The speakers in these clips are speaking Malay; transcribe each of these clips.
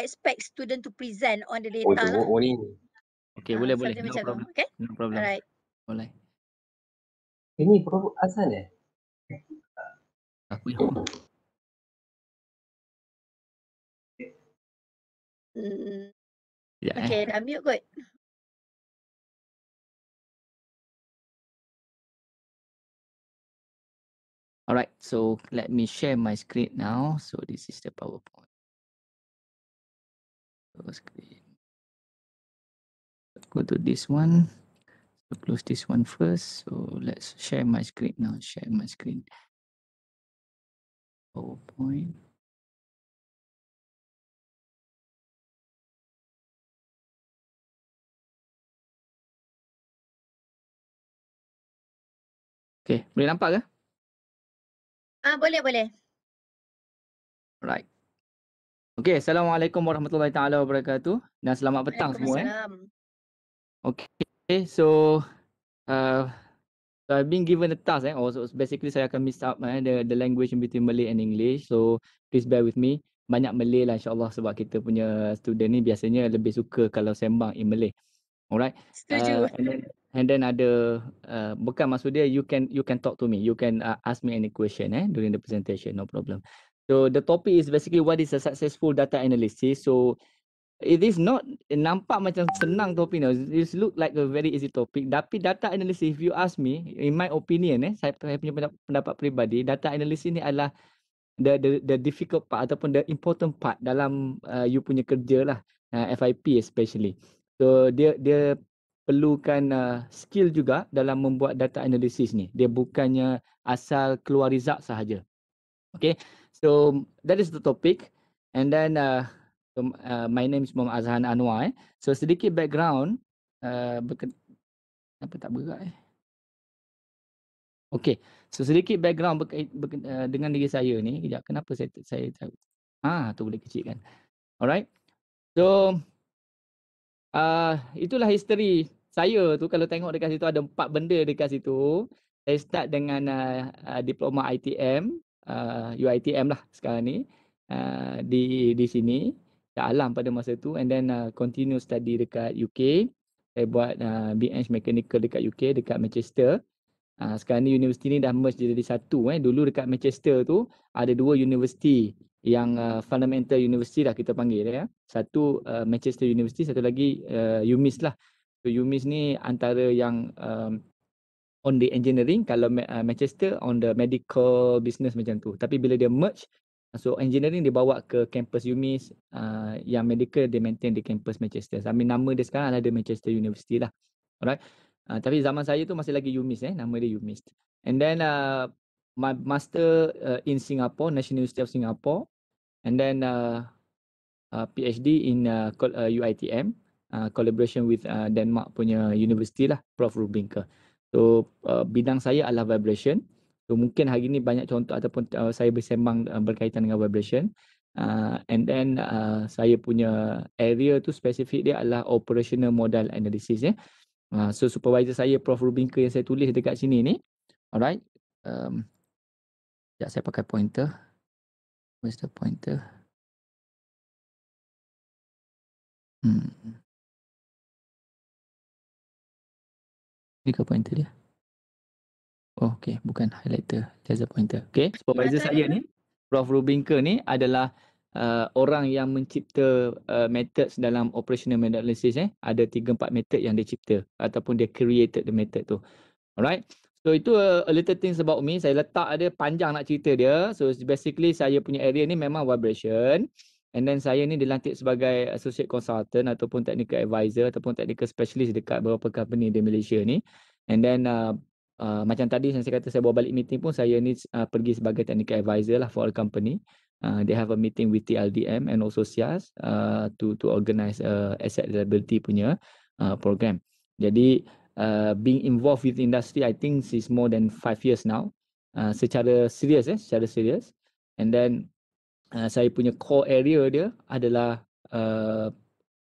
expect student to present on the data oh, lah. Okay, boleh ah, boleh. No problem. Okay? No problem. Alright. Boleh. Ini Prof Azan eh? Aku yang Hmm. Ya, okay, eh. dah mute kot. Alright, so let me share my screen now. So this is the PowerPoint. screen. Go to this one. So close this one first. So let's share my screen now. Share my screen. PowerPoint. Okay, boleh nampak ke? Ah, boleh, boleh. Right. Okay, Assalamualaikum warahmatullahi taala wabarakatuh dan selamat petang semua eh. Okey. so uh, so I've been given a task eh. Also, oh, basically saya akan miss up eh the, the language between Malay and English. So please bear with me. Banyak Malay lah insyaAllah sebab kita punya student ni biasanya lebih suka kalau sembang in Malay. Alright. Setuju. Uh, and, then, and then ada uh, bukan maksud dia you can you can talk to me. You can uh, ask me any question eh during the presentation. No problem. So the topic is basically what is a successful data analysis. So it is not nampak macam senang topik ni. It look like a very easy topic. Tapi data analysis if you ask me in my opinion eh saya punya pendapat peribadi data analysis ni adalah the the, the difficult part ataupun the important part dalam uh, you punya kerja lah uh, FIP especially. So dia dia perlukan uh, skill juga dalam membuat data analysis ni. Dia bukannya asal keluar result sahaja. Okay. So that is the topic. And then uh, so, uh, my name is Muhammad Azhan Anwar. Eh. So sedikit background. Uh, Apa tak bergerak eh? Okay. So sedikit background ber- uh, dengan diri saya ni. Kejap, kenapa saya, saya tahu? Ah, tu boleh kecilkan. Alright. So uh, itulah history saya tu kalau tengok dekat situ ada empat benda dekat situ. Saya start dengan uh, uh, diploma ITM uh, UITM lah sekarang ni uh, di di sini Tak alam pada masa tu and then uh, continue study dekat UK saya buat uh, BS mechanical dekat UK dekat Manchester uh, sekarang ni universiti ni dah merge jadi satu eh dulu dekat Manchester tu ada dua universiti yang uh, fundamental university lah kita panggil ya. Satu uh, Manchester University, satu lagi uh, UMIS lah. So UMIS ni antara yang um, on the engineering kalau uh, Manchester on the medical business macam tu tapi bila dia merge so engineering dia bawa ke campus UMIS uh, yang medical dia maintain di campus Manchester sambil nama dia sekarang adalah the Manchester University lah alright uh, tapi zaman saya tu masih lagi UMIS eh nama dia UMIS and then uh, my master uh, in Singapore National University of Singapore and then uh, uh, PhD in uh, UITM uh, uh, collaboration with uh, Denmark punya university lah Prof Rubinker So uh, bidang saya adalah vibration. So mungkin hari ini banyak contoh ataupun uh, saya bersembang uh, berkaitan dengan vibration. Uh, and then uh, saya punya area tu spesifik dia adalah operational model analysis. Eh. Uh, so supervisor saya Prof. Rubinker yang saya tulis dekat sini ni. Alright. Um, ya saya pakai pointer. Where's the pointer? Hmm. Ini pointer dia? Oh, okay. Bukan highlighter. Laser pointer. Okay. Supervisor saya ni, Prof. Rubinker ni adalah uh, orang yang mencipta uh, methods dalam operational analysis eh. Ada 3-4 method yang dia cipta ataupun dia created the method tu. Alright. So itu uh, a little things about me. Saya letak ada panjang nak cerita dia. So basically saya punya area ni memang vibration. And then saya ni dilantik sebagai associate consultant ataupun technical advisor ataupun technical specialist dekat beberapa company di Malaysia ni. And then uh, uh, macam tadi yang saya kata saya bawa balik meeting pun saya ni uh, pergi sebagai technical advisor lah for a company. Uh, they have a meeting with TLDM and also SIAS uh, to to organize uh, asset liability punya uh, program. Jadi uh, being involved with industry I think is more than 5 years now. Uh, secara serius eh, secara serius. And then Ah, saya punya core area dia adalah uh,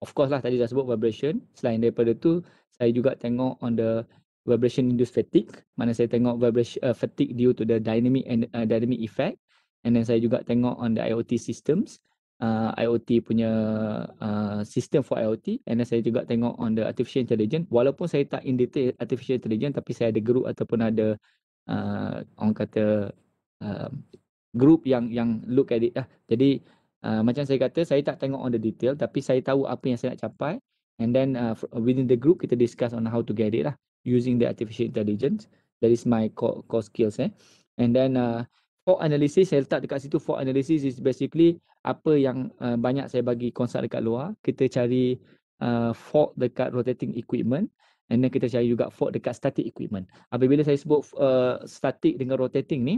of course lah tadi dah sebut vibration selain daripada tu saya juga tengok on the vibration induced fatigue mana saya tengok vibration uh, fatigue due to the dynamic and uh, dynamic effect and then saya juga tengok on the IoT systems uh, IoT punya uh, system for IoT and then saya juga tengok on the artificial intelligence walaupun saya tak in detail artificial intelligence tapi saya ada group ataupun ada uh, orang kata group yang yang look at it lah. Jadi uh, macam saya kata saya tak tengok on the detail tapi saya tahu apa yang saya nak capai and then uh, within the group kita discuss on how to get it lah using the artificial intelligence. That is my core, core skills eh. And then uh, for analysis saya letak dekat situ for analysis is basically apa yang uh, banyak saya bagi konsert dekat luar. Kita cari uh, fault dekat rotating equipment and then kita cari juga fault dekat static equipment. Apabila saya sebut uh, static dengan rotating ni,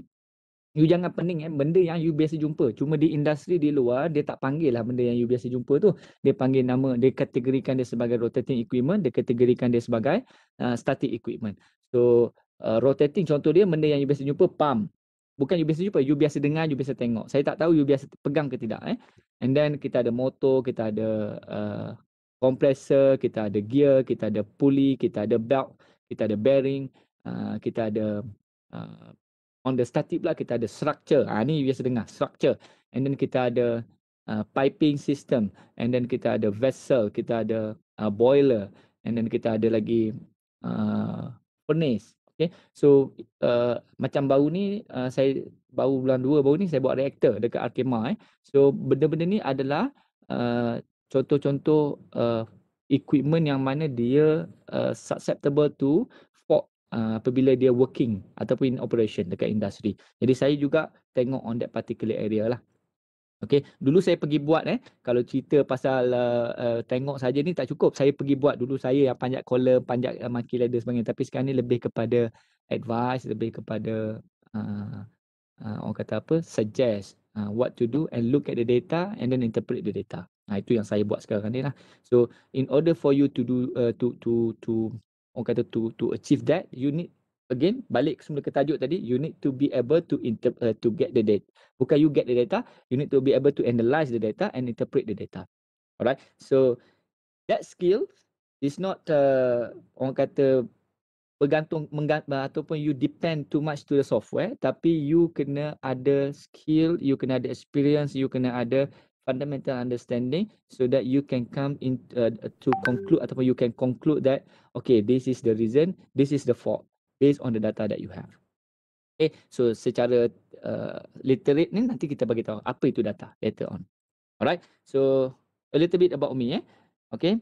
you jangan pening eh benda yang you biasa jumpa cuma di industri di luar dia tak panggil lah benda yang you biasa jumpa tu dia panggil nama dia kategorikan dia sebagai rotating equipment dia kategorikan dia sebagai uh, static equipment so uh, rotating contoh dia benda yang you biasa jumpa pump bukan you biasa jumpa you biasa dengar you biasa tengok saya tak tahu you biasa pegang ke tidak eh and then kita ada motor kita ada uh, compressor kita ada gear kita ada pulley kita ada belt kita ada bearing uh, kita ada uh, on the static pula kita ada structure ha, ni biasa dengar structure and then kita ada uh, piping system and then kita ada vessel kita ada uh, boiler and then kita ada lagi uh, furnace okay so uh, macam baru ni uh, saya baru bulan dua, baru ni saya buat reaktor dekat Arkema eh so benda-benda ni adalah uh, contoh-contoh uh, equipment yang mana dia uh, susceptible to Uh, apabila dia working ataupun in operation dekat industri. Jadi saya juga tengok on that particular area lah. Okay, dulu saya pergi buat eh. Kalau cerita pasal uh, uh, tengok saja ni tak cukup. Saya pergi buat dulu saya yang panjat kola, panjat uh, maki ladder sebagainya. Tapi sekarang ni lebih kepada advice, lebih kepada uh, uh, orang kata apa, suggest uh, what to do and look at the data and then interpret the data. Nah, itu yang saya buat sekarang ni lah. So, in order for you to do, uh, to, to, to, orang kata to to achieve that you need again balik semula ke tajuk tadi you need to be able to inter, uh, to get the data bukan you get the data you need to be able to analyze the data and interpret the data alright so that skill is not uh, orang kata bergantung menggantung, uh, ataupun you depend too much to the software tapi you kena ada skill you kena ada experience you kena ada fundamental understanding so that you can come in uh, to conclude ataupun you can conclude that okay this is the reason this is the fault based on the data that you have okay so secara uh, literate ni nanti kita bagi tahu apa itu data later on alright so a little bit about me eh okay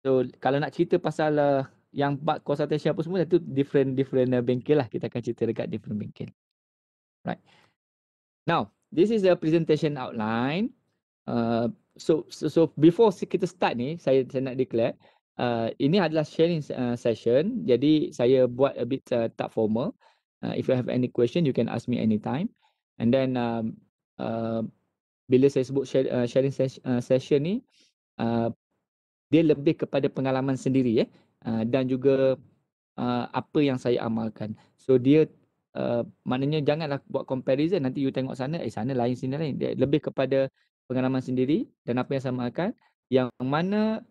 so kalau nak cerita pasal uh, yang part consultation apa semua itu different different uh, bengkel lah kita akan cerita dekat different bengkel right now this is the presentation outline Uh, so, so, so before kita start ni, saya, saya nak declare uh, ini adalah sharing uh, session. Jadi saya buat a bit uh, tak formal. Uh, if you have any question, you can ask me anytime. And then um, uh, bila saya sebut share, uh, sharing ses- uh, session ni, uh, dia lebih kepada pengalaman sendiri ya, eh? uh, dan juga uh, apa yang saya amalkan. So dia Uh, maknanya janganlah buat comparison nanti you tengok sana eh sana lain sini lain dia lebih kepada pengalaman sendiri dan apa yang saya makan yang mana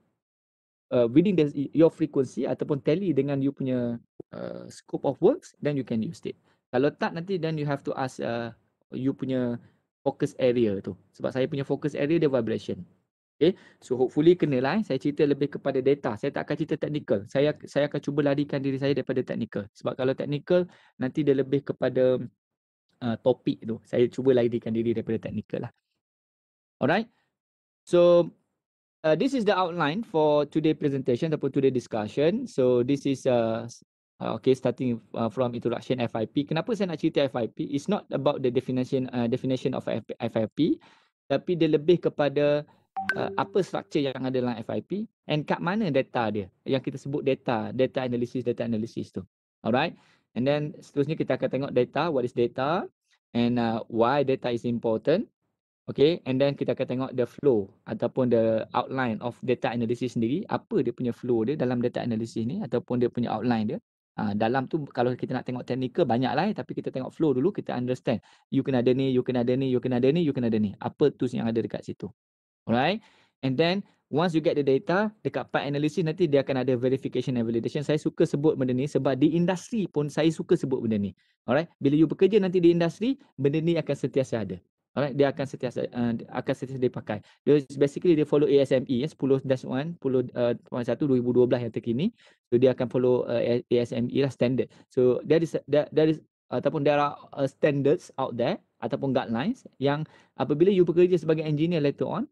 uh, within the, your frequency ataupun tally dengan you punya uh, scope of works then you can use it kalau tak nanti then you have to ask uh, you punya focus area tu sebab saya punya focus area dia vibration Okay, so hopefully kena lah. Eh. Saya cerita lebih kepada data. Saya tak akan cerita technical. Saya saya akan cuba larikan diri saya daripada technical. Sebab kalau technical, nanti dia lebih kepada uh, topik tu. Saya cuba larikan diri daripada technical lah. Alright. So uh, this is the outline for today presentation for today discussion. So this is uh, uh okay starting uh, from introduction FIP. Kenapa saya nak cerita FIP? It's not about the definition uh, definition of FIP tapi dia lebih kepada uh, apa struktur yang ada dalam FIP and kat mana data dia yang kita sebut data, data analysis, data analysis tu. Alright. And then seterusnya kita akan tengok data, what is data and uh, why data is important. Okay and then kita akan tengok the flow ataupun the outline of data analysis sendiri apa dia punya flow dia dalam data analysis ni ataupun dia punya outline dia uh, dalam tu kalau kita nak tengok technical banyak lah eh, tapi kita tengok flow dulu kita understand you kena ada ni you kena ada ni you kena ada ni you kena ada ni apa tools yang ada dekat situ alright and then once you get the data dekat part analysis nanti dia akan ada verification and validation saya suka sebut benda ni sebab di industri pun saya suka sebut benda ni alright bila you bekerja nanti di industri benda ni akan sentiasa ada Alright, dia akan setiap uh, eh, akan sentiasa dipakai. Dia basically dia follow ASME ya 10 dash 1 10 1 2012 yang terkini. So dia akan follow uh, eh, ASME lah standard. So there is there, there is ataupun there are uh, standards out there ataupun guidelines yang apabila you bekerja sebagai engineer later on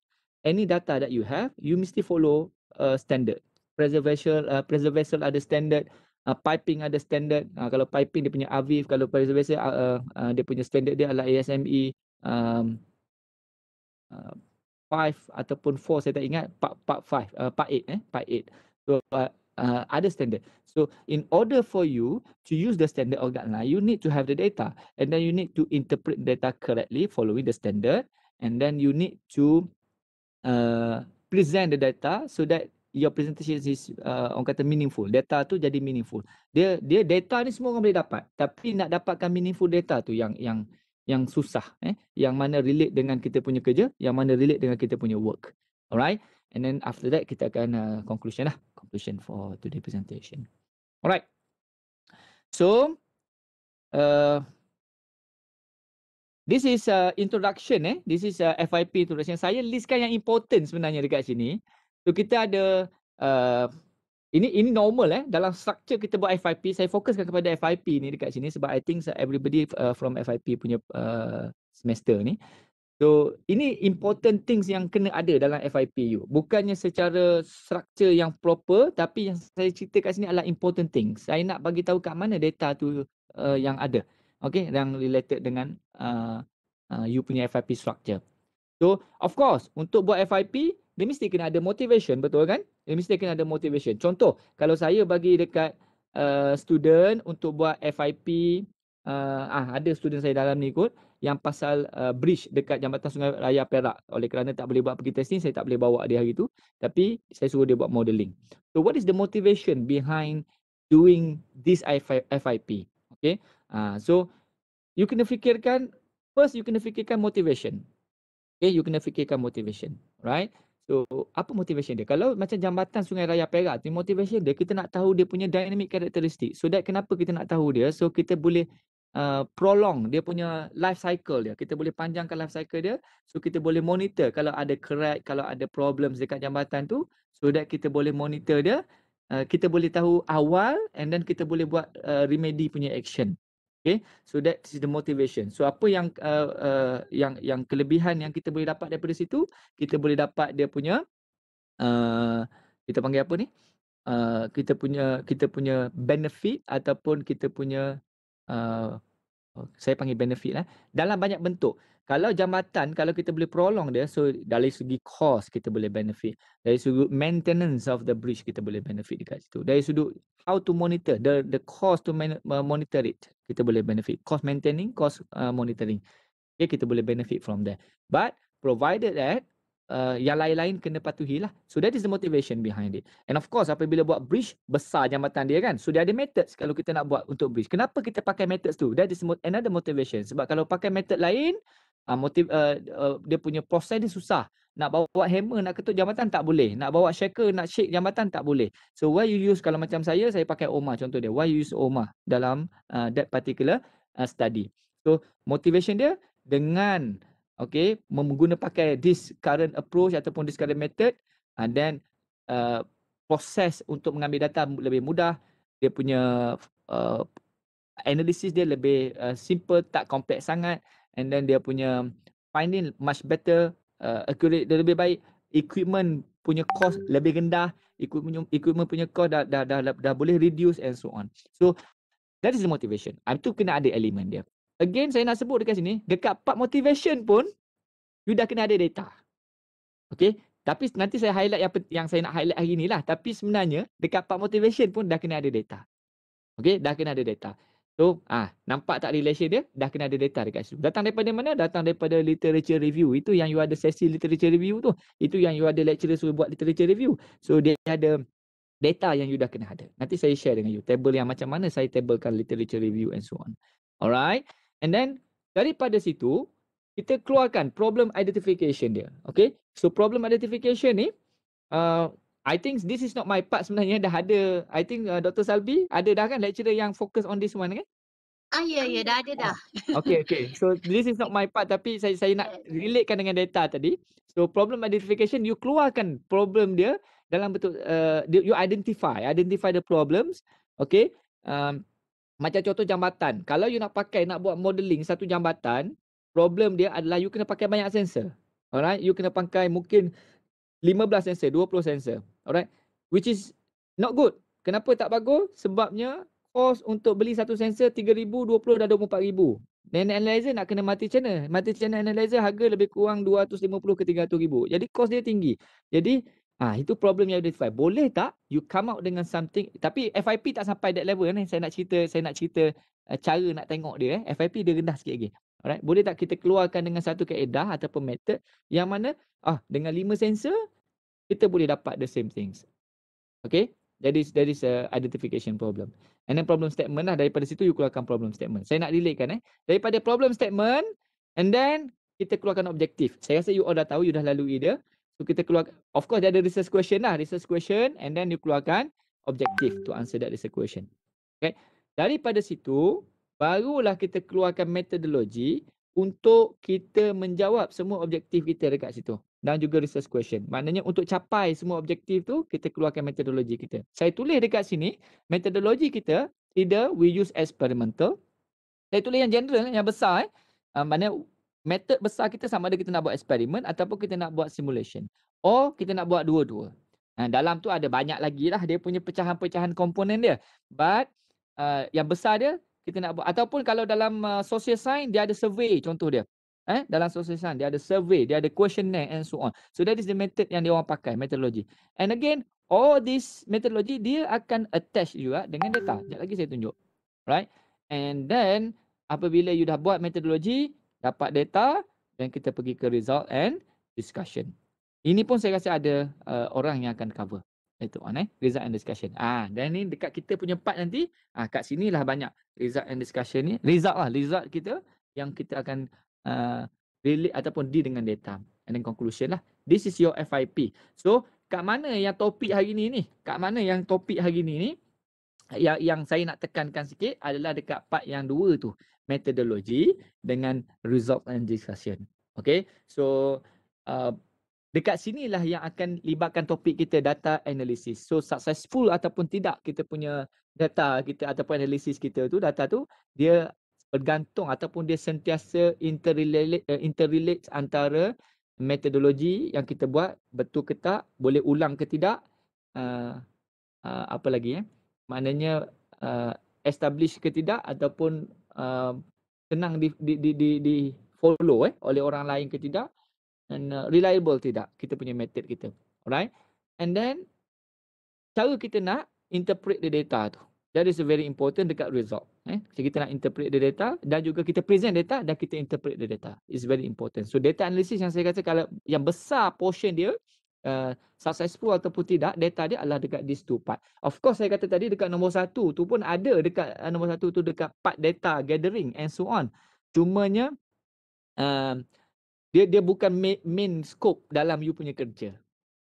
any data that you have you mesti follow uh, standard preservation uh, preservation ada standard uh, piping ada standard uh, kalau piping dia punya aviv kalau preservation uh, uh, uh dia punya standard dia adalah ASME um, uh, five ataupun four saya tak ingat part part five uh, part eight eh part eight so uh, uh, other standard so in order for you to use the standard or guideline you need to have the data and then you need to interpret data correctly following the standard and then you need to uh, present the data so that your presentation is uh, orang kata meaningful data tu jadi meaningful dia dia data ni semua orang boleh dapat tapi nak dapatkan meaningful data tu yang yang yang susah eh yang mana relate dengan kita punya kerja yang mana relate dengan kita punya work alright and then after that kita akan uh, conclusion lah conclusion for today presentation alright so uh, this is uh, introduction eh this is uh, FIP introduction saya listkan yang important sebenarnya dekat sini so kita ada uh, ini ini normal eh dalam structure kita buat FIP saya fokuskan kepada FIP ni dekat sini sebab I think everybody uh, from FIP punya uh, semester ni so ini important things yang kena ada dalam FIP you bukannya secara structure yang proper tapi yang saya cerita kat sini adalah important things saya nak bagi tahu kat mana data tu uh, yang ada okay yang related dengan uh, uh, you punya FIP structure so of course untuk buat FIP dia mesti kena ada motivation betul kan? Dia mesti kena ada motivation. Contoh, kalau saya bagi dekat uh, student untuk buat FIP uh, eh, ah ada student saya dalam ni kot yang pasal uh, bridge dekat Jambatan Sungai Raya Perak. Oleh kerana tak boleh buat pergi testing, saya tak boleh bawa dia hari tu. Tapi saya suruh dia buat modeling. So what is the motivation behind doing this FIP? Okay. Uh, so you kena fikirkan, first you kena fikirkan motivation. Okay, you kena fikirkan motivation. Right? So apa motivasi dia? Kalau macam jambatan Sungai Raya Perak tu motivation dia kita nak tahu dia punya dynamic karakteristik. So that kenapa kita nak tahu dia? So kita boleh uh, prolong dia punya life cycle dia. Kita boleh panjangkan life cycle dia. So kita boleh monitor kalau ada crack, kalau ada problems dekat jambatan tu. So that kita boleh monitor dia. Uh, kita boleh tahu awal and then kita boleh buat uh, remedy punya action. Okay, so is the motivation. So apa yang uh, uh, yang yang kelebihan yang kita boleh dapat daripada situ, kita boleh dapat dia punya uh, kita panggil apa ni? Uh, kita punya kita punya benefit ataupun kita punya uh, Oh, saya panggil benefit lah. Dalam banyak bentuk. Kalau jambatan, kalau kita boleh prolong dia, so dari segi cost kita boleh benefit. Dari sudut maintenance of the bridge kita boleh benefit dekat situ. Dari sudut how to monitor, the the cost to uh, monitor it, kita boleh benefit. Cost maintaining, cost uh, monitoring. Okay, kita boleh benefit from that. But provided that uh, yang lain-lain kena patuhilah. So that is the motivation behind it. And of course apabila buat bridge besar jambatan dia kan. So dia ada methods kalau kita nak buat untuk bridge. Kenapa kita pakai methods tu? That is another motivation. Sebab kalau pakai method lain, uh, motiv, uh, uh, dia punya proses dia susah. Nak bawa hammer nak ketuk jambatan tak boleh. Nak bawa shaker nak shake jambatan tak boleh. So why you use kalau macam saya, saya pakai OMA contoh dia. Why you use OMA dalam uh, that particular uh, study. So motivation dia dengan okay, menggunakan pakai this current approach ataupun this current method and then uh, proses untuk mengambil data lebih mudah, dia punya uh, analisis dia lebih uh, simple, tak kompleks sangat and then dia punya finding much better, uh, accurate dia lebih baik, equipment punya cost lebih rendah, equipment, equipment punya cost dah, dah, dah, dah, dah boleh reduce and so on. So that is the motivation. Ah, itu kena ada elemen dia again saya nak sebut dekat sini dekat part motivation pun you dah kena ada data. Okay tapi nanti saya highlight yang, yang saya nak highlight hari ni lah tapi sebenarnya dekat part motivation pun dah kena ada data. Okay dah kena ada data. So ah nampak tak relation dia dah kena ada data dekat situ. Datang daripada mana? Datang daripada literature review. Itu yang you ada sesi literature review tu. Itu yang you ada lecturer suruh buat literature review. So dia ada data yang you dah kena ada. Nanti saya share dengan you table yang macam mana saya tablekan literature review and so on. Alright. And then daripada situ kita keluarkan problem identification dia. Okay. So problem identification ni uh, I think this is not my part sebenarnya dah ada I think uh, Dr. Salbi ada dah kan lecturer yang fokus on this one kan? Ah ya ya dah ada dah. Ah, okay okay so this is not my part tapi saya saya nak relatekan dengan data tadi. So problem identification you keluarkan problem dia dalam betul, uh, you identify identify the problems okay um, macam contoh jambatan. Kalau you nak pakai, nak buat modeling satu jambatan, problem dia adalah you kena pakai banyak sensor. Alright? You kena pakai mungkin 15 sensor, 20 sensor. Alright? Which is not good. Kenapa tak bagus? Sebabnya cost untuk beli satu sensor 3000 20 dan 24000 Dan analyzer nak kena mati channel. mati channel analyzer harga lebih kurang 250 ke 300000 Jadi cost dia tinggi. Jadi Ah, itu problem yang identify. Boleh tak you come out dengan something tapi FIP tak sampai that level kan. Eh? Saya nak cerita, saya nak cerita uh, cara nak tengok dia eh. FIP dia rendah sikit lagi. Alright, boleh tak kita keluarkan dengan satu kaedah ataupun method yang mana ah dengan lima sensor kita boleh dapat the same things. Okay, that is, that is a identification problem. And then problem statement lah daripada situ you keluarkan problem statement. Saya nak relatekan eh. Daripada problem statement and then kita keluarkan objektif. Saya rasa you all dah tahu, you dah lalui dia. So kita keluar of course dia ada research question lah research question and then you keluarkan objektif to answer that research question. Okay. Daripada situ barulah kita keluarkan metodologi untuk kita menjawab semua objektif kita dekat situ dan juga research question. Maknanya untuk capai semua objektif tu kita keluarkan metodologi kita. Saya tulis dekat sini metodologi kita either we use experimental. Saya tulis yang general yang besar eh. Uh, maknanya method besar kita sama ada kita nak buat eksperimen ataupun kita nak buat simulation. Or kita nak buat dua-dua. Nah, dalam tu ada banyak lagi lah dia punya pecahan-pecahan komponen dia. But uh, yang besar dia kita nak buat. Ataupun kalau dalam uh, social science dia ada survey contoh dia. Eh, dalam social science dia ada survey, dia ada questionnaire and so on. So that is the method yang dia orang pakai, methodology. And again, all this methodology dia akan attach juga dengan data. Sekejap lagi saya tunjuk. Right? And then apabila you dah buat methodology, dapat data dan kita pergi ke result and discussion. Ini pun saya rasa ada uh, orang yang akan cover. Itu on ah, eh. Result and discussion. Ah, dan ni dekat kita punya part nanti, ah kat sini lah banyak result and discussion ni. Result lah, result kita yang kita akan uh, relate ataupun deal dengan data. And then conclusion lah. This is your FIP. So, kat mana yang topik hari ni ni? Kat mana yang topik hari ni ni? yang yang saya nak tekankan sikit adalah dekat part yang dua tu methodology dengan result and discussion okay so uh, dekat sinilah yang akan libatkan topik kita data analysis so successful ataupun tidak kita punya data kita ataupun analisis kita tu data tu dia bergantung ataupun dia sentiasa interrelate uh, interrelate antara metodologi yang kita buat betul ke tak boleh ulang ke tidak uh, uh, apa lagi eh ya? maknanya uh, establish ke tidak ataupun uh, senang di, di di di di follow eh oleh orang lain ke tidak and uh, reliable tidak kita punya method kita alright and then cara kita nak interpret the data tu that is very important dekat result eh so kita nak interpret the data dan juga kita present data dan kita interpret the data is very important so data analysis yang saya kata kalau yang besar portion dia Eh, successful ataupun tidak data dia adalah dekat this two part. Of course saya kata tadi dekat nombor satu tu pun ada dekat uh, nombor satu tu dekat part data gathering and so on. Cumanya uh, dia dia bukan main scope dalam you punya kerja.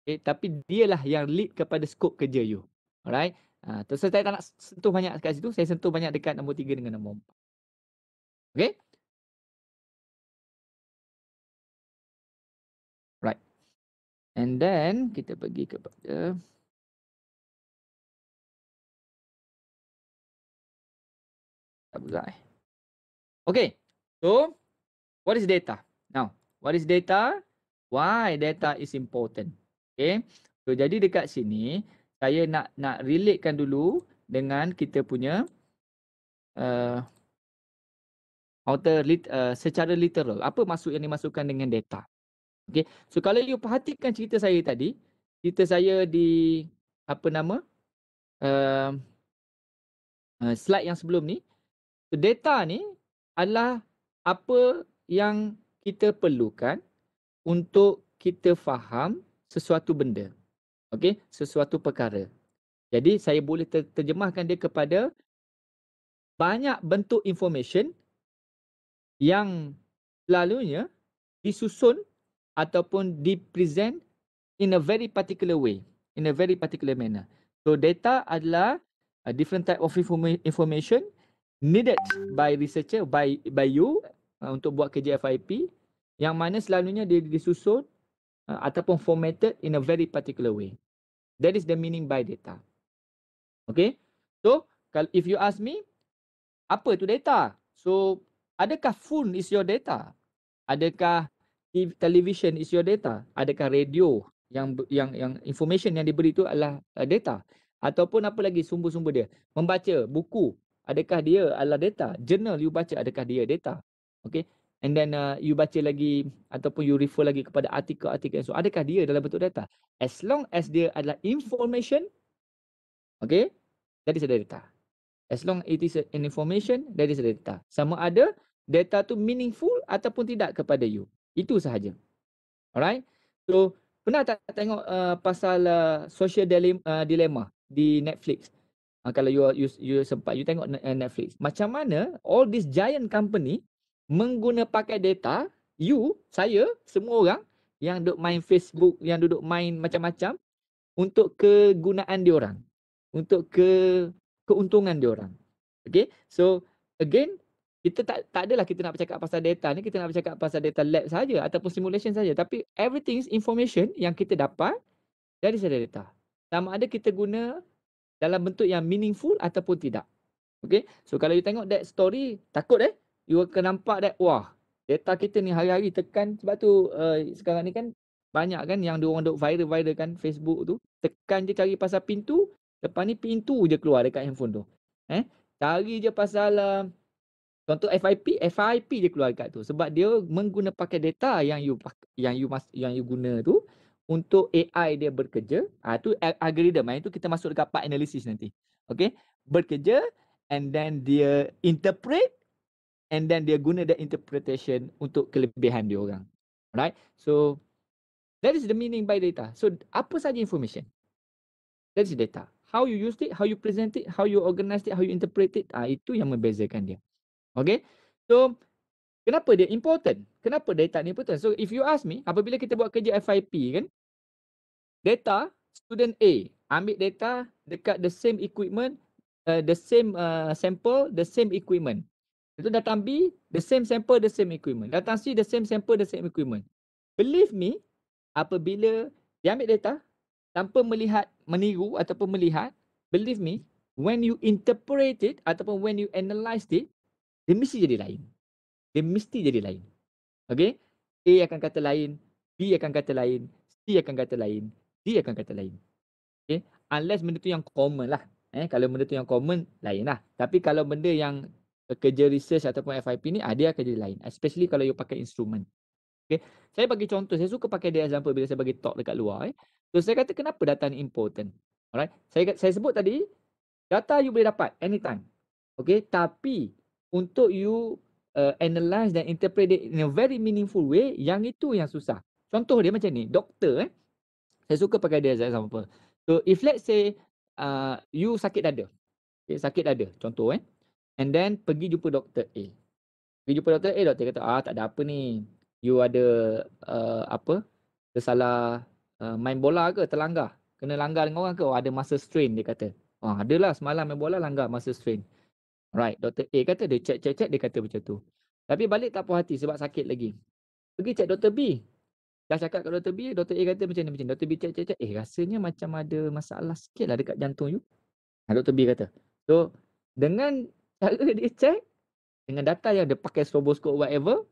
Okay, tapi lah yang lead kepada scope kerja you. Alright. uh, ah, terus saya tak nak sentuh banyak dekat situ. Saya sentuh banyak dekat nombor tiga dengan nombor empat. Okay. And then kita pergi kepada Abzai. Okay, so what is data? Now, what is data? Why data is important? Okay, so jadi dekat sini saya nak nak relatekan dulu dengan kita punya uh, outer lit uh, secara literal. Apa maksud yang dimasukkan dengan data? Okay. So kalau you perhatikan cerita saya tadi, cerita saya di apa nama uh, uh, slide yang sebelum ni, so data ni adalah apa yang kita perlukan untuk kita faham sesuatu benda. Okay, sesuatu perkara. Jadi saya boleh terjemahkan dia kepada banyak bentuk information yang selalunya disusun ataupun di present in a very particular way in a very particular manner so data adalah a uh, different type of information needed by researcher by by you uh, untuk buat kerja FIP yang mana selalunya dia disusun uh, ataupun formatted in a very particular way that is the meaning by data okay so if you ask me apa tu data so adakah phone is your data adakah television is your data adakah radio yang yang yang information yang diberi itu adalah uh, data ataupun apa lagi sumber-sumber dia membaca buku adakah dia adalah data journal you baca adakah dia data okay and then uh, you baca lagi ataupun you refer lagi kepada artikel-artikel so adakah dia dalam bentuk data as long as dia adalah information okay that is a data as long it is an information that is a data sama ada data tu meaningful ataupun tidak kepada you itu sahaja. Alright. So, pernah tak tengok uh, pasal uh, social dilemma, uh, dilemma di Netflix? Uh, kalau you, you you sempat you tengok uh, Netflix. Macam mana all this giant company mengguna pakai data you, saya, semua orang yang duduk main Facebook, yang duduk main macam-macam untuk kegunaan dia orang. Untuk ke keuntungan dia orang. Okay, so again kita tak tak adalah kita nak bercakap pasal data ni kita nak bercakap pasal data lab saja ataupun simulation saja tapi everything is information yang kita dapat dari sedia data sama ada kita guna dalam bentuk yang meaningful ataupun tidak okey so kalau you tengok that story takut eh you akan nampak that wah data kita ni hari-hari tekan sebab tu uh, sekarang ni kan banyak kan yang diorang duk viral-viral kan Facebook tu tekan je cari pasal pintu depan ni pintu je keluar dekat handphone tu eh cari je pasal uh, Contoh FIP, FIP dia keluar dekat tu sebab dia menggunakan pakai data yang you yang you mas, yang you guna tu untuk AI dia bekerja. Ah ha, tu algorithm. Yang ah, itu kita masuk dekat part analysis nanti. Okay. Bekerja and then dia interpret and then dia guna the interpretation untuk kelebihan dia orang. Alright. So that is the meaning by data. So apa saja information? That is data. How you use it, how you present it, how you organize it, how you interpret it. Ah itu yang membezakan dia. Okay. So, kenapa dia important? Kenapa data ni important? So, if you ask me, apabila kita buat kerja FIP kan, data student A ambil data dekat the same equipment, uh, the same uh, sample, the same equipment. Itu datang B, the same sample, the same equipment. Datang C, the same sample, the same equipment. Believe me, apabila dia ambil data tanpa melihat, meniru ataupun melihat, believe me, when you interpret it ataupun when you analyse it, dia mesti jadi lain. Dia mesti jadi lain. Okay? A akan kata lain, B akan kata lain, C akan kata lain, D akan kata lain. Okay? Unless benda tu yang common lah. Eh, kalau benda tu yang common, lain lah. Tapi kalau benda yang kerja research ataupun FIP ni, ada ah, akan jadi lain. Especially kalau you pakai instrumen. Okay? Saya bagi contoh, saya suka pakai dia example bila saya bagi talk dekat luar. Eh. So saya kata kenapa data ni important? Alright? Saya, saya sebut tadi, data you boleh dapat anytime. Okay? Tapi untuk you uh, analyze dan interpret it in a very meaningful way yang itu yang susah contoh dia macam ni doktor eh saya suka pakai dia as example so if let's say uh, you sakit dada okay, sakit dada contoh eh and then pergi jumpa doktor A pergi jumpa doktor A doktor kata ah tak ada apa ni you ada uh, apa tersalah uh, main bola ke terlanggar kena langgar dengan orang ke oh, ada masa strain dia kata Oh ah, adalah semalam main bola langgar masa strain Right, Dr. A kata dia check check check dia kata macam tu. Tapi balik tak puas hati sebab sakit lagi. Pergi check Dr. B. Dah cakap kat Dr. B, Dr. A kata macam ni macam ni. Dr. B check check check eh rasanya macam ada masalah sikit lah dekat jantung you. Nah, ha, Dr. B kata. So dengan cara dia check dengan data yang dia pakai stroboskop whatever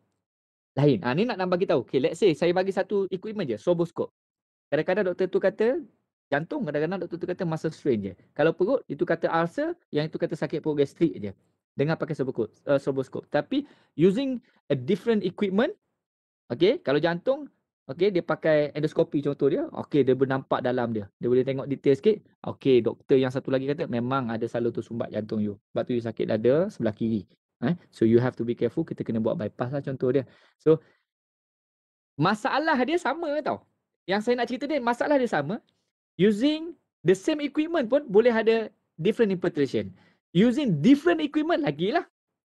lain. Ah ha, ni nak nak kita, tahu. Okay, let's say saya bagi satu equipment je, stroboskop. Kadang-kadang doktor tu kata jantung kadang-kadang doktor tu kata muscle strain je. Kalau perut itu kata ulcer, yang itu kata sakit perut gastrik je. Dengan pakai stroboscope. Uh, stroboscope. Tapi using a different equipment, okay, kalau jantung, okay, dia pakai endoskopi contoh dia, okay, dia boleh nampak dalam dia. Dia boleh tengok detail sikit. Okay, doktor yang satu lagi kata memang ada salur tu sumbat jantung you. Sebab tu you sakit dada sebelah kiri. Eh? So you have to be careful, kita kena buat bypass lah contoh dia. So masalah dia sama tau. Yang saya nak cerita ni masalah dia sama using the same equipment pun boleh ada different interpretation. Using different equipment lagi lah,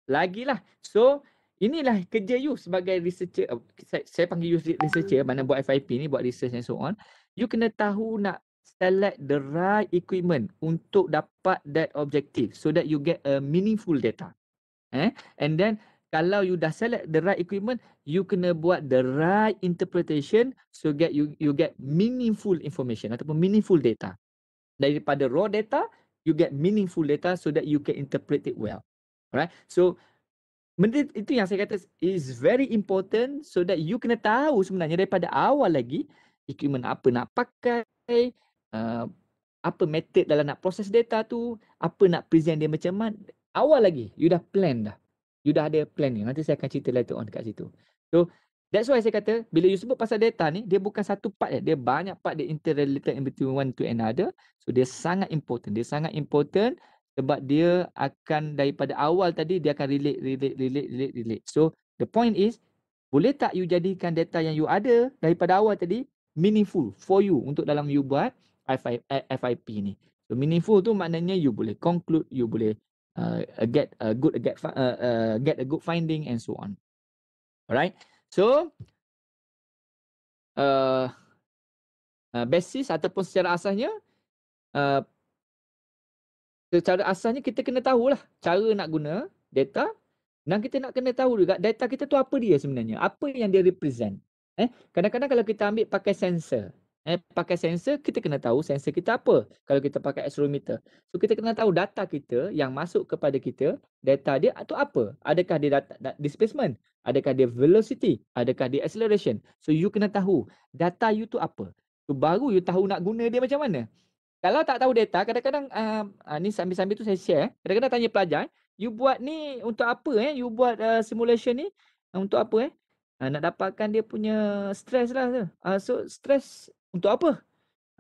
lagi lah. So inilah kerja you sebagai researcher. Oh, saya, saya panggil you researcher mana buat FIP ni, buat research and so on. You kena tahu nak select the right equipment untuk dapat that objective so that you get a meaningful data. Eh? And then kalau you dah select the right equipment, you kena buat the right interpretation so get you you get meaningful information ataupun meaningful data. Daripada raw data, you get meaningful data so that you can interpret it well. Alright, so benda itu yang saya kata is very important so that you kena tahu sebenarnya daripada awal lagi equipment apa nak pakai, uh, apa method dalam nak proses data tu, apa nak present dia macam mana, awal lagi you dah plan dah you dah ada plan ni. Nanti saya akan cerita later on dekat situ. So, that's why saya kata, bila you sebut pasal data ni, dia bukan satu part ya. Dia banyak part dia interrelated in between one to another. So, dia sangat important. Dia sangat important sebab dia akan daripada awal tadi, dia akan relate, relate, relate, relate, relate. So, the point is, boleh tak you jadikan data yang you ada daripada awal tadi, meaningful for you untuk dalam you buat FIP ni. So, meaningful tu maknanya you boleh conclude, you boleh uh, get a good get uh, uh, get a good finding and so on. Alright, so uh, uh, basis ataupun secara asasnya uh, secara asasnya kita kena tahu lah cara nak guna data dan kita nak kena tahu juga data kita tu apa dia sebenarnya apa yang dia represent eh kadang-kadang kalau kita ambil pakai sensor Eh, pakai sensor, kita kena tahu sensor kita apa kalau kita pakai accelerometer. So kita kena tahu data kita yang masuk kepada kita, data dia atau apa. Adakah dia data, da, displacement? Adakah dia velocity? Adakah dia acceleration? So you kena tahu data you tu apa. So baru you tahu nak guna dia macam mana. Kalau tak tahu data, kadang-kadang uh, ni sambil-sambil tu saya share, eh. kadang-kadang tanya pelajar, eh, you buat ni untuk apa eh? You buat uh, simulation ni uh, untuk apa eh? Uh, nak dapatkan dia punya stress lah Uh, so stress untuk apa?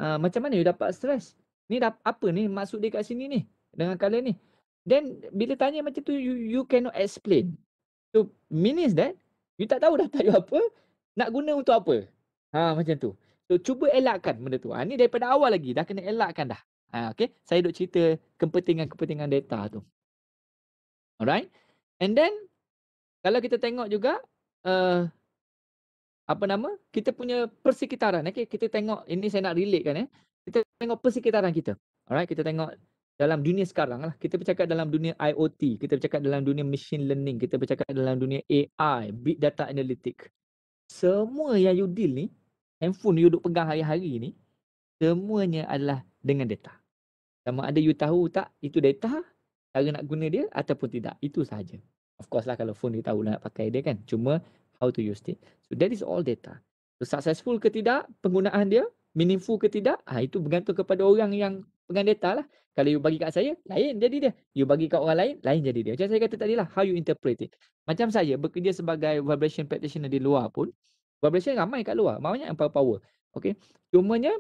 Ha, macam mana you dapat stres? Ni dap, apa ni maksud dia kat sini ni? Dengan color ni. Then bila tanya macam tu you, you cannot explain. So means that you tak tahu data you apa nak guna untuk apa. Ha macam tu. So cuba elakkan benda tu. Ha, ni daripada awal lagi dah kena elakkan dah. Ha, okay. Saya duk cerita kepentingan-kepentingan data tu. Alright. And then kalau kita tengok juga uh, apa nama kita punya persekitaran okey kita tengok ini saya nak relate kan eh kita tengok persekitaran kita alright kita tengok dalam dunia sekarang lah kita bercakap dalam dunia IoT kita bercakap dalam dunia machine learning kita bercakap dalam dunia AI big data analytic semua yang you deal ni handphone you duk pegang hari-hari ni semuanya adalah dengan data sama ada you tahu tak itu data cara nak guna dia ataupun tidak itu sahaja of course lah kalau phone you tahu nak pakai dia kan cuma how to use it. So that is all data. So successful ke tidak penggunaan dia, meaningful ke tidak, ah itu bergantung kepada orang yang pegang data lah. Kalau you bagi kat saya, lain jadi dia. You bagi kat orang lain, lain jadi dia. Macam saya kata tadi lah, how you interpret it. Macam saya bekerja sebagai vibration practitioner di luar pun, vibration ramai kat luar, banyak yang power-power. Okay. Cumanya,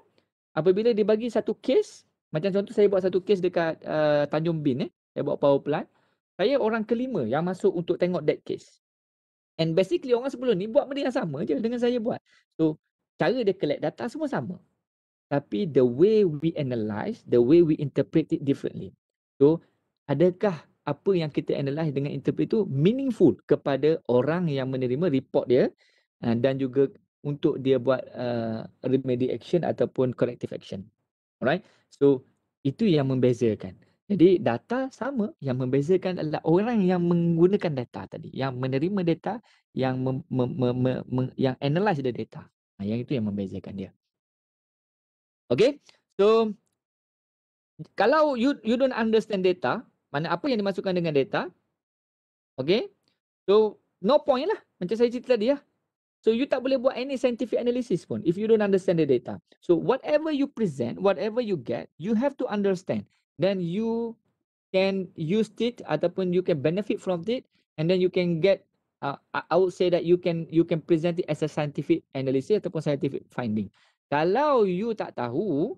apabila dia bagi satu case, macam contoh saya buat satu case dekat uh, Tanjung Bin, eh. saya buat power plant, saya orang kelima yang masuk untuk tengok that case. And basically orang sebelum ni buat benda yang sama je dengan saya buat. So cara dia collect data semua sama. Tapi the way we analyze, the way we interpret it differently. So adakah apa yang kita analyze dengan interpret itu meaningful kepada orang yang menerima report dia eh, dan juga untuk dia buat uh, eh, remedy action ataupun corrective action. Alright? So itu yang membezakan. Jadi data sama yang membezakan adalah orang yang menggunakan data tadi, yang menerima data, yang mem, mem, mem, mem, mem, yang analyze the data. Ha, yang itu yang membezakan dia. Okay, so kalau you you don't understand data, mana apa yang dimasukkan dengan data, okay, so no point lah. Macam saya cerita tadi ya. So you tak boleh buat any scientific analysis pun if you don't understand the data. So whatever you present, whatever you get, you have to understand then you can use it ataupun you can benefit from it and then you can get uh, I would say that you can you can present it as a scientific analysis ataupun scientific finding. Kalau you tak tahu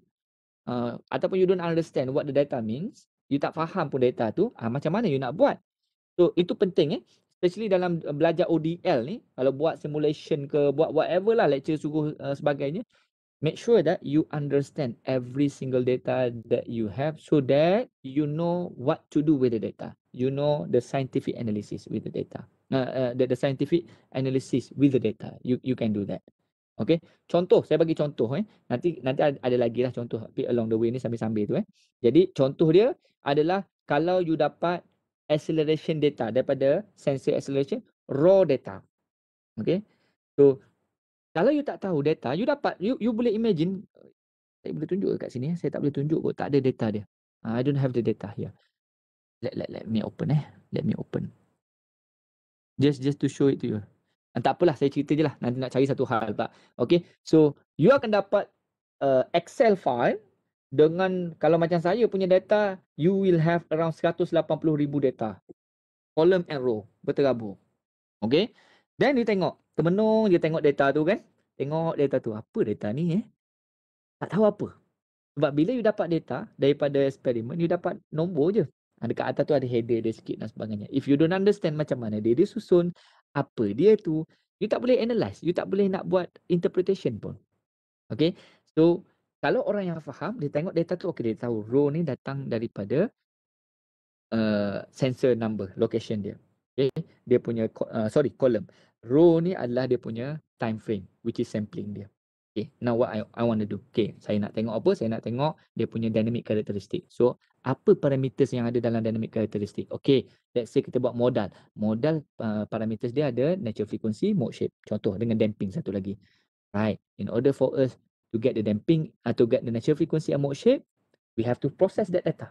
uh, ataupun you don't understand what the data means, you tak faham pun data tu, uh, macam mana you nak buat? So itu penting eh. Especially dalam uh, belajar ODL ni, kalau buat simulation ke buat whatever lah lecture suruh uh, sebagainya, make sure that you understand every single data that you have so that you know what to do with the data you know the scientific analysis with the data uh, uh, the, the scientific analysis with the data you you can do that okay contoh saya bagi contoh eh nanti nanti ada, ada lagi lah contoh tapi along the way ni sambil-sambil tu eh jadi contoh dia adalah kalau you dapat acceleration data daripada sensor acceleration raw data okay so kalau you tak tahu data, you dapat, you you boleh imagine eh, saya boleh tunjuk kat sini, eh? saya tak boleh tunjuk kot, tak ada data dia. Ah, I don't have the data here. Let, let, let me open eh. Let me open. Just just to show it to you. Dan ah, tak apalah, saya cerita je lah. Nanti nak cari satu hal. But, okay. So, you akan dapat uh, Excel file dengan kalau macam saya punya data, you will have around 180,000 data. Column and row. Berterabur. Okay. Then you tengok termenung dia tengok data tu kan. Tengok data tu. Apa data ni eh? Tak tahu apa. Sebab bila you dapat data daripada eksperimen, you dapat nombor je. Ha, dekat atas tu ada header dia sikit dan sebagainya. If you don't understand macam mana dia, dia susun apa dia tu, you tak boleh analyze. You tak boleh nak buat interpretation pun. Okay. So, kalau orang yang faham, dia tengok data tu, okay, dia tahu row ni datang daripada uh, sensor number, location dia okay, dia punya uh, sorry column row ni adalah dia punya time frame which is sampling dia okay now what I, I want to do okay saya nak tengok apa saya nak tengok dia punya dynamic characteristic so apa parameters yang ada dalam dynamic characteristic okay let's say kita buat modal modal uh, parameters dia ada natural frequency mode shape contoh dengan damping satu lagi right in order for us to get the damping atau uh, get the natural frequency and mode shape we have to process that data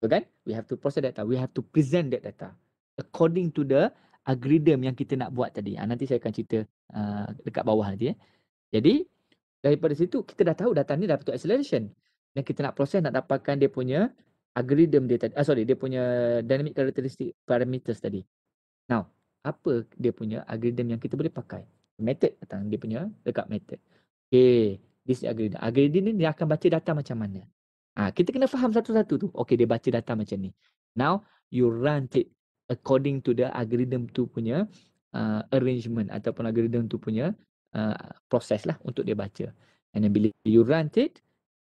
so kan we have to process data we have to present that data according to the algorithm yang kita nak buat tadi. Ha, nanti saya akan cerita uh, dekat bawah nanti. Eh. Jadi daripada situ kita dah tahu data ni dapat acceleration. Yang kita nak proses nak dapatkan dia punya algorithm dia tadi. Ah, sorry, dia punya dynamic characteristic parameters tadi. Now, apa dia punya algorithm yang kita boleh pakai? Method datang dia punya dekat method. Okay, this algorithm. Algorithm ni dia akan baca data macam mana? Ah, ha, kita kena faham satu-satu tu. Okay, dia baca data macam ni. Now, you run it according to the algorithm tu punya uh, arrangement ataupun algorithm tu punya uh, proses lah untuk dia baca. And then bila you run it,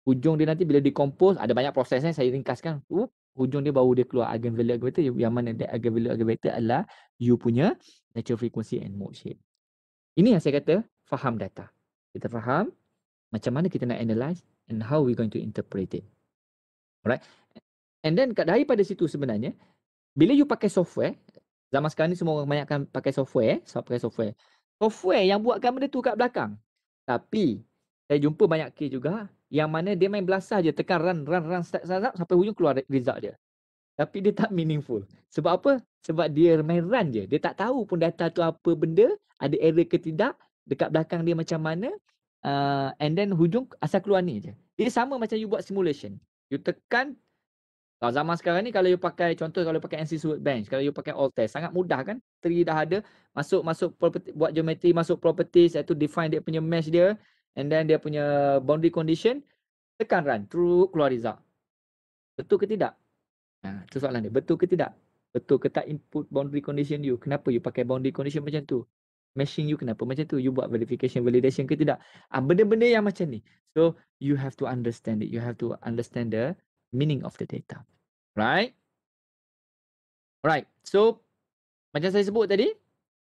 hujung dia nanti bila dikompos, ada banyak proses ni eh, saya ringkaskan. Whoop, hujung dia baru dia keluar eigenvalue eigenvector yang mana that eigenvalue eigenvector adalah you punya natural frequency and mode shape. Ini yang saya kata faham data. Kita faham macam mana kita nak analyze and how we going to interpret it. Alright. And then daripada situ sebenarnya bila you pakai software zaman sekarang ni semua orang kebanyakan pakai software eh, so pakai software software yang buatkan benda tu kat belakang tapi saya jumpa banyak case juga yang mana dia main belasah je tekan run run run start start, start sampai hujung keluar result dia tapi dia tak meaningful sebab apa sebab dia main run je dia tak tahu pun data tu apa benda ada error ke tidak dekat belakang dia macam mana uh, and then hujung asal keluar ni je dia sama macam you buat simulation you tekan kalau zaman sekarang ni kalau you pakai contoh kalau you pakai NC Sword Bench, kalau you pakai all test sangat mudah kan? Tree dah ada, masuk masuk property buat geometry, masuk properties iaitu eh, define dia punya mesh dia and then dia punya boundary condition tekan run, true keluar result. Betul ke tidak? Ha, tu soalan dia. Betul ke tidak? Betul ke tak input boundary condition you? Kenapa you pakai boundary condition macam tu? Meshing you kenapa macam tu? You buat verification validation ke tidak? Ah benda-benda yang macam ni. So you have to understand it. You have to understand the meaning of the data. Right? Alright. So, macam saya sebut tadi,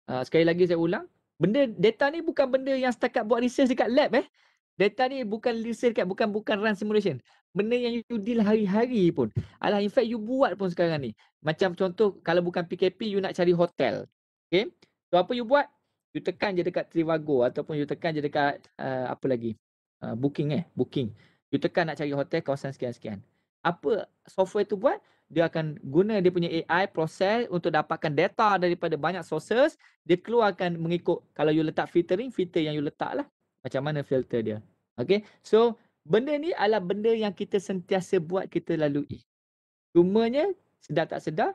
uh, sekali lagi saya ulang, benda data ni bukan benda yang setakat buat research dekat lab eh. Data ni bukan research dekat, bukan bukan run simulation. Benda yang you deal hari-hari pun. Alah, in fact you buat pun sekarang ni. Macam contoh, kalau bukan PKP, you nak cari hotel. Okay? So, apa you buat? You tekan je dekat Trivago ataupun you tekan je dekat uh, apa lagi? Uh, booking eh, booking. You tekan nak cari hotel kawasan sekian-sekian apa software tu buat dia akan guna dia punya AI proses untuk dapatkan data daripada banyak sources dia keluarkan mengikut kalau you letak filtering filter yang you letak lah macam mana filter dia okay so benda ni adalah benda yang kita sentiasa buat kita lalui cumanya sedar tak sedar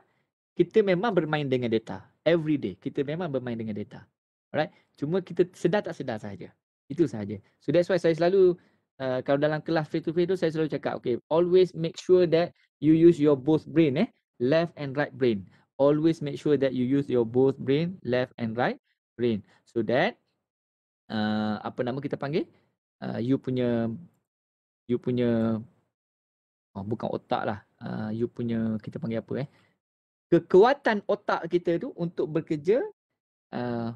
kita memang bermain dengan data every day kita memang bermain dengan data alright cuma kita sedar tak sedar saja itu saja so that's why saya selalu Eh, kalau dalam kelas free to free tu saya selalu cakap okay always make sure that you use your both brain eh left and right brain always make sure that you use your both brain left and right brain so that uh, apa nama kita panggil uh, you punya you punya oh, bukan otak lah uh, you punya kita panggil apa eh kekuatan otak kita tu untuk bekerja uh,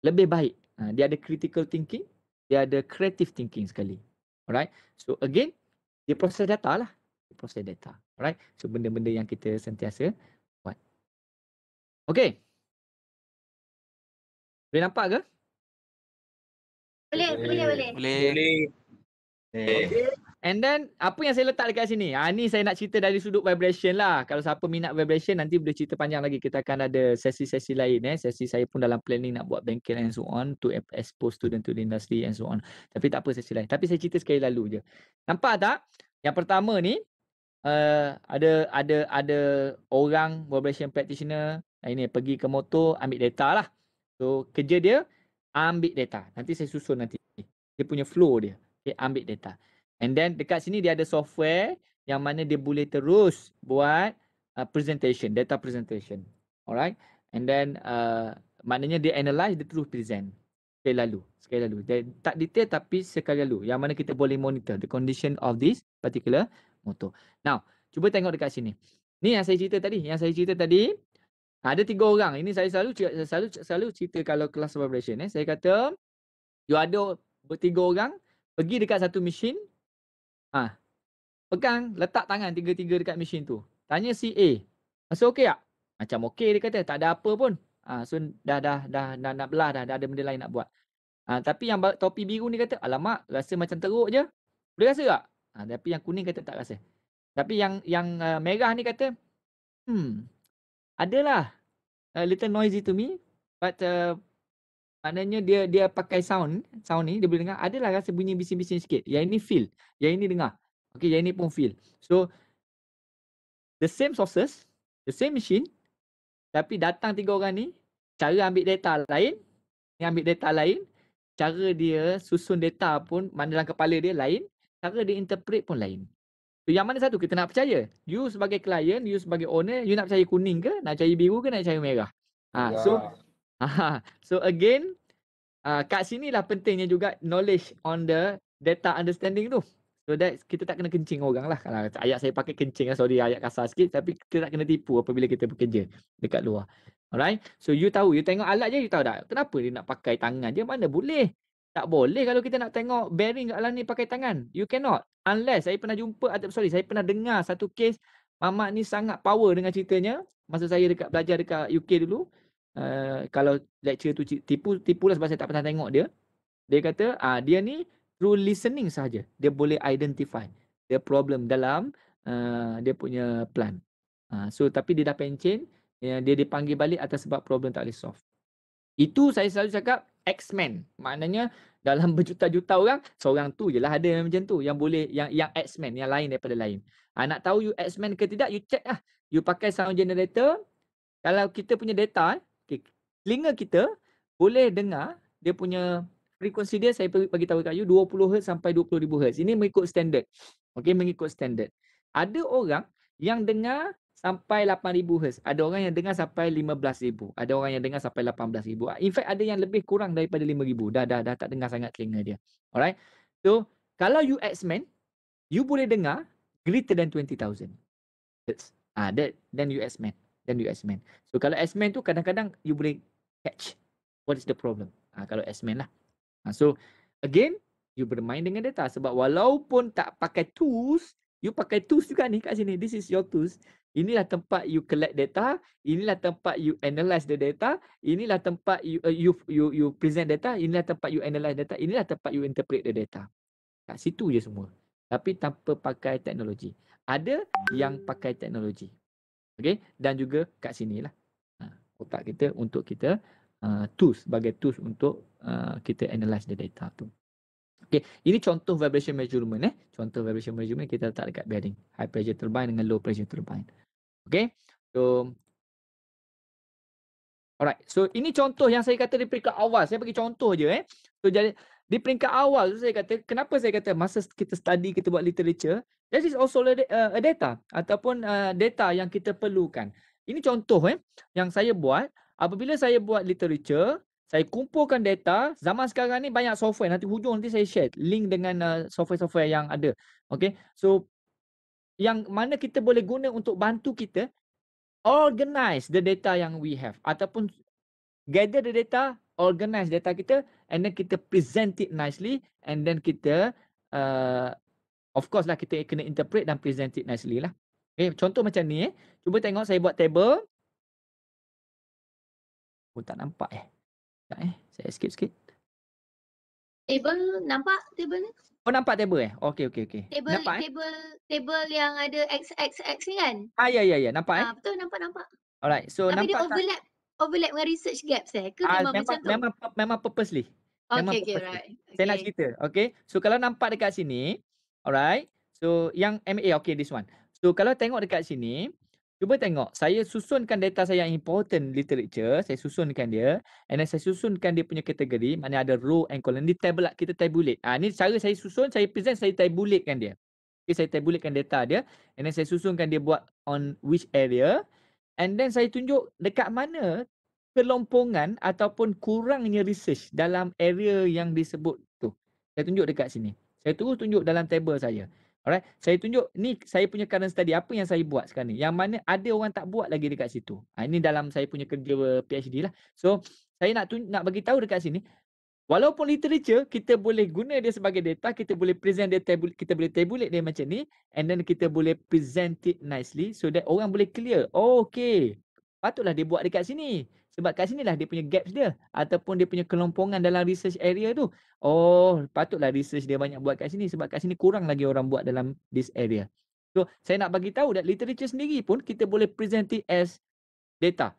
lebih baik uh, dia ada critical thinking dia ada creative thinking sekali. Alright. So again, dia proses data lah. Dia proses data. Alright. So benda-benda yang kita sentiasa buat. Okay. Boleh nampak ke? Boleh, boleh, boleh. Boleh. boleh. boleh. boleh. And then apa yang saya letak dekat sini? Ha ni saya nak cerita dari sudut vibration lah. Kalau siapa minat vibration nanti boleh cerita panjang lagi. Kita akan ada sesi-sesi lain eh. Sesi saya pun dalam planning nak buat bengkel and so on to expose student to the industry and so on. Tapi tak apa sesi lain. Tapi saya cerita sekali lalu je. Nampak tak? Yang pertama ni uh, ada ada ada orang vibration practitioner nah ini pergi ke motor ambil data lah. So kerja dia ambil data. Nanti saya susun nanti. Dia punya flow dia. Dia ambil data. And then dekat sini dia ada software yang mana dia boleh terus buat uh, presentation, data presentation. Alright. And then uh, maknanya dia analyze, dia terus present. Sekali lalu. Sekali lalu. Dia tak detail tapi sekali lalu. Yang mana kita boleh monitor the condition of this particular motor. Now, cuba tengok dekat sini. Ni yang saya cerita tadi. Yang saya cerita tadi, ada tiga orang. Ini saya selalu selalu selalu cerita kalau kelas vibration. Eh. Saya kata, you ada tiga orang pergi dekat satu mesin. Ha. Pegang, letak tangan tiga-tiga dekat mesin tu. Tanya si A. Masa okey tak? Macam okey dia kata. Tak ada apa pun. Ha, so dah, dah, dah, dah, nak belah dah. Dah ada benda lain nak buat. Ha, tapi yang topi biru ni kata, alamak rasa macam teruk je. Boleh rasa tak? Ha, tapi yang kuning kata tak rasa. Tapi yang yang uh, merah ni kata, hmm, adalah a uh, little noisy to me. But uh, Maknanya dia dia pakai sound, sound ni dia boleh dengar adalah rasa bunyi bising-bising sikit. Yang ini feel, yang ini dengar. Okey, yang ini pun feel. So the same sources, the same machine tapi datang tiga orang ni cara ambil data lain, ni ambil data lain, cara dia susun data pun mana dalam kepala dia lain, cara dia interpret pun lain. So yang mana satu kita nak percaya? You sebagai client, you sebagai owner, you nak percaya kuning ke, nak percaya biru ke, nak percaya merah? Ha, yeah. so ya. Aha. So again, uh, kat lah pentingnya juga knowledge on the data understanding tu. So that kita tak kena kencing orang lah. Kalau ayat saya pakai kencing lah. Sorry ayat kasar sikit. Tapi kita tak kena tipu apabila kita bekerja dekat luar. Alright. So you tahu. You tengok alat je you tahu tak. Kenapa dia nak pakai tangan je. Mana boleh. Tak boleh kalau kita nak tengok bearing alat ni pakai tangan. You cannot. Unless saya pernah jumpa. Atau, sorry saya pernah dengar satu case. Mamak ni sangat power dengan ceritanya. Masa saya dekat belajar dekat UK dulu. Eh, kalau lecturer tu tipu tipu lah sebab saya tak pernah tengok dia dia kata uh, dia ni through listening saja dia boleh identify the problem dalam uh, dia punya plan uh, so tapi dia dah pencen uh, dia dipanggil balik atas sebab problem tak boleh solve itu saya selalu cakap X-Men maknanya dalam berjuta-juta orang seorang tu je lah ada yang macam tu yang boleh yang yang X-Men yang lain daripada lain uh, nak tahu you X-Men ke tidak you check lah you pakai sound generator kalau kita punya data telinga kita boleh dengar dia punya frekuensi dia saya bagi tahu kat you 20 Hz sampai 20000 Hz. Ini mengikut standard. Okey mengikut standard. Ada orang yang dengar sampai 8000 Hz. Ada orang yang dengar sampai 15000. Ada orang yang dengar sampai 18000. Ah, in fact ada yang lebih kurang daripada 5000. Dah dah dah tak dengar sangat telinga dia. Alright. So kalau you X-Men, you boleh dengar greater than 20000. That's Ah that then you X-Men. Then you X-Men. So kalau X-Men tu kadang-kadang you boleh catch what is the problem ha, kalau X-Men lah ha, so again you bermain dengan data sebab walaupun tak pakai tools you pakai tools juga ni kat sini this is your tools inilah tempat you collect data inilah tempat you analyze the data inilah tempat you uh, you, you you present data inilah tempat you analyze data inilah tempat you interpret the data kat situ je semua tapi tanpa pakai teknologi ada yang pakai teknologi okey dan juga kat sinilah otak kita untuk kita uh, tools sebagai tools untuk uh, kita analyze the data tu. Okay, ini contoh vibration measurement eh. Contoh vibration measurement kita letak dekat bearing. High pressure turbine dengan low pressure turbine. Okay, so Alright, so ini contoh yang saya kata di peringkat awal. Saya bagi contoh je eh. So jadi di peringkat awal tu saya kata kenapa saya kata masa kita study kita buat literature, this is also a uh, data ataupun uh, data yang kita perlukan. Ini contoh eh yang saya buat apabila saya buat literature saya kumpulkan data. Zaman sekarang ni banyak software. Nanti hujung nanti saya share link dengan uh, software-software uh, yang ada. Okay. So yang mana kita boleh guna untuk bantu kita organize the data yang we have. Ataupun gather the data, organize data kita and then kita present it nicely and then kita uh, of course lah kita kena interpret dan present it nicely lah. Okay, contoh macam ni. Eh. Cuba tengok saya buat table. Oh, tak nampak eh. Tak eh. Saya skip sikit. Table nampak table ni? Oh nampak table eh? Okay, okay, okay. Table, nampak, eh? table, eh? table yang ada X, X, X ni kan? Ah, ya, ya, ya. Nampak ah, eh? Betul, nampak, nampak. Alright, so Tapi nampak dia overlap, tak? overlap dengan research gaps eh? Ke ah, memang, macam tu? Memang, memang purposely. Okay, memang right. Okay. Saya nak cerita, okay? So kalau nampak dekat sini, alright. So yang MA, okay this one. So kalau tengok dekat sini, cuba tengok saya susunkan data saya yang important literature, saya susunkan dia and then saya susunkan dia punya kategori, mana ada row and column. Ni tabulat kita tabulate. Ah ha, ni cara saya susun, saya present, saya tabulatekan dia. Okay, saya tabulatekan data dia and then saya susunkan dia buat on which area and then saya tunjuk dekat mana kelompongan ataupun kurangnya research dalam area yang disebut tu. Saya tunjuk dekat sini. Saya terus tunjuk dalam table saya. Alright, saya tunjuk ni saya punya current study apa yang saya buat sekarang ni. Yang mana ada orang tak buat lagi dekat situ. Ha, ini dalam saya punya kerja PhD lah. So, saya nak tunjuk nak bagi tahu dekat sini Walaupun literature kita boleh guna dia sebagai data, kita boleh present dia tabul- kita boleh tabulate dia macam ni and then kita boleh present it nicely so that orang boleh clear. Oh, okay. Patutlah dia buat dekat sini. Sebab kat sinilah dia punya gaps dia ataupun dia punya kelompongan dalam research area tu. Oh, patutlah research dia banyak buat kat sini sebab kat sini kurang lagi orang buat dalam this area. So, saya nak bagi tahu that literature sendiri pun kita boleh present it as data.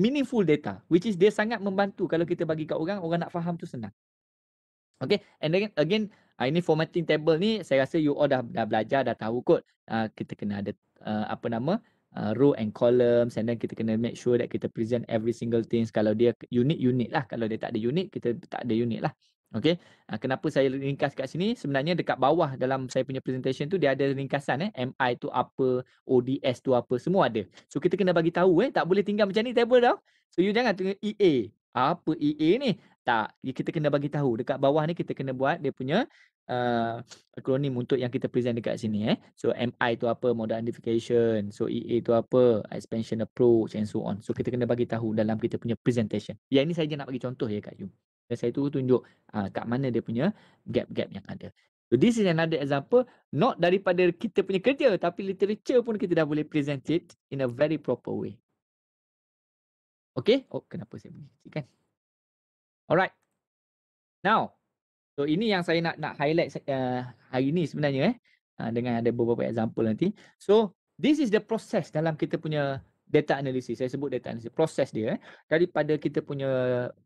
Meaningful data which is dia sangat membantu kalau kita bagi kat orang, orang nak faham tu senang. Okay, and then again, uh, ini formatting table ni saya rasa you all dah, dah belajar, dah tahu kot. Uh, kita kena ada uh, apa nama, uh, row and columns and then kita kena make sure that kita present every single things kalau dia unit unit lah kalau dia tak ada unit kita tak ada unit lah Okay, uh, kenapa saya ringkas kat sini? Sebenarnya dekat bawah dalam saya punya presentation tu dia ada ringkasan eh. MI tu apa, ODS tu apa, semua ada. So kita kena bagi tahu eh, tak boleh tinggal macam ni table tau. So you jangan tengok EA. Apa EA ni? Tak, kita kena bagi tahu. Dekat bawah ni kita kena buat dia punya uh, akronim untuk yang kita present dekat sini eh. So MI tu apa? Modal identification. So EA tu apa? Expansion approach and so on. So kita kena bagi tahu dalam kita punya presentation. Yang ini saya je nak bagi contoh ya Kak Yu. Dan saya tu tunjuk uh, kat mana dia punya gap-gap yang ada. So this is another example not daripada kita punya kerja tapi literature pun kita dah boleh present it in a very proper way. Okay? Oh, kenapa saya bunyi? Kan? Alright. Now, So ini yang saya nak nak highlight uh, hari ni sebenarnya eh uh, dengan ada beberapa example nanti. So this is the process dalam kita punya data analysis. Saya sebut data analysis proses dia eh. daripada kita punya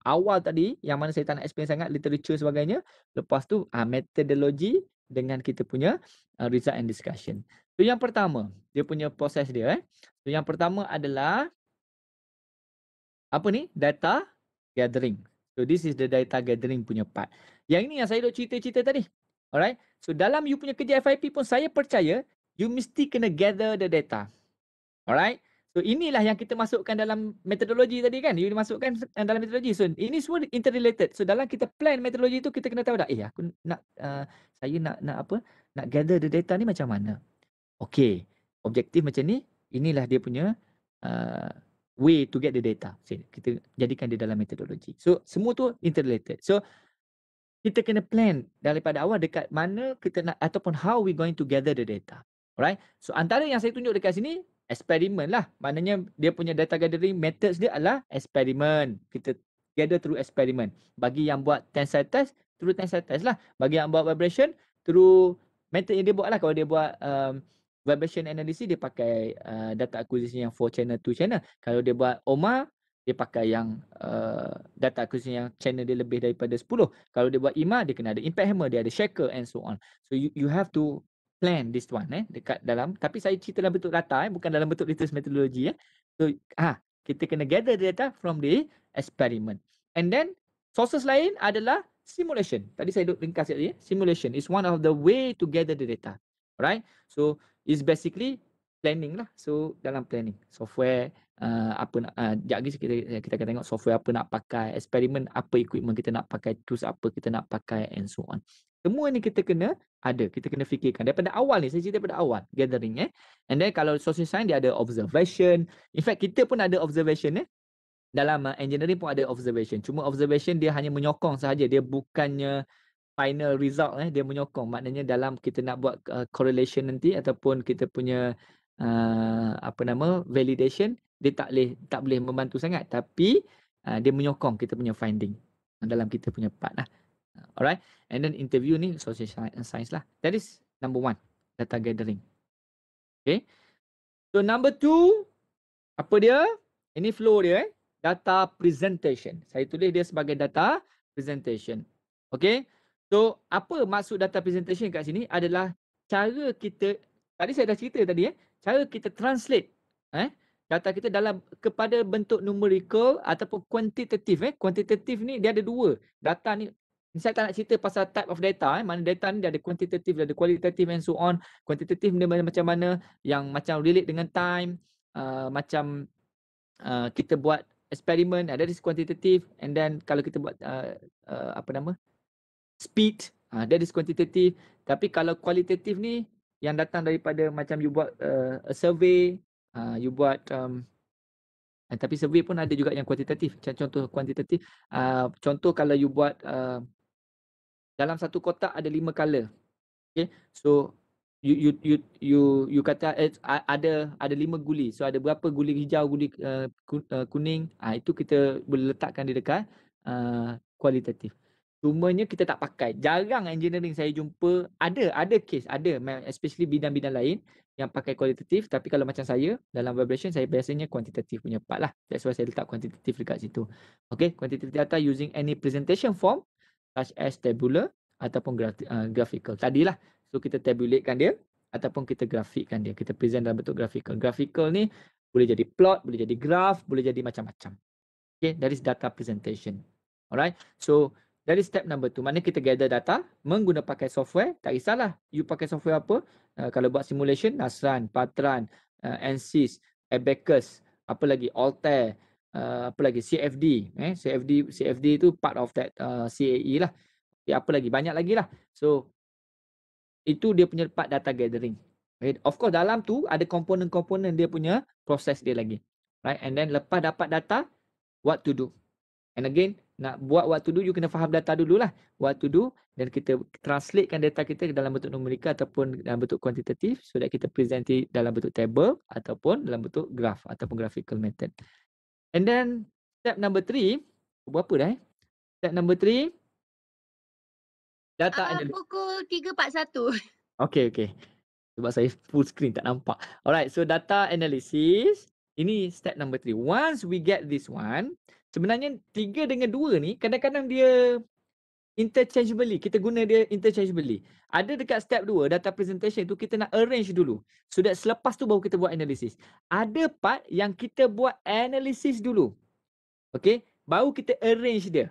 awal tadi yang mana saya tak nak explain sangat literature sebagainya. Lepas tu uh, ah, methodology dengan kita punya uh, result and discussion. So yang pertama, dia punya proses dia eh. So yang pertama adalah apa ni? data gathering. So this is the data gathering punya part. Yang ini yang saya nak cerita-cerita tadi. Alright. So dalam you punya kerja FIP pun saya percaya you mesti kena gather the data. Alright. So inilah yang kita masukkan dalam metodologi tadi kan. You masukkan eh, dalam metodologi. So ini semua interrelated. So dalam kita plan metodologi tu kita kena tahu dah. Eh aku nak uh, saya nak nak apa? Nak gather the data ni macam mana? Okay. Objektif macam ni. Inilah dia punya uh, way to get the data. So, kita jadikan dia dalam metodologi. So semua tu interrelated. So kita kena plan daripada awal dekat mana kita nak ataupun how we going to gather the data. Alright. So antara yang saya tunjuk dekat sini eksperimen lah. Maknanya dia punya data gathering methods dia adalah eksperimen. Kita gather through eksperimen. Bagi yang buat tensile test, through tensile test lah. Bagi yang buat vibration, through method yang dia buat lah. Kalau dia buat um, vibration analysis dia pakai uh, data acquisition yang 4 channel 2 channel kalau dia buat OMA dia pakai yang uh, data acquisition yang channel dia lebih daripada 10 kalau dia buat IMA dia kena ada impact hammer dia ada shaker and so on so you you have to plan this one eh dekat dalam tapi saya cerita dalam bentuk data eh bukan dalam bentuk literature methodology eh so ha kita kena gather the data from the experiment and then sources lain adalah simulation tadi saya duk ringkas tadi eh? simulation is one of the way to gather the data right so is basically planning lah. So dalam planning, software uh, apa nak, uh, lagi kita, eh, kita akan tengok software apa nak pakai, eksperimen apa equipment kita nak pakai, tools apa kita nak pakai and so on. Semua ni kita kena ada, kita kena fikirkan. Daripada awal ni, saya cerita daripada awal, gathering eh. And then kalau social science dia ada observation. In fact kita pun ada observation eh. Dalam uh, engineering pun ada observation. Cuma observation dia hanya menyokong sahaja. Dia bukannya final result eh dia menyokong maknanya dalam kita nak buat uh, correlation nanti ataupun kita punya uh, apa nama validation dia tak boleh tak boleh membantu sangat tapi uh, dia menyokong kita punya finding dalam kita punya part lah alright and then interview ni social science lah that is number one data gathering okay so number two apa dia ini flow dia eh data presentation saya tulis dia sebagai data presentation okay So apa maksud data presentation kat sini adalah cara kita tadi saya dah cerita tadi eh cara kita translate eh data kita dalam kepada bentuk numerical ataupun kuantitatif eh kuantitatif ni dia ada dua data ni saya tak nak cerita pasal type of data eh mana data ni dia ada kuantitatif dia ada kualitatif and so on kuantitatif dia macam mana yang macam relate dengan time uh, macam uh, kita buat eksperimen ada uh, this quantitative and then kalau kita buat uh, uh, apa nama speed ah, that is quantitative tapi kalau kualitatif ni yang datang daripada macam you buat uh, a survey uh, you buat um, uh, tapi survey pun ada juga yang kuantitatif macam contoh kuantitatif uh, ha, contoh kalau you buat uh, dalam satu kotak ada lima color okay so you you you you, you kata uh, ada ada lima guli so ada berapa guli hijau guli uh, uh kuning uh, itu kita boleh letakkan di dekat uh, qualitative Cumanya kita tak pakai. Jarang engineering saya jumpa. Ada, ada case. Ada. Especially bidang-bidang lain yang pakai kualitatif. Tapi kalau macam saya, dalam vibration, saya biasanya kuantitatif punya part lah. That's why saya letak kuantitatif dekat situ. Okay. Kuantitatif data using any presentation form such as tabular ataupun graf- uh, graphical. Tadilah. So, kita tabulatekan dia ataupun kita grafikkan dia. Kita present dalam bentuk graphical. Graphical ni boleh jadi plot, boleh jadi graph, boleh jadi macam-macam. Okay. That is data presentation. Alright. So, dari step number tu. mana kita gather data menggunakan pakai software. Tak kisahlah you pakai software apa. Uh, kalau buat simulation, Nasran, Patran, uh, Ansys, Abacus, apa lagi, Altair, uh, apa lagi, CFD. Eh? CFD CFD tu part of that uh, CAE lah. Okay, ya, apa lagi, banyak lagi lah. So, itu dia punya part data gathering. Right? Of course, dalam tu ada komponen-komponen dia punya proses dia lagi. Right? And then lepas dapat data, what to do? And again, nak buat what dulu, do you kena faham data dulu lah what dulu, dan kita translatekan data kita dalam bentuk numerika ataupun dalam bentuk kuantitatif so that kita present it dalam bentuk table ataupun dalam bentuk graph ataupun graphical method and then step number three berapa dah eh step number three data uh, ah, analysis pukul 3.41 okay okay sebab saya full screen tak nampak alright so data analysis ini step number three once we get this one sebenarnya tiga dengan dua ni kadang-kadang dia interchangeably kita guna dia interchangeably ada dekat step dua data presentation tu kita nak arrange dulu sudah so selepas tu baru kita buat analisis ada part yang kita buat analisis dulu okay? baru kita arrange dia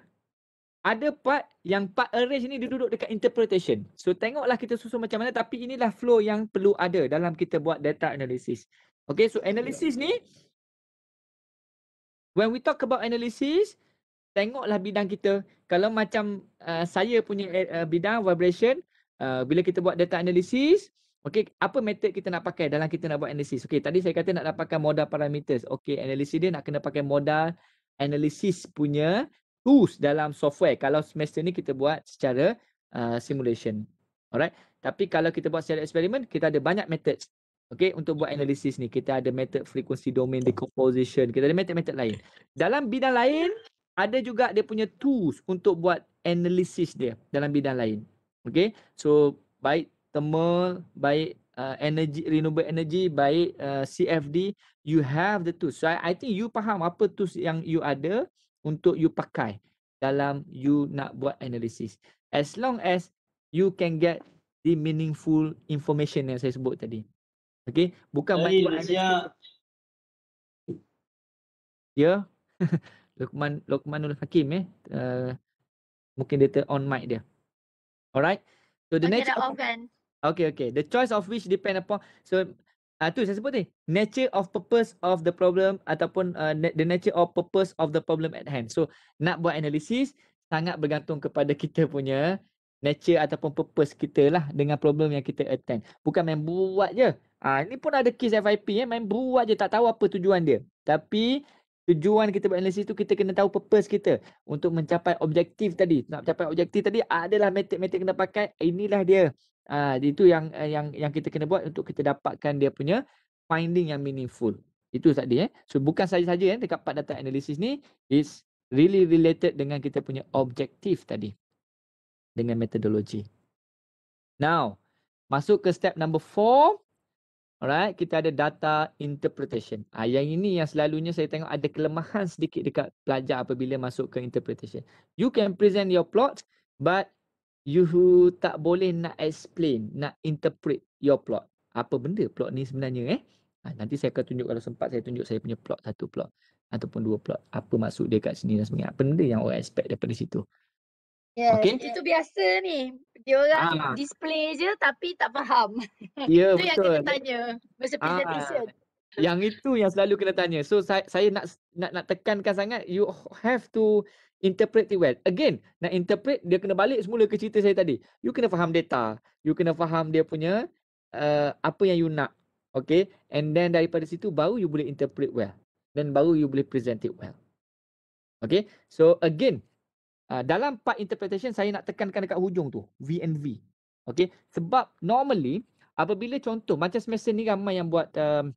ada part yang part arrange ni dia duduk dekat interpretation so tengoklah kita susun macam mana tapi inilah flow yang perlu ada dalam kita buat data analysis Okay? so analysis ni when we talk about analysis tengoklah bidang kita kalau macam uh, saya punya uh, bidang vibration uh, bila kita buat data analysis okay, apa method kita nak pakai dalam kita nak buat analysis Okay, tadi saya kata nak dapatkan modal parameters Okay, analysis dia nak kena pakai modal analysis punya tools dalam software kalau semester ni kita buat secara uh, simulation alright tapi kalau kita buat secara eksperimen kita ada banyak methods Okay, untuk buat analisis ni, kita ada method frequency domain decomposition, kita ada method-method lain. Dalam bidang lain, ada juga dia punya tools untuk buat analisis dia dalam bidang lain. Okay, so baik thermal, baik uh, energy, renewable energy, baik uh, CFD, you have the tools. So I, I think you faham apa tools yang you ada untuk you pakai dalam you nak buat analisis. As long as you can get the meaningful information yang saya sebut tadi. Okay, bukan Dari bantuan Rizia. Ya. Lukman Lukmanul Hakim eh. Uh, mungkin dia ter on mic dia. Alright. So the okay, next nature... kan. Okay, okay. The choice of which depend upon. So, ah uh, tu saya sebut ni. Nature of purpose of the problem ataupun uh, the nature of purpose of the problem at hand. So, nak buat analisis sangat bergantung kepada kita punya nature ataupun purpose kita lah dengan problem yang kita attend. Bukan main buat je. Ah ha, ni pun ada case FIP eh main buat je tak tahu apa tujuan dia. Tapi tujuan kita buat analisis tu kita kena tahu purpose kita untuk mencapai objektif tadi. Nak capai objektif tadi adalah metode-metode kena pakai. Inilah dia. Ah ha, itu yang eh, yang yang kita kena buat untuk kita dapatkan dia punya finding yang meaningful. Itu tadi eh. So bukan saja-saja eh dekat part data analisis ni is really related dengan kita punya objektif tadi dengan metodologi. Now, masuk ke step number four. Alright, kita ada data interpretation. Ah, yang ini yang selalunya saya tengok ada kelemahan sedikit dekat pelajar apabila masuk ke interpretation. You can present your plot but you tak boleh nak explain, nak interpret your plot. Apa benda plot ni sebenarnya eh? Ah, nanti saya akan tunjuk kalau sempat saya tunjuk saya punya plot satu plot ataupun dua plot. Apa maksud dia kat sini dan sebagainya. Apa benda yang orang expect daripada situ. Yeah, okay. Itu biasa ni. Dia orang ah. display je tapi tak faham. Ya yeah, betul. Itu yang kita tanya. Masa ah. presentation. Yang itu yang selalu kena tanya. So saya, saya nak nak nak tekankan sangat you have to interpret it well. Again, nak interpret dia kena balik semula ke cerita saya tadi. You kena faham data. You kena faham dia punya uh, apa yang you nak. Okay. And then daripada situ baru you boleh interpret well. Then baru you boleh present it well. Okay. So again, Ah, dalam part interpretation saya nak tekankan dekat hujung tu V and V, Okay. Sebab normally apabila contoh macam semester ni ramai yang buat um,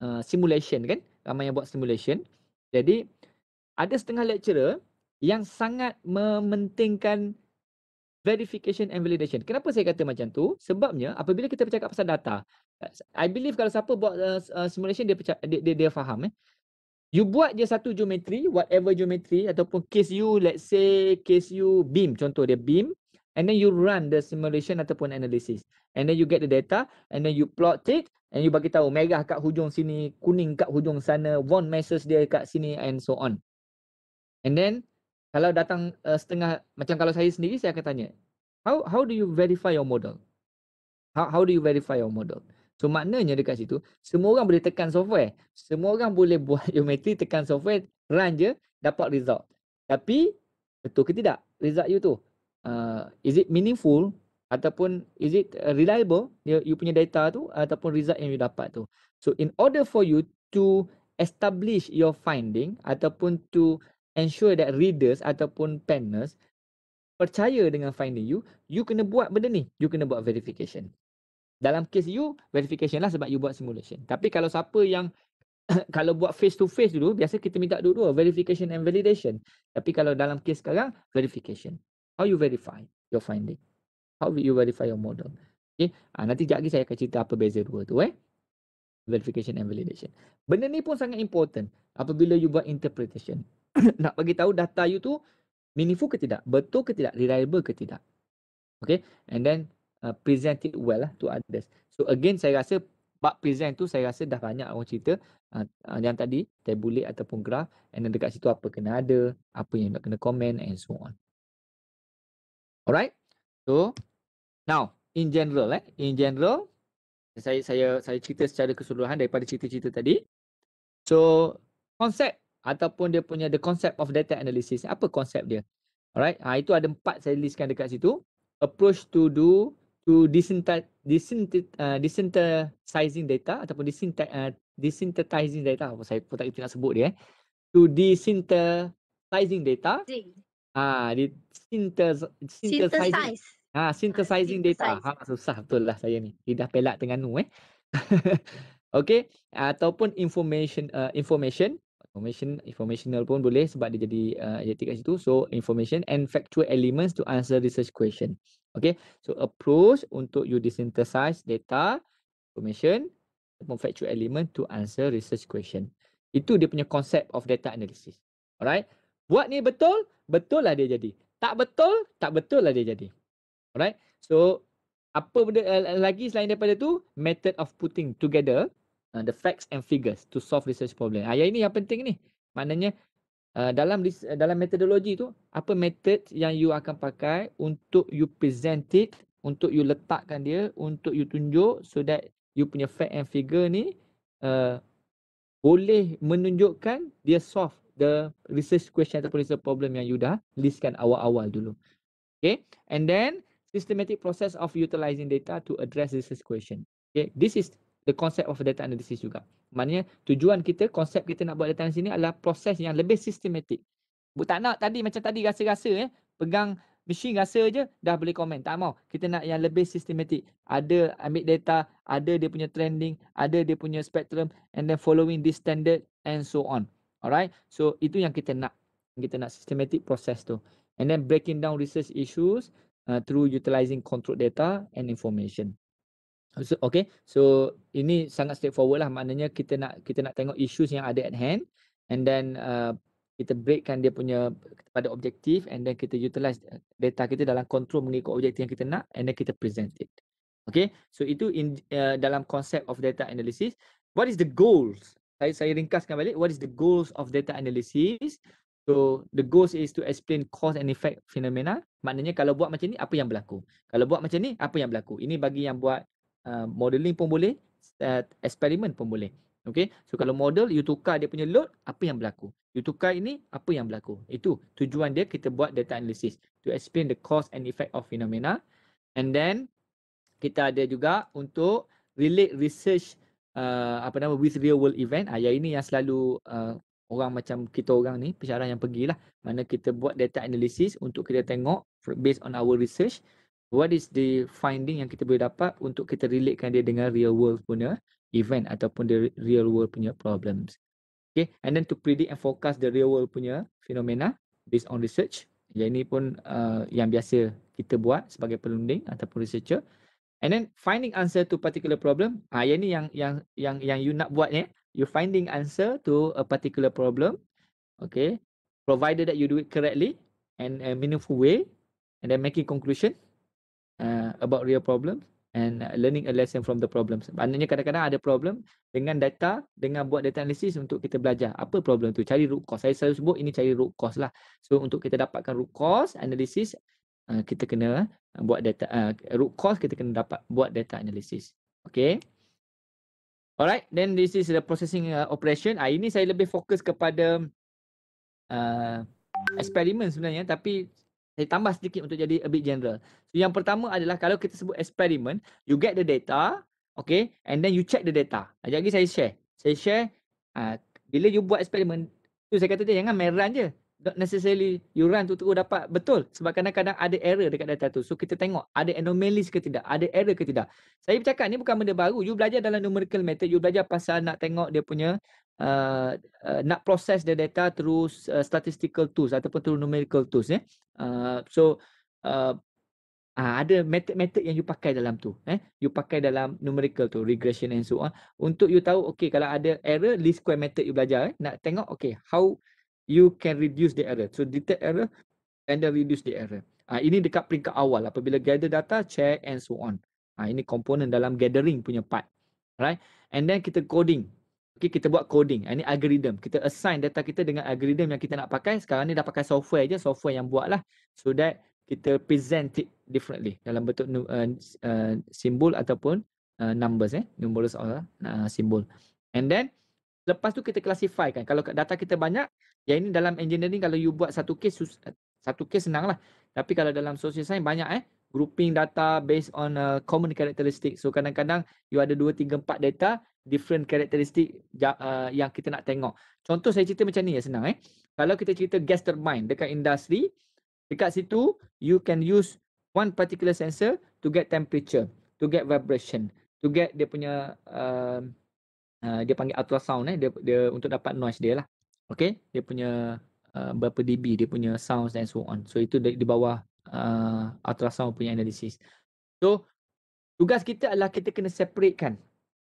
uh, simulation kan. Ramai yang buat simulation. Jadi ada setengah lecturer yang sangat mementingkan verification and validation. Kenapa saya kata macam tu? Sebabnya apabila kita bercakap pasal data, I believe kalau siapa buat uh, uh simulation dia, dia dia dia faham eh. You buat je satu geometri, whatever geometri ataupun case you, let's say case you beam, contoh dia beam and then you run the simulation ataupun analysis and then you get the data and then you plot it and you bagi tahu merah kat hujung sini, kuning kat hujung sana, one message dia kat sini and so on. And then kalau datang uh, setengah macam kalau saya sendiri saya akan tanya, how how do you verify your model? How how do you verify your model? So maknanya dekat situ semua orang boleh tekan software. Semua orang boleh buat geometri tekan software run je dapat result. Tapi betul ke tidak result you tu? Uh, is it meaningful ataupun is it uh, reliable you, you punya data tu ataupun result yang you dapat tu. So in order for you to establish your finding ataupun to ensure that readers ataupun panelists percaya dengan finding you, you kena buat benda ni. You kena buat verification dalam case you verification lah sebab you buat simulation tapi kalau siapa yang kalau buat face to face dulu biasa kita minta dua-dua verification and validation tapi kalau dalam case sekarang verification how you verify your finding how you verify your model Okay? ha, nanti jap lagi saya akan cerita apa beza dua tu eh verification and validation benda ni pun sangat important apabila you buat interpretation nak bagi tahu data you tu meaningful ke tidak betul ke tidak reliable ke tidak Okay? and then uh, present it well lah to others. So again saya rasa bab present tu saya rasa dah banyak orang cerita uh, uh, yang tadi tabulate ataupun graph and then dekat situ apa kena ada, apa yang nak kena comment and so on. Alright? So now in general eh, in general saya saya saya cerita secara keseluruhan daripada cerita-cerita tadi. So konsep ataupun dia punya the concept of data analysis. Apa konsep dia? Alright, ha, itu ada empat saya listkan dekat situ. Approach to do to uh, desynthesizing uh, data ataupun uh, desynthesizing uh, data apa oh, saya pun tak nak sebut dia eh to desynthesizing data ah synthesize synthesizing ah, ah synthesizing data ha susah betul lah saya ni lidah pelak tengah nu eh okey ataupun information uh, information information informational pun boleh sebab dia jadi uh, kat situ so information and factual elements to answer research question Okay. So approach untuk you desynthesize data, information, ataupun factual element to answer research question. Itu dia punya concept of data analysis. Alright. Buat ni betul, betul lah dia jadi. Tak betul, tak betul lah dia jadi. Alright. So apa benda eh, eh, lagi selain daripada tu, method of putting together uh, the facts and figures to solve research problem. Ayah ini yang penting ni. Maknanya Ah, dalam dalam metodologi tu apa method yang you akan pakai untuk you present it untuk you letakkan dia untuk you tunjuk so that you punya fact and figure ni uh, boleh menunjukkan dia solve the research question ataupun research problem yang you dah listkan awal-awal dulu okay and then systematic process of utilizing data to address research question okay this is the concept of data analysis juga. Maknanya tujuan kita, konsep kita nak buat data analysis ni adalah proses yang lebih sistematik. Tak nak tadi macam tadi rasa-rasa eh, pegang machine rasa je dah boleh komen. Tak mau. Kita nak yang lebih sistematik. Ada ambil data, ada dia punya trending, ada dia punya spectrum and then following this standard and so on. Alright. So itu yang kita nak. Kita nak sistematik proses tu. And then breaking down research issues uh, through utilizing control data and information. So, okay, so ini sangat straightforward lah. Maknanya kita nak kita nak tengok issues yang ada at hand, and then uh, kita breakkan dia punya pada objektif, and then kita utilize uh, data kita dalam control mengikut objektif yang kita nak, and then kita present it. Okay, so itu in uh, dalam konsep of data analysis. What is the goals? Saya saya ringkaskan balik. What is the goals of data analysis? So the goals is to explain cause and effect phenomena. Maknanya kalau buat macam ni apa yang berlaku? Kalau buat macam ni apa yang berlaku? Ini bagi yang buat uh, modeling pun boleh, uh, eksperimen pun boleh. Okay, so kalau model you tukar dia punya load, apa yang berlaku? You tukar ini, apa yang berlaku? Itu tujuan dia kita buat data analysis to explain the cause and effect of phenomena. And then kita ada juga untuk relate research uh, apa nama with real world event. Ah, yang ini yang selalu uh, orang macam kita orang ni, pesara yang pergilah. Mana kita buat data analysis untuk kita tengok based on our research what is the finding yang kita boleh dapat untuk kita relatekan dia dengan real world punya event ataupun the real world punya problems. Okay, and then to predict and forecast the real world punya fenomena based on research. Yang ini pun uh, yang biasa kita buat sebagai pelunding ataupun researcher. And then finding answer to particular problem. Ah, yang ini yang yang yang yang you nak buat ni. Eh? You finding answer to a particular problem. Okay, provided that you do it correctly and a meaningful way, and then making conclusion uh, about real problems and learning a lesson from the problems. Maknanya kadang-kadang ada problem dengan data, dengan buat data analysis untuk kita belajar. Apa problem tu? Cari root cause. Saya selalu sebut ini cari root cause lah. So untuk kita dapatkan root cause analysis, uh, kita kena uh, buat data, uh, root cause kita kena dapat buat data analysis. Okay. Alright, then this is the processing uh, operation. Ah, ini saya lebih fokus kepada uh, eksperimen sebenarnya tapi saya tambah sedikit untuk jadi a bit general. So, yang pertama adalah kalau kita sebut eksperimen, you get the data, okay, and then you check the data. Sekejap lagi saya share. Saya share, uh, bila you buat eksperimen tu saya kata dia jangan main run je not necessarily you run tu terus dapat betul sebab kadang-kadang ada error dekat data tu so kita tengok ada anomalies ke tidak ada error ke tidak saya bercakap ni bukan benda baru you belajar dalam numerical method you belajar pasal nak tengok dia punya Uh, uh, nak proses the data through uh, statistical tools ataupun through numerical tools eh? uh, so uh, uh, ada method-method yang you pakai dalam tu eh? you pakai dalam numerical tu regression and so on untuk you tahu okay kalau ada error least square method you belajar eh? nak tengok okay how you can reduce the error. So detect error and then reduce the error. Ah uh, ini dekat peringkat awal apabila gather data, check and so on. Ah uh, ini komponen dalam gathering punya part. Alright? And then kita coding. Okay, kita buat coding. Ah, ini algorithm. Kita assign data kita dengan algorithm yang kita nak pakai. Sekarang ni dah pakai software je. Software yang buat lah. So that kita present it differently. Dalam bentuk uh, uh, simbol ataupun uh, numbers eh. Numbers or uh, symbol. And then lepas tu kita classify kan. Kalau data kita banyak, yang ini dalam engineering kalau you buat satu case satu case senang lah. Tapi kalau dalam social science banyak eh grouping data based on uh, common characteristic. So kadang-kadang you ada 2 3 4 data different characteristic uh, yang kita nak tengok. Contoh saya cerita macam ni ya senang eh. Kalau kita cerita gas turbine dekat industri dekat situ you can use one particular sensor to get temperature, to get vibration, to get dia punya uh, uh, dia panggil ultrasound eh dia, dia untuk dapat noise dia lah okay dia punya uh, berapa dB dia punya sounds and so on so itu di, di bawah uh, ultrasound punya analysis so tugas kita adalah kita kena separatekan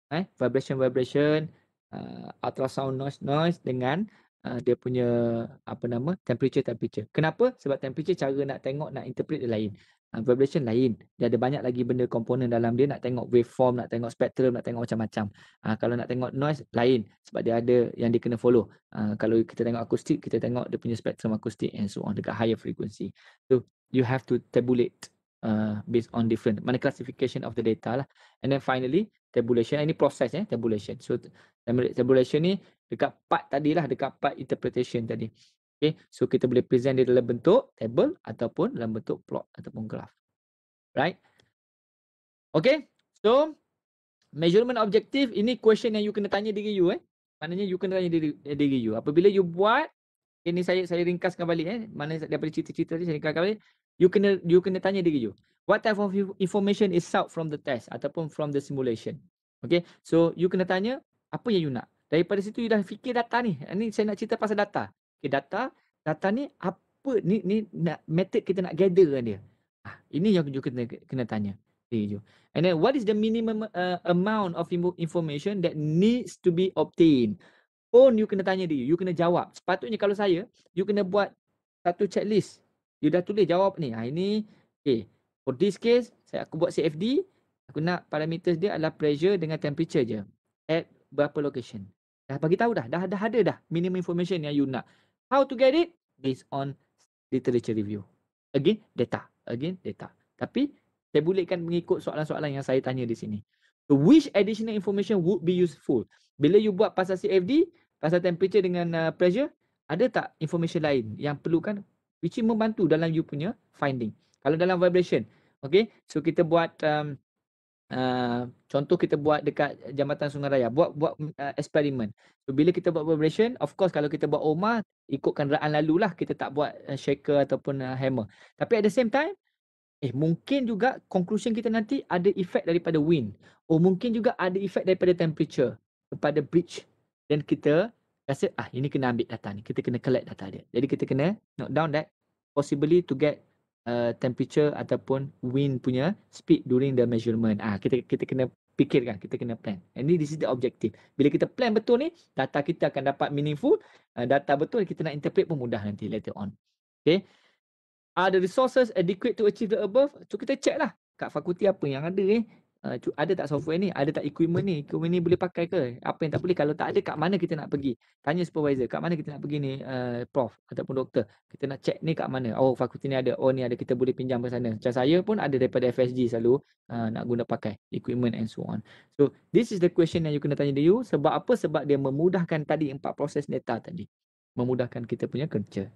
eh vibration vibration uh, ultrasound noise noise dengan uh, dia punya apa nama temperature temperature kenapa sebab temperature cara nak tengok nak interpret dia lain Ah, vibration lain. Dia ada banyak lagi benda komponen dalam dia nak tengok waveform, nak tengok spectrum, nak tengok macam-macam. Uh, kalau nak tengok noise lain sebab dia ada yang dia kena follow. Uh, kalau kita tengok akustik, kita tengok dia punya spectrum akustik and so on dekat higher frequency. So you have to tabulate uh, based on different mana classification of the data lah. And then finally tabulation ini proses eh tabulation. So tabulation ni dekat part tadi lah dekat part interpretation tadi. Okay. So kita boleh present dia dalam bentuk table ataupun dalam bentuk plot ataupun graph. Right? Okay. So measurement objective ini question yang you kena tanya diri you eh. Maknanya you kena tanya diri, eh, diri you. Apabila you buat okay, ini saya saya ringkaskan balik eh. Mana daripada cerita-cerita ni saya ringkaskan balik. You kena you kena tanya diri you. What type of information is out from the test ataupun from the simulation? Okay. So you kena tanya apa yang you nak. Daripada situ you dah fikir data ni. Ini saya nak cerita pasal data ke data data ni apa ni ni nak method kita nak gather kan dia ah ini yang juga kena kena tanya you and then what is the minimum uh, amount of information that needs to be obtained Oh you kena tanya dia you kena jawab sepatutnya kalau saya you kena buat satu checklist you dah tulis jawab ni ha ini okay. for this case saya aku buat CFD aku nak parameters dia adalah pressure dengan temperature je at berapa location dah bagi tahu dah dah dah ada dah minimum information yang you nak How to get it? Based on literature review. Again, data. Again, data. Tapi saya bulatkan mengikut soalan-soalan yang saya tanya di sini. So, which additional information would be useful? Bila you buat pasal CFD, pasal temperature dengan uh, pressure, ada tak information lain yang perlukan which membantu dalam you punya finding? Kalau dalam vibration, okay. So, kita buat um, Uh, contoh kita buat dekat jambatan sungai raya buat buat uh, eksperimen so, bila kita buat vibration of course kalau kita buat oma ikut kenderaan lah kita tak buat uh, shaker ataupun uh, hammer tapi at the same time eh mungkin juga conclusion kita nanti ada efek daripada wind oh mungkin juga ada efek daripada temperature kepada bridge dan kita rasa ah ini kena ambil data ni kita kena collect data dia jadi kita kena knock down that possibly to get Uh, temperature ataupun wind punya speed during the measurement. Ah kita kita kena fikirkan, kita kena plan. And this is the objective. Bila kita plan betul ni, data kita akan dapat meaningful, uh, data betul kita nak interpret pun mudah nanti later on. Okay. Are the resources adequate to achieve the above? So kita check lah kat fakulti apa yang ada eh uh, ada tak software ni ada tak equipment ni equipment ni boleh pakai ke apa yang tak boleh kalau tak ada kat mana kita nak pergi tanya supervisor kat mana kita nak pergi ni uh, prof ataupun doktor kita nak check ni kat mana oh fakulti ni ada oh ni ada kita boleh pinjam ke sana macam saya pun ada daripada FSG selalu uh, nak guna pakai equipment and so on so this is the question yang you kena tanya to you. sebab apa sebab dia memudahkan tadi empat proses data tadi memudahkan kita punya kerja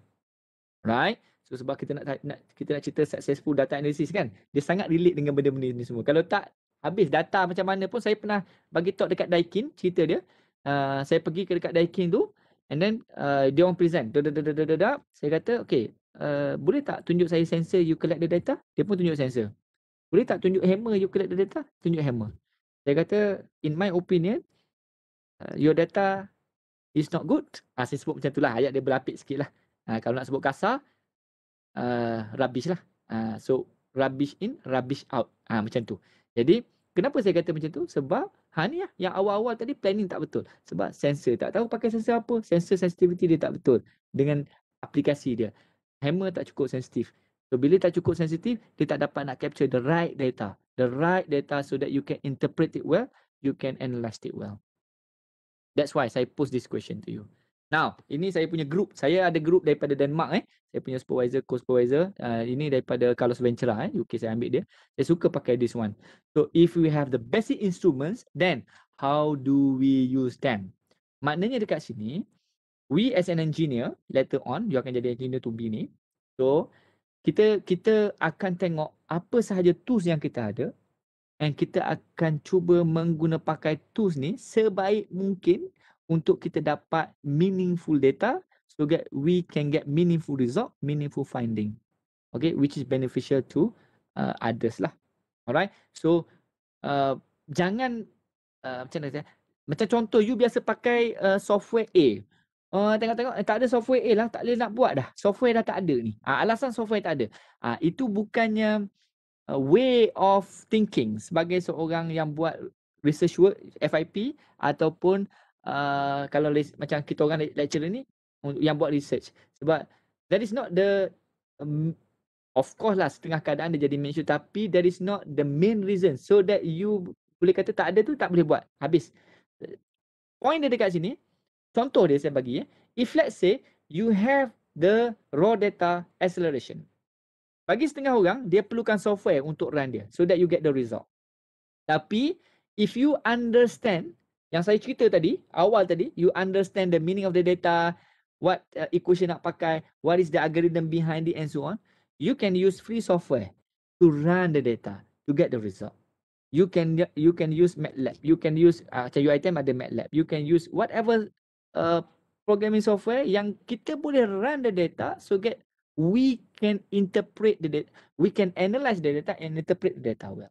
right So sebab kita nak, nak kita nak cerita successful data analysis kan dia sangat relate dengan benda-benda ni semua. Kalau tak habis data macam mana pun saya pernah bagi talk dekat Daikin cerita dia uh, saya pergi ke dekat Daikin tu and then uh, dia orang present da da da da da da saya kata okay uh, boleh tak tunjuk saya sensor you collect the data dia pun tunjuk sensor boleh tak tunjuk hammer you collect the data tunjuk hammer saya kata in my opinion uh, your data is not good ah, saya sebut macam lah, ayat dia berlapik sikit lah uh, kalau nak sebut kasar uh, rubbish lah uh, so rubbish in rubbish out ah, macam tu jadi kenapa saya kata macam tu? Sebab ha ni lah, yang awal-awal tadi planning tak betul. Sebab sensor tak tahu pakai sensor apa. Sensor sensitivity dia tak betul dengan aplikasi dia. Hammer tak cukup sensitif. So bila tak cukup sensitif, dia tak dapat nak capture the right data. The right data so that you can interpret it well, you can analyze it well. That's why saya post this question to you. Now, ini saya punya group. Saya ada group daripada Denmark eh. Saya punya supervisor, co-supervisor. Uh, ini daripada Carlos Ventura eh. UK saya ambil dia. Saya suka pakai this one. So, if we have the basic instruments, then how do we use them? Maknanya dekat sini, we as an engineer, later on, you akan jadi engineer to be ni. So, kita kita akan tengok apa sahaja tools yang kita ada and kita akan cuba menggunakan pakai tools ni sebaik mungkin untuk kita dapat meaningful data so that we can get meaningful result, meaningful finding. Okay, which is beneficial to uh, others lah. Alright, so uh, jangan uh, macam mana macam contoh you biasa pakai uh, software A. Uh, tengok-tengok uh, tak ada software A lah, tak boleh nak buat dah. Software dah tak ada ni. Uh, alasan software tak ada. Uh, itu bukannya uh, way of thinking sebagai seorang yang buat research work, FIP ataupun uh, kalau le- macam kita orang lecturer ni yang buat research sebab that is not the um, of course lah setengah keadaan dia jadi main issue tapi that is not the main reason so that you boleh kata tak ada tu tak boleh buat habis point dia dekat sini contoh dia saya bagi ya if let's say you have the raw data acceleration bagi setengah orang dia perlukan software untuk run dia so that you get the result tapi if you understand yang saya cerita tadi, awal tadi, you understand the meaning of the data, what uh, equation nak pakai, what is the algorithm behind it and so on. You can use free software to run the data to get the result. You can you can use MATLAB, you can use uh, macam UiTM ada MATLAB, you can use whatever uh, programming software yang kita boleh run the data so get we can interpret the data, we can analyze the data and interpret the data well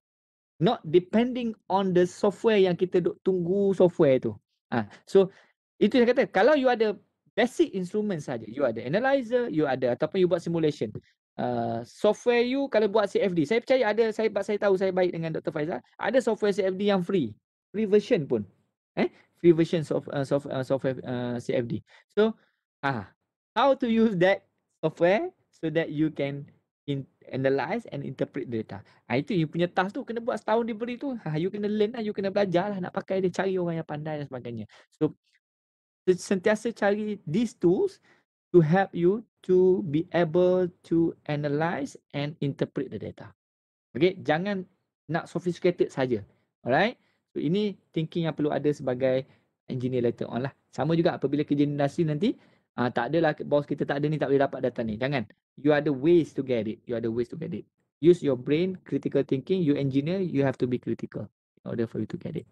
not depending on the software yang kita duk tunggu software tu. Ah, ha. so itu yang kata kalau you ada basic instrument saja, you ada analyzer, you ada ataupun you buat simulation. Uh, software you kalau buat CFD, saya percaya ada saya saya tahu saya baik dengan Dr. Faizal, ada software CFD yang free, free version pun. Eh, free version of uh, uh, software, uh, software uh, CFD. So, ah, uh, how to use that software so that you can in, analyze and interpret data. Ha, itu you punya task tu kena buat setahun diberi tu. Ha, you kena learn lah, you kena belajar lah nak pakai dia, cari orang yang pandai dan sebagainya. So, sentiasa cari these tools to help you to be able to analyze and interpret the data. Okay, jangan nak sophisticated saja. Alright, so ini thinking yang perlu ada sebagai engineer later on lah. Sama juga apabila kerja industri nanti, Ah uh, tak adalah bos kita tak ada ni tak boleh dapat data ni. Jangan. You are the ways to get it. You are the ways to get it. Use your brain, critical thinking, you engineer, you have to be critical in order for you to get it.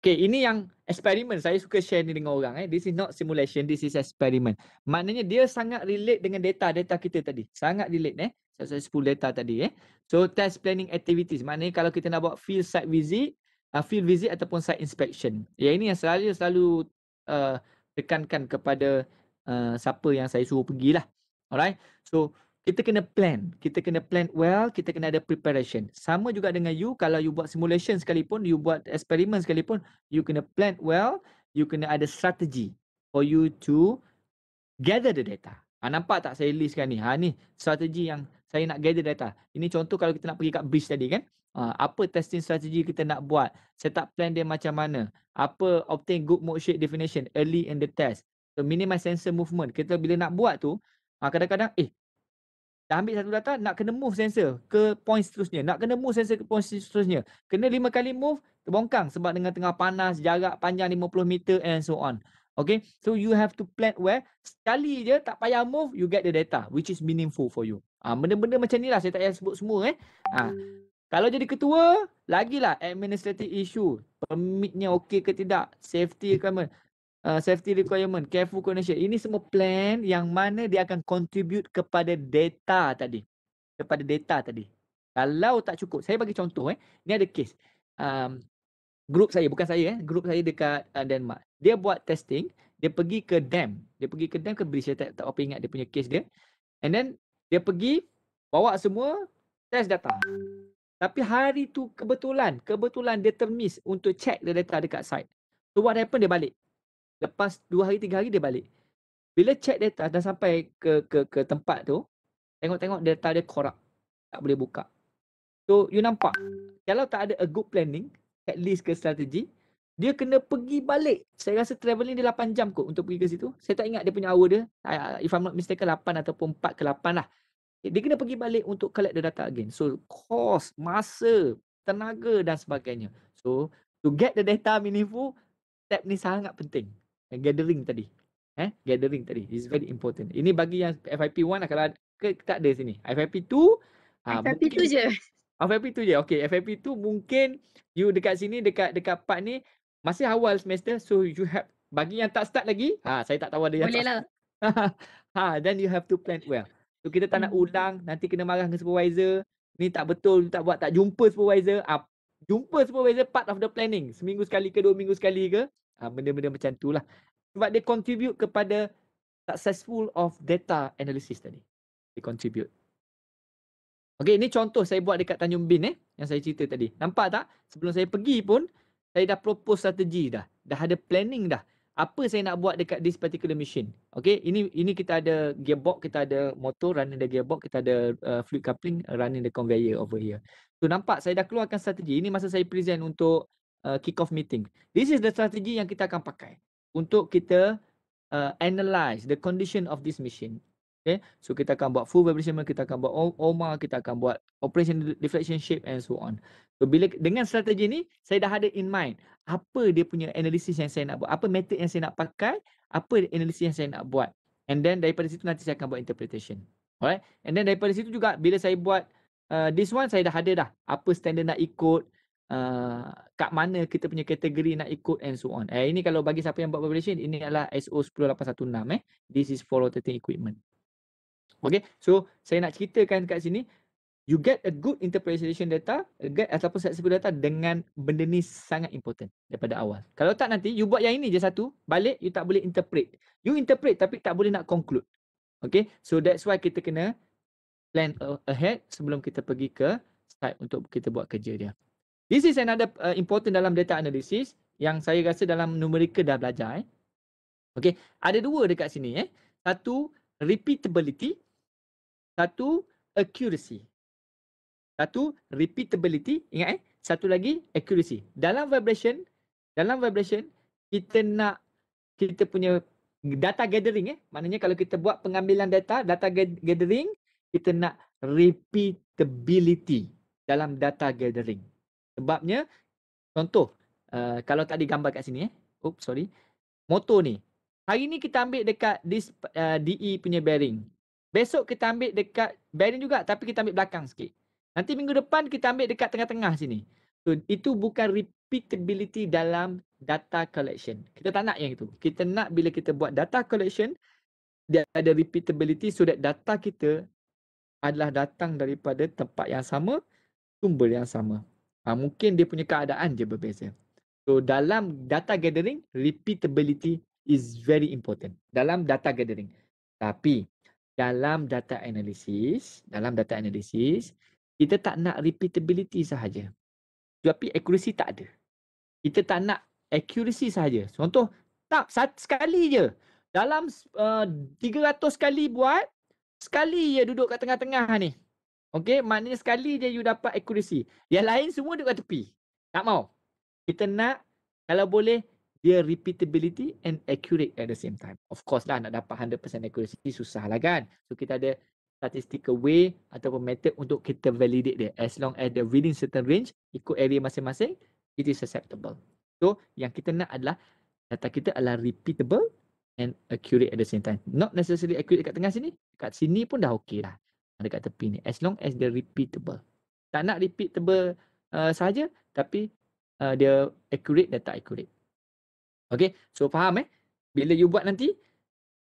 Okay, ini yang eksperimen. Saya suka share ni dengan orang. Eh. This is not simulation, this is experiment. Maknanya dia sangat relate dengan data-data kita tadi. Sangat relate eh. Saya saya sepuluh data tadi eh. So test planning activities. Maknanya kalau kita nak buat field site visit, uh, field visit ataupun site inspection. Ya ini yang selalu selalu uh, tekankan kepada uh, siapa yang saya suruh lah, Alright. So kita kena plan. Kita kena plan well. Kita kena ada preparation. Sama juga dengan you. Kalau you buat simulation sekalipun, you buat eksperimen sekalipun, you kena plan well. You kena ada strategi for you to gather the data. Ha, nampak tak saya listkan ni? Ha, ni strategi yang saya nak gather data. Ini contoh kalau kita nak pergi kat bridge tadi kan. Uh, apa testing strategi kita nak buat? Set up plan dia macam mana? Apa obtain good mode shape definition early in the test? So minimize sensor movement. Kita bila nak buat tu, uh, kadang-kadang eh dah ambil satu data nak kena move sensor ke point seterusnya. Nak kena move sensor ke point seterusnya. Kena lima kali move terbongkang sebab dengan tengah panas, jarak panjang 50 meter and so on. Okay, so you have to plan where sekali je tak payah move, you get the data which is meaningful for you. Ah, uh, benda-benda macam ni lah saya tak payah sebut semua eh. uh, kalau jadi ketua, lagilah administrative issue. Permitnya okey ke tidak, safety requirement. Uh, safety requirement, careful connection. Ini semua plan yang mana dia akan contribute kepada data tadi. Kepada data tadi. Kalau tak cukup, saya bagi contoh eh. Ni ada case. Um, group saya, bukan saya eh. grup saya dekat uh, Denmark. Dia buat testing, dia pergi ke dam. Dia pergi ke dam ke beri, tak, tak apa ingat dia punya case dia. And then, dia pergi, bawa semua, test data. Tapi hari tu kebetulan, kebetulan dia termiss untuk check the data dekat site. So what happen dia balik. Lepas dua hari tiga hari dia balik. Bila check data dah sampai ke ke ke tempat tu, tengok-tengok data dia korak. Tak boleh buka. So you nampak kalau tak ada a good planning, at least ke strategi, dia kena pergi balik. Saya rasa travelling dia 8 jam kot untuk pergi ke situ. Saya tak ingat dia punya hour dia. If I'm not mistaken 8 ataupun 4 ke 8 lah dia kena pergi balik untuk collect the data again so cost masa tenaga dan sebagainya so to get the data meaningful step ni sangat penting And gathering tadi eh gathering tadi is very important ini bagi yang FIP 1 lah, kalau ke, tak ada sini FIP 2 FIP 2 je FIP 2 je okay FIP 2 mungkin you dekat sini dekat dekat part ni masih awal semester so you have bagi yang tak start lagi ha saya tak tahu ada yang boleh tak lah start. ha then you have to plan well So kita tak nak hmm. ulang nanti kena marah dengan supervisor. Ni tak betul, tak buat, tak jumpa supervisor. Ah, jumpa supervisor part of the planning. Seminggu sekali ke, dua minggu sekali ke. Ah, benda-benda macam tu lah. Sebab dia contribute kepada successful of data analysis tadi. Dia contribute. Okay, ini contoh saya buat dekat Tanjung Bin eh. Yang saya cerita tadi. Nampak tak? Sebelum saya pergi pun, saya dah propose strategi dah. Dah ada planning dah apa saya nak buat dekat this particular machine. Okay, ini ini kita ada gearbox, kita ada motor running the gearbox, kita ada uh, fluid coupling running the conveyor over here. So nampak saya dah keluarkan strategi. Ini masa saya present untuk uh, kick off meeting. This is the strategy yang kita akan pakai untuk kita uh, analyze the condition of this machine. Okay, so kita akan buat full vibration, kita akan buat OMA, kita akan buat operation deflection shape and so on bila dengan strategi ni saya dah ada in mind apa dia punya analisis yang saya nak buat apa method yang saya nak pakai apa analisis yang saya nak buat and then daripada situ nanti saya akan buat interpretation alright and then daripada situ juga bila saya buat uh, this one saya dah ada dah apa standard nak ikut uh, kat mana kita punya kategori nak ikut and so on eh ini kalau bagi siapa yang buat population ini adalah SO 10816 eh this is for rotating equipment Okay, so saya nak ceritakan kat sini you get a good interpretation data get ataupun set sepuluh data dengan benda ni sangat important daripada awal kalau tak nanti you buat yang ini je satu balik you tak boleh interpret you interpret tapi tak boleh nak conclude okay so that's why kita kena plan ahead sebelum kita pergi ke site untuk kita buat kerja dia this is another uh, important dalam data analysis yang saya rasa dalam numerika dah belajar eh okay ada dua dekat sini eh satu repeatability satu accuracy satu, repeatability. Ingat eh. Satu lagi, accuracy. Dalam vibration, dalam vibration, kita nak kita punya data gathering eh. Maknanya kalau kita buat pengambilan data, data gathering, kita nak repeatability dalam data gathering. Sebabnya, contoh, uh, kalau tak digambar kat sini eh. Oops, sorry. Motor ni. Hari ni kita ambil dekat this, uh, eh, DE punya bearing. Besok kita ambil dekat bearing juga tapi kita ambil belakang sikit. Nanti minggu depan kita ambil dekat tengah-tengah sini. So, itu bukan repeatability dalam data collection. Kita tak nak yang itu. Kita nak bila kita buat data collection, dia ada repeatability so that data kita adalah datang daripada tempat yang sama, sumber yang sama. Ha, mungkin dia punya keadaan je berbeza. So dalam data gathering, repeatability is very important. Dalam data gathering. Tapi dalam data analysis, dalam data analysis, kita tak nak repeatability sahaja. Tapi accuracy tak ada. Kita tak nak accuracy sahaja. Contoh, tak sekali je. Dalam uh, 300 kali buat, sekali je duduk kat tengah-tengah ni. Okay, maknanya sekali je you dapat accuracy. Yang lain semua duduk kat tepi. Tak mau. Kita nak kalau boleh dia repeatability and accurate at the same time. Of course lah nak dapat 100% accuracy susah lah kan. So kita ada statistical way ataupun method untuk kita validate dia as long as the within certain range ikut area masing-masing it is acceptable so yang kita nak adalah data kita adalah repeatable and accurate at the same time not necessarily accurate dekat tengah sini kat sini pun dah okay lah dekat tepi ni as long as dia repeatable tak nak repeatable uh, saja tapi uh, dia accurate dan tak accurate okay so faham eh bila you buat nanti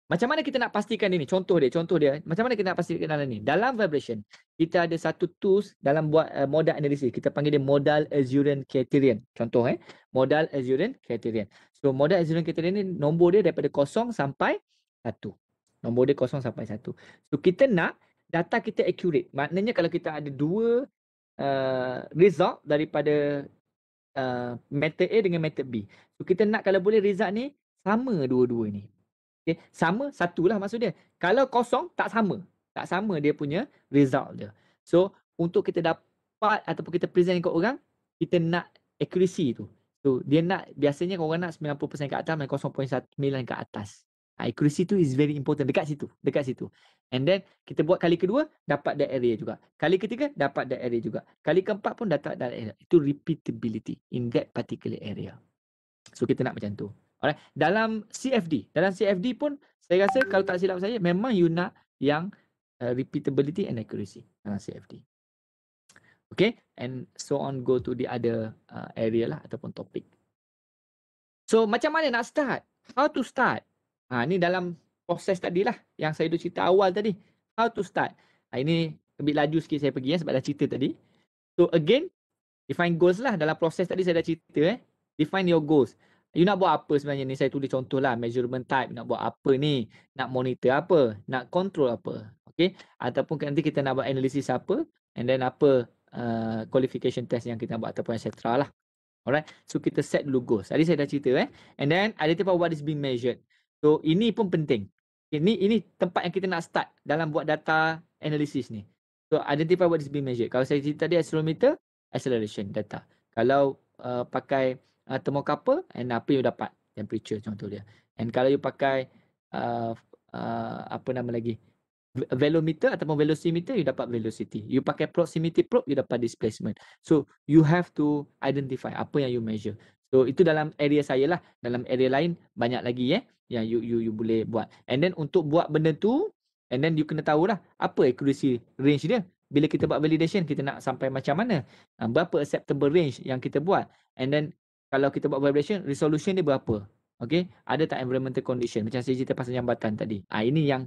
macam mana kita nak pastikan ini? Contoh dia, contoh dia. Macam mana kita nak pastikan dalam ni? Dalam vibration, kita ada satu tools dalam buat uh, modal analisis. Kita panggil dia modal azurean criterion. Contoh eh. Modal azurean criterion. So modal azurean criterion ni nombor dia daripada kosong sampai satu. Nombor dia kosong sampai satu. So kita nak data kita accurate. Maknanya kalau kita ada dua uh, result daripada uh, method A dengan method B. So kita nak kalau boleh result ni sama dua-dua ni. Okay. Sama satu lah maksud dia. Kalau kosong tak sama. Tak sama dia punya result dia. So untuk kita dapat ataupun kita present ke orang, kita nak accuracy tu. So dia nak biasanya orang nak 90% ke atas dan 0.9 ke atas. Accuracy ha, tu is very important dekat situ. Dekat situ. And then kita buat kali kedua dapat that area juga. Kali ketiga dapat that area juga. Kali keempat pun dapat that area. Itu repeatability in that particular area. So kita nak macam tu. Alright. Dalam CFD, dalam CFD pun saya rasa kalau tak silap saya memang you nak yang uh, repeatability and accuracy dalam CFD. Okay, and so on go to the other uh, area lah ataupun topik. So macam mana nak start? How to start? Ha, ni dalam proses tadi lah yang saya dah cerita awal tadi. How to start? Ha, ini lebih laju sikit saya pergi ya sebab dah cerita tadi. So again, define goals lah dalam proses tadi saya dah cerita eh. Define your goals. You nak buat apa sebenarnya ni? Saya tulis contoh lah. Measurement type. Nak buat apa ni? Nak monitor apa? Nak control apa? Okay. Ataupun nanti kita nak buat analisis apa? And then apa uh, qualification test yang kita buat ataupun et cetera lah. Alright. So kita set dulu goals. Tadi saya dah cerita eh. And then identify what is being measured. So ini pun penting. Ini ini tempat yang kita nak start dalam buat data analisis ni. So identify what is being measured. Kalau saya cerita tadi accelerometer, acceleration data. Kalau uh, pakai uh, ah, thermocouple and apa you dapat temperature contoh dia and kalau you pakai uh, uh, apa nama lagi velometer ataupun velocimeter you dapat velocity you pakai proximity probe you dapat displacement so you have to identify apa yang you measure so itu dalam area saya lah dalam area lain banyak lagi eh yang you you you boleh buat and then untuk buat benda tu and then you kena tahu lah apa accuracy range dia bila kita buat validation kita nak sampai macam mana berapa acceptable range yang kita buat and then kalau kita buat vibration resolution dia berapa okay? ada tak environmental condition macam saya cerita pasal jambatan tadi ah ha, ini yang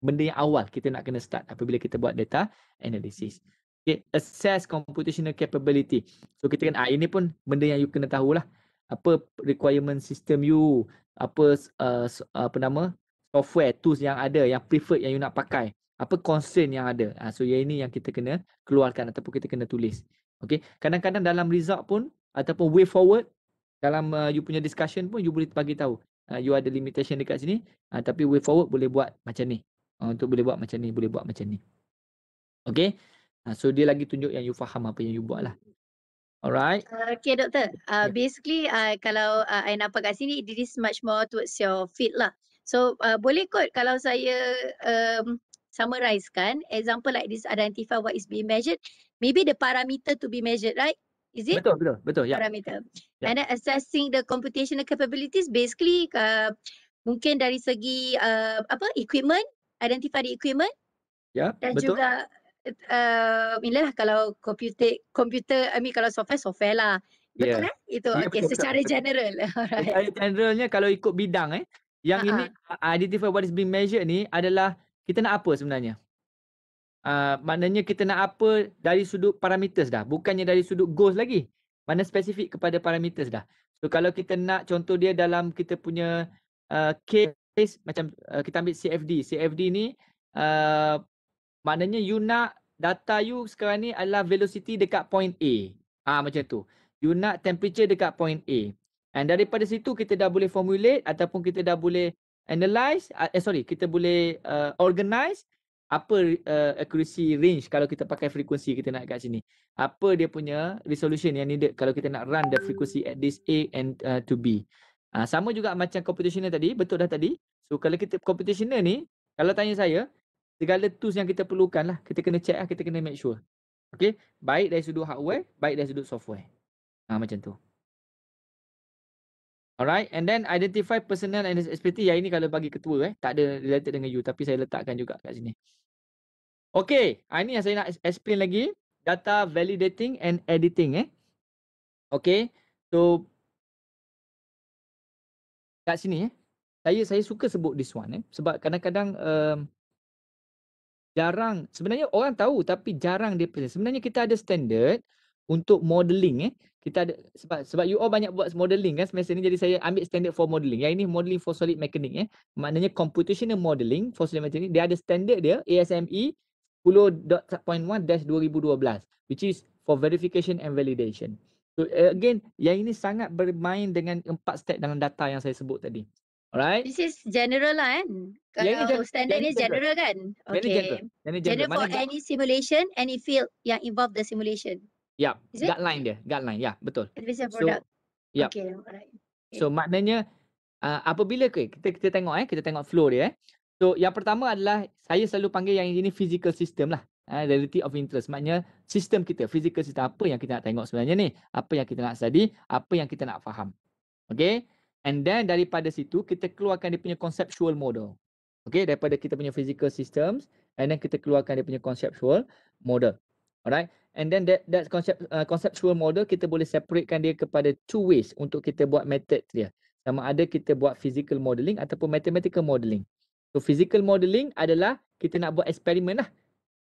benda yang awal kita nak kena start apabila kita buat data analysis okay? assess computational capability so kita kan ah ha, ini pun benda yang you kena tahulah apa requirement system you apa uh, apa nama software tools yang ada yang preferred yang you nak pakai apa constraint yang ada ha, so yang ini yang kita kena keluarkan ataupun kita kena tulis okay? kadang-kadang dalam result pun ataupun way forward dalam uh, you punya discussion pun you boleh bagi tahu uh, you ada limitation dekat sini uh, tapi way forward boleh buat macam ni uh, untuk boleh buat macam ni boleh buat macam ni okey uh, so dia lagi tunjuk yang you faham apa yang you buat lah Alright. Uh, okay doktor. Uh, okay. Ya. Basically uh, kalau uh, I nampak kat sini this is much more towards your fit lah. So uh, boleh kot kalau saya um, summarize kan example like this identify what is being measured. Maybe the parameter to be measured right. Is it? Betul, betul, betul. Yeah. Parameter. Yeah. And then assessing the computational capabilities basically uh, mungkin dari segi uh, apa equipment, identify the equipment. Ya, yeah, betul. Dan juga uh, inilah kalau computer, computer, I mean kalau software, software lah. Betul yeah. kan? Itu, yeah, okay, betul, secara betul. general. Secara right. generalnya kalau ikut bidang eh, yang uh-huh. ini identify what is being measured ni adalah kita nak apa sebenarnya? Uh, maknanya kita nak apa dari sudut parameters dah bukannya dari sudut goals lagi mana spesifik kepada parameters dah so kalau kita nak contoh dia dalam kita punya uh, case macam uh, kita ambil CFD CFD ni uh, maknanya you nak data you sekarang ni adalah velocity dekat point A ah ha, macam tu you nak temperature dekat point A and daripada situ kita dah boleh formulate ataupun kita dah boleh analyze uh, eh sorry kita boleh uh, organize apa uh, accuracy range kalau kita pakai frekuensi kita nak kat sini apa dia punya resolution yang needed kalau kita nak run the frequency at this A and uh, to B uh, sama juga macam computational tadi betul dah tadi so kalau kita computational ni kalau tanya saya segala tools yang kita perlukan lah kita kena check lah kita kena make sure okay baik dari sudut hardware baik dari sudut software uh, macam tu Alright and then identify personal and expertise Yang ini kalau bagi ketua eh Tak ada related dengan you Tapi saya letakkan juga kat sini Okay ah, Ini yang saya nak explain lagi Data validating and editing eh Okay So Kat sini eh Saya saya suka sebut this one eh Sebab kadang-kadang um, Jarang Sebenarnya orang tahu Tapi jarang dia present Sebenarnya kita ada standard untuk modeling eh kita ada sebab sebab you all banyak buat modeling kan semester ni jadi saya ambil standard for modeling yang ini modeling for solid mechanics eh maknanya computational modeling for solid mechanics dia ada standard dia e ASME 10.1-2012 which is for verification and validation so again yang ini sangat bermain dengan empat step dalam data yang saya sebut tadi Alright. This is general lah kan. Kalau yeah, general, standard is general, general kan. Okay. General, general. general for Mana any simulation, any field yang involve the simulation. Ya, yeah, guideline dia, guideline. Ya, yeah, betul. Television product. So, yeah. Okay, alright. So maknanya uh, apabila ke kita kita tengok eh, kita tengok flow dia eh. So yang pertama adalah saya selalu panggil yang ini physical system lah. Eh, reality of interest. Maknanya sistem kita, physical system apa yang kita nak tengok sebenarnya ni? Apa yang kita nak study? Apa yang kita nak faham? Okay? And then daripada situ kita keluarkan dia punya conceptual model. Okay, daripada kita punya physical systems and then kita keluarkan dia punya conceptual model. Alright. And then that that concept uh, conceptual model kita boleh separatekan dia kepada two ways untuk kita buat method dia. Sama ada kita buat physical modeling ataupun mathematical modeling. So physical modeling adalah kita nak buat eksperimen lah.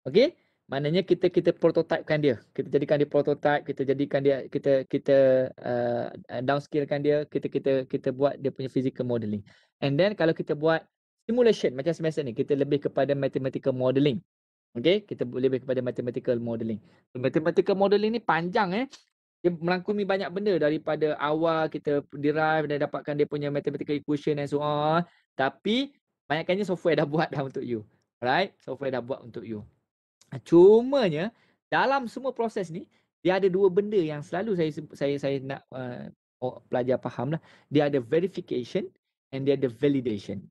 Okay. Maknanya kita kita prototipekan dia. Kita jadikan dia prototype, kita jadikan dia kita kita uh, uh, downscalekan dia, kita kita kita buat dia punya physical modeling. And then kalau kita buat simulation macam semasa ni, kita lebih kepada mathematical modeling. Okay, kita lebih kepada mathematical modelling. So, mathematical modelling ni panjang eh. Dia merangkumi banyak benda daripada awal kita derive dan dapatkan dia punya mathematical equation and so on. Tapi banyakkannya software dah buat dah untuk you. Right? Software dah buat untuk you. Cumanya dalam semua proses ni dia ada dua benda yang selalu saya saya saya nak uh, pelajar faham lah. Dia ada verification and dia ada validation.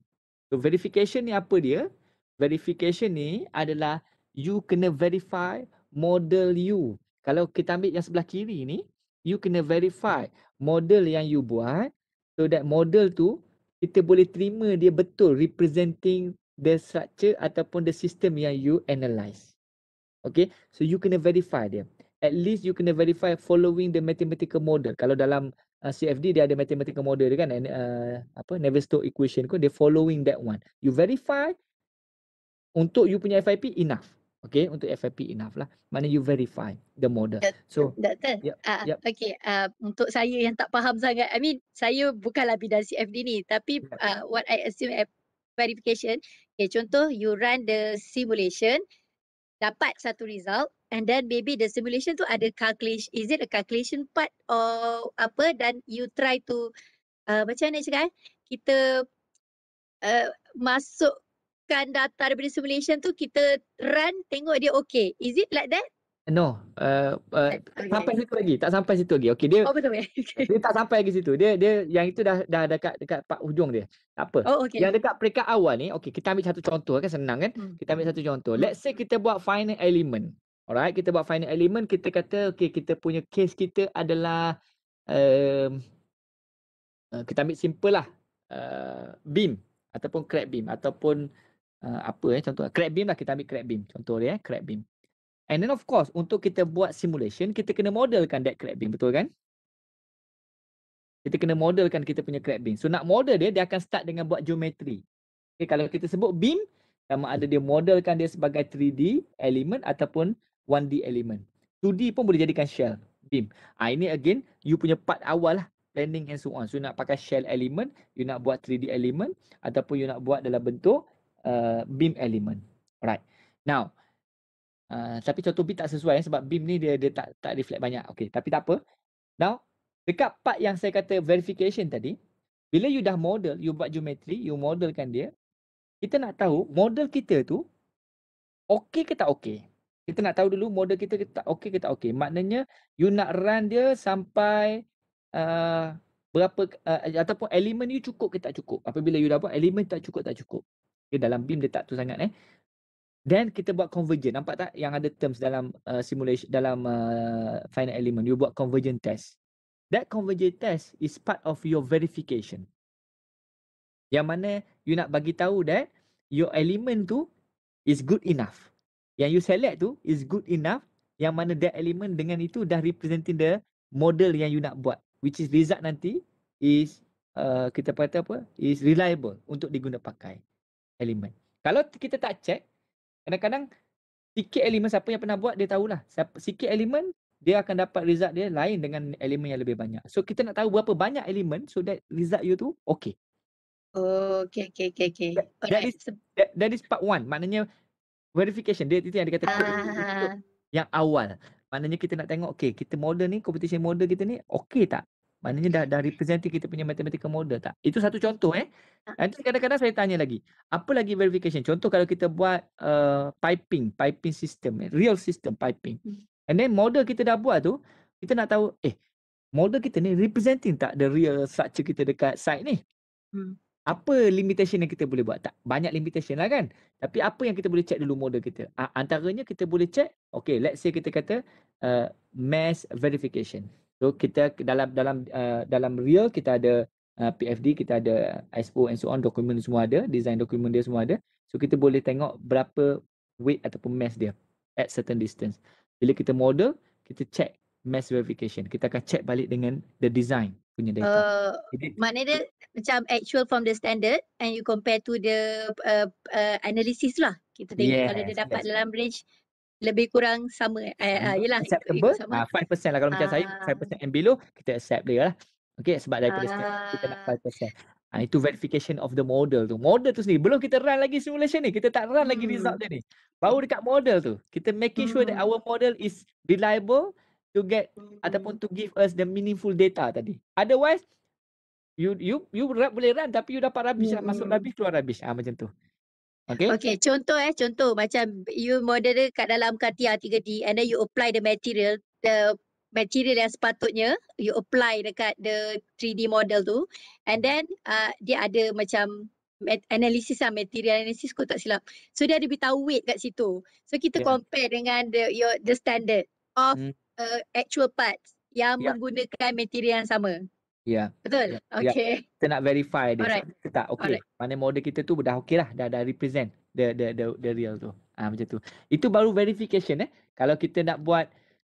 So verification ni apa dia? verification ni adalah you kena verify model you. Kalau kita ambil yang sebelah kiri ni, you kena verify model yang you buat so that model tu kita boleh terima dia betul representing the structure ataupun the system yang you analyse. Okay, so you kena verify dia. At least you kena verify following the mathematical model. Kalau dalam uh, CFD dia ada mathematical model dia kan, uh, apa, Navier-Stokes equation kan, dia following that one. You verify, untuk you punya FIP enough. Okay, untuk FIP enough lah. Mana you verify the model. So, Doktor, yep, yep. okay. Uh, untuk saya yang tak faham sangat, I mean, saya bukanlah bidang CFD ni. Tapi uh, what I assume verification, okay, contoh you run the simulation, dapat satu result and then maybe the simulation tu ada calculation, is it a calculation part or apa dan you try to, uh, macam mana cakap, eh? kita uh, masuk masukkan data daripada simulation tu kita run tengok dia okay. Is it like that? No. Uh, uh, okay. sampai situ lagi. Tak sampai situ lagi. Okay, dia. Oh betul ya. Okay. Dia tak sampai lagi situ. Dia dia yang itu dah dah dekat dekat Pak hujung dia. Tak apa. Oh, okay. Yang dekat peringkat awal ni, Okay, kita ambil satu contoh kan senang kan? Hmm. Kita ambil satu contoh. Hmm. Let's say kita buat final element. Alright, kita buat final element, kita kata okay, kita punya case kita adalah um, uh, kita ambil simple lah. Uh, beam ataupun crack beam ataupun Eh, apa eh contoh crab beam lah kita ambil crab beam contoh dia eh crab beam and then of course untuk kita buat simulation kita kena modelkan that crab beam betul kan kita kena modelkan kita punya crab beam so nak model dia dia akan start dengan buat geometri okay, kalau kita sebut beam sama ada dia modelkan dia sebagai 3D element ataupun 1D element 2D pun boleh jadikan shell beam ha, ini again you punya part awal lah planning and so on. So nak pakai shell element, you nak buat 3D element ataupun you nak buat dalam bentuk uh, beam element. right? Now, uh, tapi contoh beam tak sesuai eh, sebab beam ni dia, dia tak tak reflect banyak. Okay, tapi tak apa. Now, dekat part yang saya kata verification tadi, bila you dah model, you buat geometri, you modelkan dia, kita nak tahu model kita tu okey ke tak okey. Kita nak tahu dulu model kita tak okey ke tak okey. Maknanya you nak run dia sampai uh, berapa uh, ataupun elemen you cukup ke tak cukup. Apabila you dah buat elemen tak cukup tak cukup. Okay, dalam BIM dia tak tu sangat eh. Then kita buat convergent. Nampak tak yang ada terms dalam uh, simulation dalam uh, finite element. You buat convergent test. That convergent test is part of your verification. Yang mana you nak bagi tahu that your element tu is good enough. Yang you select tu is good enough yang mana that element dengan itu dah representing the model yang you nak buat which is result nanti is uh, kita kata apa is reliable untuk diguna pakai elemen. Kalau kita tak check, kadang-kadang sikit elemen siapa yang pernah buat dia tahulah. Siapa, sikit elemen dia akan dapat result dia lain dengan elemen yang lebih banyak. So kita nak tahu berapa banyak elemen so that result you tu okay. Oh, okay, okay, okay, okay. That, is, that, that is part one. Maknanya verification. Dia itu yang dikatakan uh-huh. yang awal. Maknanya kita nak tengok okay, kita model ni, competition model kita ni okay tak? Maknanya dah, dah represent kita punya mathematical model tak? Itu satu contoh eh. Ah. Nanti kadang-kadang saya tanya lagi. Apa lagi verification? Contoh kalau kita buat uh, piping. Piping system. Eh, real system piping. Hmm. And then model kita dah buat tu. Kita nak tahu eh model kita ni representing tak the real structure kita dekat site ni? Hmm. Apa limitation yang kita boleh buat? Tak banyak limitation lah kan. Tapi apa yang kita boleh check dulu model kita? Ah, antaranya kita boleh check. Okay let's say kita kata uh, mass verification. So kita dalam dalam uh, dalam real kita ada uh, PFD, kita ada ISO and so on, dokumen semua ada, design dokumen dia semua ada. So kita boleh tengok berapa weight ataupun mass dia at certain distance. Bila kita model, kita check mass verification. Kita akan check balik dengan the design punya data. Uh, maknanya dia macam actual from the standard and you compare to the uh, uh, analysis lah. Kita tengok yes, kalau dia dapat dalam range lebih kurang sama ialah uh, uh, 5% lah kalau macam uh, saya 5% and below kita accept dia lah okay sebab dari uh, kita nak 5% uh, ah. ah, itu verification of the model tu model tu sendiri belum kita run lagi simulation ni kita tak run hmm. lagi result hmm. dia ni baru dekat model tu kita making sure hmm. that our model is reliable to get hmm. ataupun to give us the meaningful data tadi otherwise you you you rap, boleh run tapi you dapat rubbish lah. hmm. masuk rubbish keluar rubbish ah macam tu Okay. okay, contoh eh, contoh macam you model kat dalam Katia 3D and then you apply the material, the material yang sepatutnya you apply dekat the 3D model tu and then uh, dia ada macam analisis lah, material analysis. kau tak silap. So dia ada beritahu weight kat situ. So kita yeah. compare dengan the, your, the standard of hmm. uh, actual parts yang yeah. menggunakan material yang sama. Ya. Betul. Ya. Ya. Okey. Kita nak verify dia. Alright. Tak okey. Mana model kita tu dah okey lah dah dah represent the the the, the real tu. Ah ha, macam tu. Itu baru verification eh. Kalau kita nak buat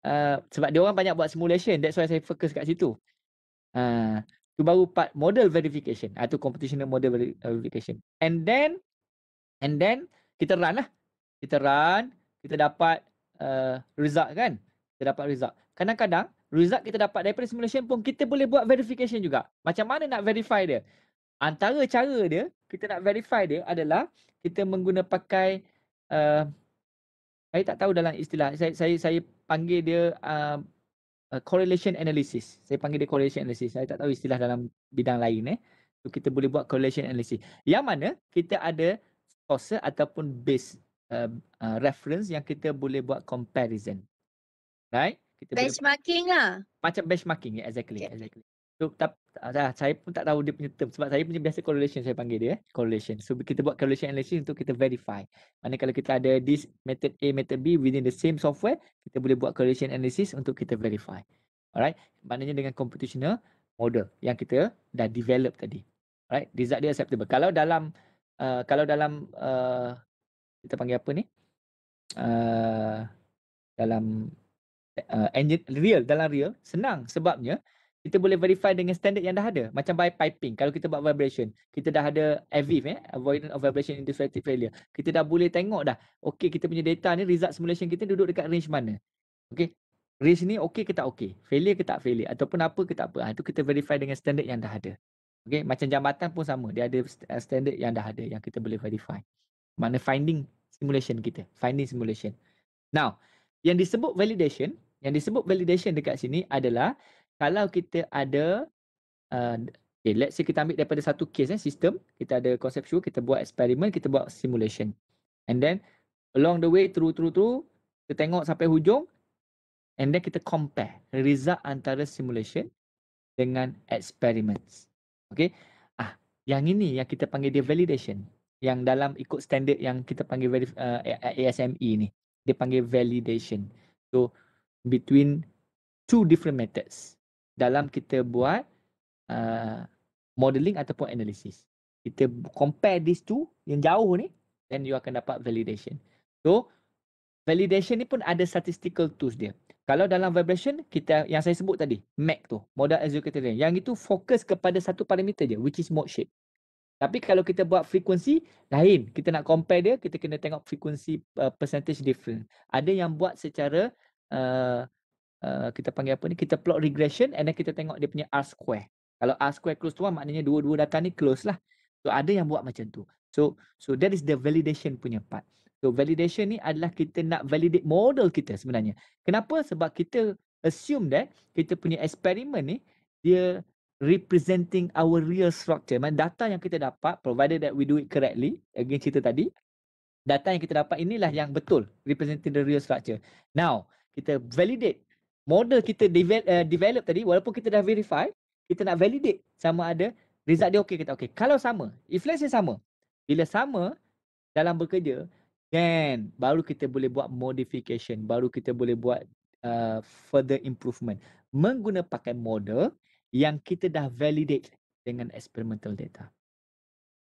uh, sebab dia orang banyak buat simulation that's why saya fokus kat situ. Uh, tu baru part model verification atau ah, uh, computational model uh, verification. And then and then kita run lah. Kita run, kita dapat uh, result kan? Kita dapat result. Kadang-kadang result kita dapat daripada simulation pun kita boleh buat verification juga. Macam mana nak verify dia? Antara cara dia kita nak verify dia adalah kita menggunakan pakai uh, saya tak tahu dalam istilah saya saya saya panggil dia uh, uh, correlation analysis. Saya panggil dia correlation analysis. Saya tak tahu istilah dalam bidang lain eh. So kita boleh buat correlation analysis. Yang mana kita ada source ataupun base uh, uh, reference yang kita boleh buat comparison. Right? kita benchmarking lah macam benchmarking ya exactly okay. exactly so tap uh, saya pun tak tahu dia punya term sebab saya punya biasa correlation saya panggil dia eh? correlation so kita buat correlation analysis untuk kita verify mana kalau kita ada this method A method B within the same software kita boleh buat correlation analysis untuk kita verify alright maknanya dengan computational model yang kita dah develop tadi alright result dia acceptable kalau dalam uh, kalau dalam uh, kita panggil apa ni uh, dalam uh, engine real dalam real senang sebabnya kita boleh verify dengan standard yang dah ada macam by piping kalau kita buat vibration kita dah ada aviv eh avoidance of vibration interferometric failure kita dah boleh tengok dah okey kita punya data ni result simulation kita duduk dekat range mana okey range ni okey ke tak okey failure ke tak failure ataupun apa ke tak apa ha, itu kita verify dengan standard yang dah ada okey macam jambatan pun sama dia ada uh, standard yang dah ada yang kita boleh verify mana finding simulation kita finding simulation now yang disebut validation yang disebut validation dekat sini adalah kalau kita ada uh, okay, let's say kita ambil daripada satu case eh, sistem, kita ada conceptual, kita buat eksperimen, kita buat simulation. And then along the way through through through kita tengok sampai hujung and then kita compare result antara simulation dengan experiments. Okay. Ah, yang ini yang kita panggil dia validation. Yang dalam ikut standard yang kita panggil uh, ASME ni. Dia panggil validation. So between two different methods dalam kita buat uh, modeling ataupun analysis. Kita compare these two yang jauh ni then you akan dapat validation. So validation ni pun ada statistical tools dia. Kalau dalam vibration kita yang saya sebut tadi, MAC tu, model modal executive yang itu fokus kepada satu parameter je which is mode shape. Tapi kalau kita buat frekuensi lain, kita nak compare dia, kita kena tengok frekuensi uh, percentage different. Ada yang buat secara uh, uh, kita panggil apa ni kita plot regression and then kita tengok dia punya R square kalau R square close to 1 maknanya dua-dua data ni close lah so ada yang buat macam tu so so that is the validation punya part so validation ni adalah kita nak validate model kita sebenarnya kenapa sebab kita assume that kita punya eksperimen ni dia representing our real structure Man, data yang kita dapat provided that we do it correctly again cerita tadi data yang kita dapat inilah yang betul representing the real structure now kita validate model kita develop, uh, eh, develop tadi walaupun kita dah verify kita nak validate sama ada result dia okey kita okey kalau sama if let's say sama bila sama dalam bekerja then baru kita boleh buat modification baru kita boleh buat uh, further improvement menggunakan pakai model yang kita dah validate dengan experimental data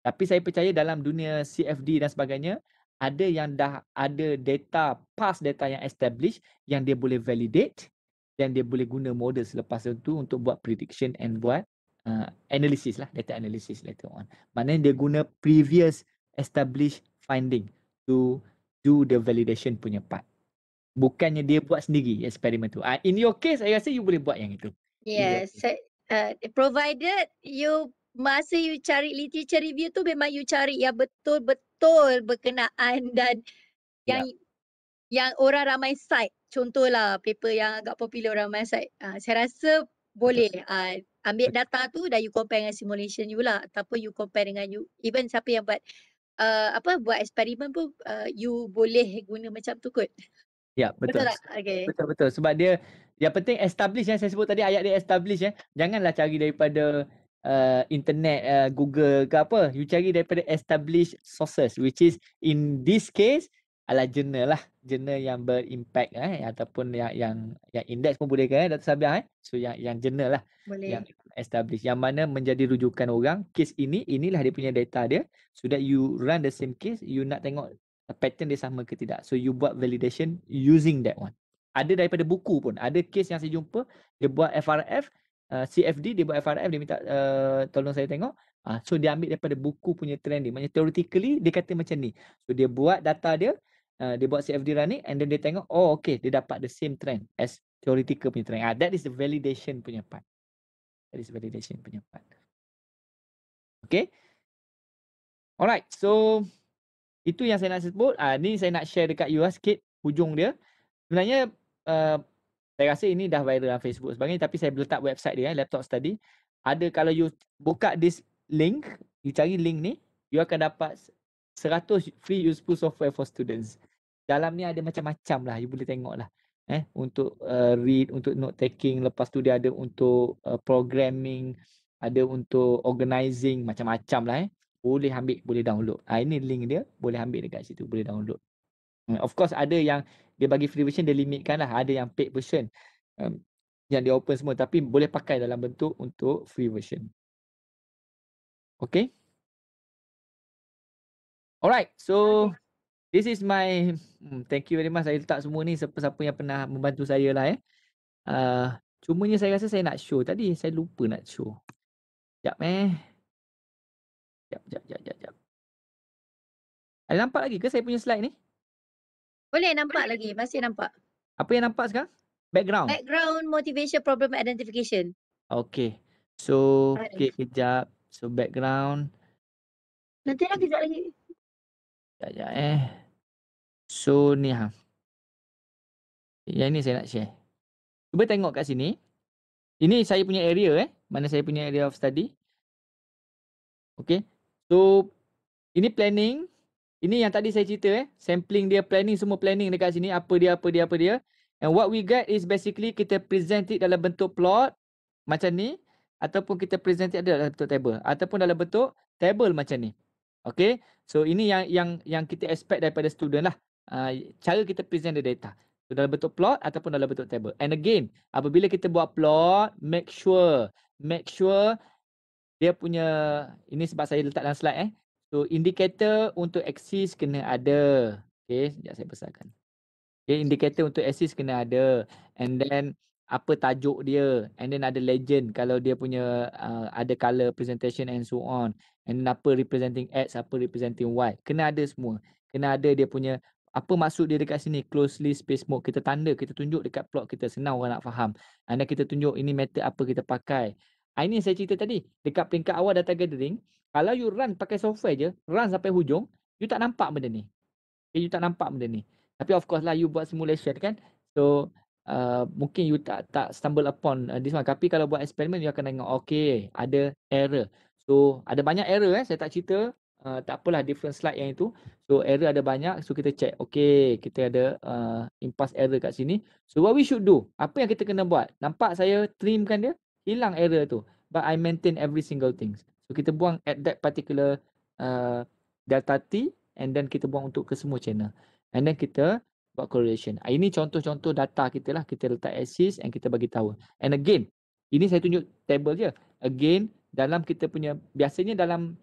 tapi saya percaya dalam dunia CFD dan sebagainya ada yang dah ada data past data yang establish yang dia boleh validate dan dia boleh guna model selepas itu untuk buat prediction and buat uh, analysis lah data analysis later on maknanya dia guna previous established finding to do the validation punya part bukannya dia buat sendiri eksperimen tu uh, in your case saya rasa you boleh buat yang itu yes yeah, eh, yeah. uh, provided you masa you cari literature review tu memang you cari yang betul-betul berkenaan dan yang ya. yang orang ramai cite. Contohlah paper yang agak popular orang ramai cite. Uh, saya rasa boleh uh, ambil data tu dan you compare dengan simulation you lah ataupun you compare dengan you even siapa yang buat uh, apa buat eksperimen pun uh, you boleh guna macam tu kot. Ya, yeah, betul. Betul, tak? Okay. betul betul. Sebab dia yang penting establish yang eh, saya sebut tadi ayat dia establish eh. Janganlah cari daripada uh, internet uh, Google ke apa you cari daripada established sources which is in this case ala jurnal lah jurnal yang berimpact eh ataupun yang yang yang index pun boleh kan eh, Dr. Sabiah eh so yang yang jurnal lah boleh. yang established yang mana menjadi rujukan orang case ini inilah dia punya data dia so that you run the same case you nak tengok pattern dia sama ke tidak so you buat validation using that one ada daripada buku pun ada case yang saya jumpa dia buat FRF Eh, CFD dia buat FRF dia minta uh, tolong saya tengok uh, so dia ambil daripada buku punya trend dia maksudnya theoretically dia kata macam ni so dia buat data dia uh, dia buat CFD running and then dia tengok oh okay dia dapat the same trend as theoretical punya trend uh, that is the validation punya part that is validation punya part okay alright so itu yang saya nak sebut uh, ni saya nak share dekat you lah sikit hujung dia sebenarnya uh, saya rasa ini dah viral dalam Facebook sebagainya tapi saya letak website dia eh, laptop study ada kalau you buka this link you cari link ni you akan dapat 100 free useful software for students dalam ni ada macam-macam lah you boleh tengok lah eh untuk uh, read untuk note taking lepas tu dia ada untuk uh, programming ada untuk organizing macam-macam lah eh boleh ambil boleh download ha, ini link dia boleh ambil dekat situ boleh download hmm, of course ada yang dia bagi free version dia limitkan lah ada yang paid version um, yang dia open semua tapi boleh pakai dalam bentuk untuk free version. Okay. Alright, so this is my hmm, thank you very much. Saya letak semua ni siapa-siapa yang pernah membantu saya lah eh. Uh, cumanya saya rasa saya nak show tadi. Saya lupa nak show. Sekejap eh. Sekejap, sekejap, sekejap, sekejap. Ada nampak lagi ke saya punya slide ni? Boleh nampak lagi, masih nampak. Apa yang nampak sekarang? Background. Background motivation problem identification. Okay. So, okay, kejap. So, background. Nanti lah kejap lagi. Kejap, kejap eh. So, ni ha. Yang ni saya nak share. Cuba tengok kat sini. Ini saya punya area eh. Mana saya punya area of study. Okay. So, ini planning. Ini yang tadi saya cerita eh. Sampling dia, planning, semua planning dekat sini. Apa dia, apa dia, apa dia. And what we get is basically kita present it dalam bentuk plot macam ni. Ataupun kita present it dalam bentuk table. Ataupun dalam bentuk table macam ni. Okay. So ini yang yang yang kita expect daripada student lah. Uh, cara kita present the data. So, dalam bentuk plot ataupun dalam bentuk table. And again, apabila kita buat plot, make sure. Make sure dia punya, ini sebab saya letak dalam slide eh. So indicator untuk axis kena ada. Okay, sekejap saya besarkan. Okay, indicator untuk axis kena ada. And then apa tajuk dia. And then ada legend kalau dia punya uh, ada color presentation and so on. And then apa representing X, apa representing Y. Kena ada semua. Kena ada dia punya apa maksud dia dekat sini closely space mode kita tanda kita tunjuk dekat plot kita senang orang nak faham anda kita tunjuk ini method apa kita pakai ah, ini yang saya cerita tadi dekat peringkat awal data gathering kalau you run pakai software je, run sampai hujung, you tak nampak benda ni. Okay, you tak nampak benda ni. Tapi of course lah you buat simulation kan. So uh, mungkin you tak tak stumble upon uh, this one. Tapi kalau buat eksperimen you akan tengok okay ada error. So ada banyak error eh. Saya tak cerita uh, tak apalah different slide yang itu. So error ada banyak. So kita check okay kita ada uh, impasse error kat sini. So what we should do? Apa yang kita kena buat? Nampak saya trimkan dia? Hilang error tu. But I maintain every single things. So kita buang at that particular uh, delta T and then kita buang untuk ke semua channel. And then kita buat correlation. Ah, ini contoh-contoh data kita lah. Kita letak axis and kita bagi tahu. And again, ini saya tunjuk table je. Again, dalam kita punya, biasanya dalam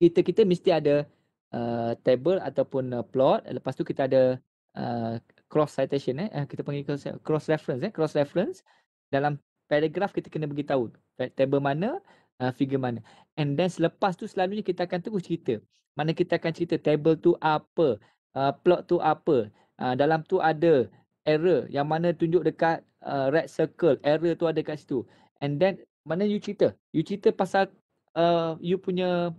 kita kita mesti ada uh, table ataupun uh, plot. Lepas tu kita ada uh, cross citation eh. Ah, kita panggil cross, cross reference eh. Cross reference. Dalam paragraph kita kena bagi tahu table mana Uh, figure mana. And then selepas tu selalunya kita akan terus cerita. Mana kita akan cerita table tu apa, uh, plot tu apa, uh, dalam tu ada error yang mana tunjuk dekat uh, red circle, error tu ada kat situ. And then mana you cerita? You cerita pasal uh, you punya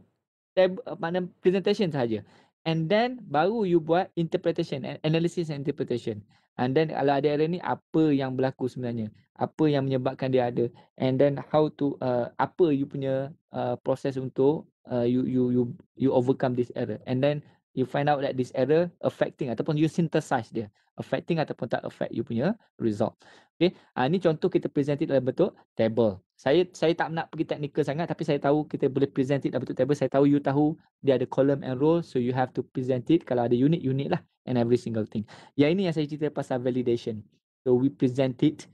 tab, uh, mana presentation saja. And then baru you buat interpretation, and analysis and interpretation. And then kalau ada error ni, apa yang berlaku sebenarnya? Apa yang menyebabkan dia ada? And then how to, uh, apa you punya uh, proses untuk uh, you, you, you, you overcome this error? And then you find out that this error affecting ataupun you synthesize dia affecting ataupun tak affect you punya result. Okay, ha, ini contoh kita present it dalam bentuk table. Saya saya tak nak pergi technical sangat tapi saya tahu kita boleh present it dalam bentuk table. Saya tahu you tahu dia ada column and row so you have to present it kalau ada unit, unit lah and every single thing. Yang ini yang saya cerita pasal validation. So we present it,